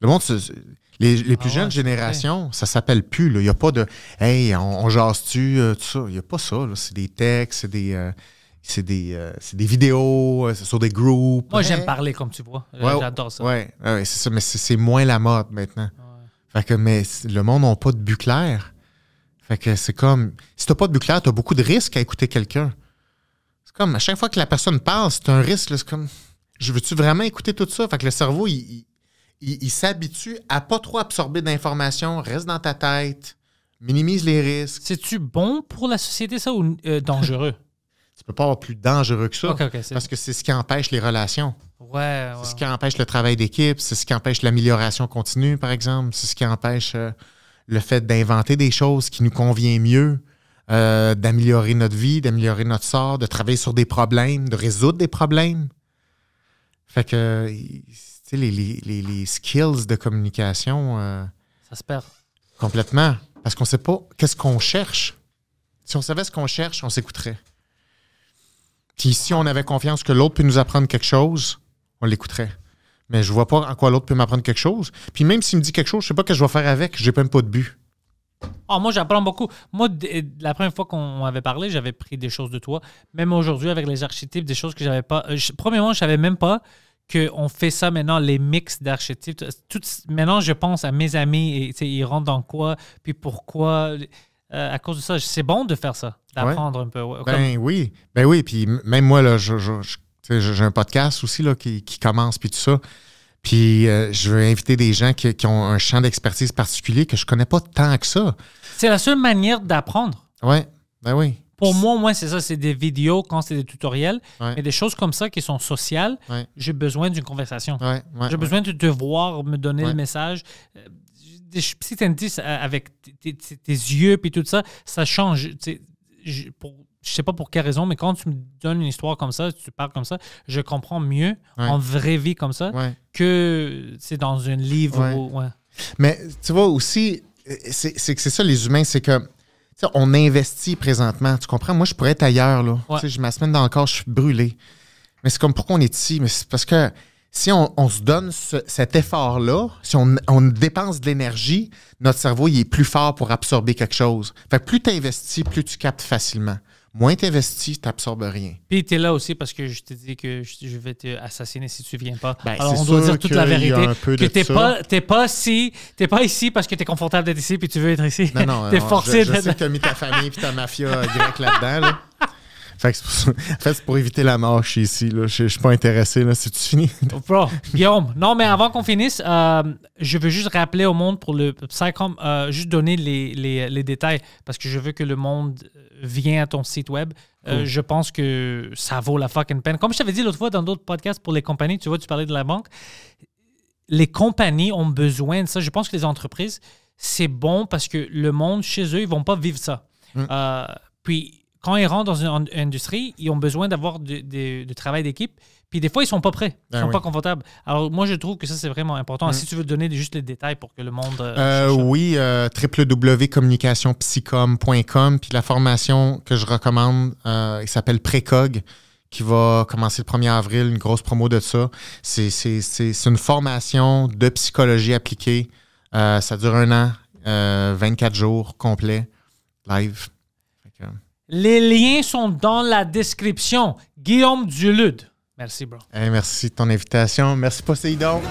Le monde, les, plus ah jeunes générations, ça s'appelle plus. Il n'y a pas de Hey, on, jase-tu, euh, tout ça. Il n'y a pas ça. C'est des textes, c'est des. Euh, c'est des, euh, c'est des, vidéos sur des groupes. Moi, j'aime parler, comme tu vois. J'adore ça. Oui, ouais, c'est ça, mais c'est moins la mode maintenant. Fait que, mais le monde n'a pas de but clair. Fait que c'est comme, si t'as pas de but clair, as beaucoup de risques à écouter quelqu'un. C'est comme, à chaque fois que la personne parle, c'est un risque. C'est comme, je veux-tu vraiment écouter tout ça? Fait que le cerveau, il, il, s'habitue à pas trop absorber d'informations, reste dans ta tête, minimise les risques. C'est-tu bon pour la société, ça, ou euh, dangereux? tu peux pas avoir plus dangereux que ça. parce que c'est ce qui empêche les relations. Ouais, c'est ce qui empêche le travail d'équipe, c'est ce qui empêche l'amélioration continue, par exemple. C'est ce qui empêche euh, le fait d'inventer des choses qui nous conviennent mieux, euh, d'améliorer notre vie, d'améliorer notre sort, de travailler sur des problèmes, de résoudre des problèmes. Fait que les, les, skills de communication. Euh, ça se perd. Complètement. Parce qu'on ne sait pas qu'est-ce qu'on cherche. Si on savait ce qu'on cherche, on s'écouterait. Puis si on avait confiance que l'autre peut nous apprendre quelque chose, on l'écouterait. Mais je vois pas en quoi l'autre peut m'apprendre quelque chose. Puis même s'il me dit quelque chose, je sais pas ce que je vais faire avec. J'ai même pas de but. Oh, moi, j'apprends beaucoup. Moi, euh, la première fois qu'on avait parlé, j'avais pris des choses de toi. Même aujourd'hui, avec les archétypes, des choses que j'avais pas. Euh, premièrement, je savais même pas qu'on fait ça maintenant, les mix d'archétypes. Tout, maintenant, je pense à mes amis et ils rentrent dans quoi, puis pourquoi. Euh, à cause de ça, c'est bon de faire ça, d'apprendre un peu. Ben oui, ben oui. Puis même moi, là, j'ai un podcast aussi là, qui, commence, puis tout ça. Puis euh, je veux inviter des gens qui, ont un champ d'expertise particulier que je connais pas tant que ça. C'est la seule manière d'apprendre. Oui, ben oui. Pour moi, moi, c'est ça, c'est des vidéos quand c'est des tutoriels, mais des choses comme ça qui sont sociales, j'ai besoin d'une conversation. j'ai besoin de te voir me donner le message. Euh, si tu dis euh, avec tes, yeux puis tout ça, ça change. Je, ne sais pas pour quelle raison, mais quand tu me donnes une histoire comme ça, tu parles comme ça, je comprends mieux en vraie vie comme ça que c'est dans un livre. Ouais. mais tu vois aussi, euh, c'est que c'est ça les humains, c'est que on investit présentement, tu comprends? Moi, je pourrais être ailleurs, là. Je, ma dans le corps, je suis brûlé. Mais c'est comme pourquoi on est ici? Mais c'est parce que si on, se donne cet effort-là, si on, dépense de l'énergie, notre cerveau est plus fort pour absorber quelque chose. Fait plus tu investis, plus tu captes facilement moins tu investis, tu n'absorbes rien. Puis tu es là aussi parce que je t'ai dit que je vais te assassiner si tu ne viens pas. Ben, Alors on doit dire toute la vérité. Que tu n'es pas, pas, pas ici parce que tu es confortable d'être ici puis tu veux être ici. Non, non, tu es forcé je, je sais que tu as mis ta famille et ta mafia grecque là-dedans. Là. Fait c'est pour, éviter la marche ici. Là. Je, suis pas intéressé. Là. C'est-tu fini? Oh, Guillaume, non, mais avant qu'on finisse, euh, je veux juste rappeler au monde pour le Psycom, euh, juste donner les, détails parce que je veux que le monde vienne à ton site web. Euh, je pense que ça vaut la fucking peine. Comme je t'avais dit l'autre fois dans d'autres podcasts pour les compagnies, tu vois, tu parlais de la banque. Les compagnies ont besoin de ça. Je pense que les entreprises, c'est bon parce que le monde chez eux, ils vont pas vivre ça. Mm. puis quand ils rentrent dans une industrie, ils ont besoin d'avoir du, travail d'équipe. Puis des fois, ils ne sont pas prêts, ils ne ben sont pas confortables. Alors moi, je trouve que ça, c'est vraiment important. Mm. Si tu veux donner juste les détails pour que le monde... Euh, euh, oui, euh, Puis la formation que je recommande, euh, il s'appelle Précog qui va commencer le 1er avril, une grosse promo de ça. C'est une formation de psychologie appliquée. ça dure un an, 24 jours complets, live. Les liens sont dans la description. Guillaume Dulude. Merci, bro. merci de ton invitation. Merci, Poseidon.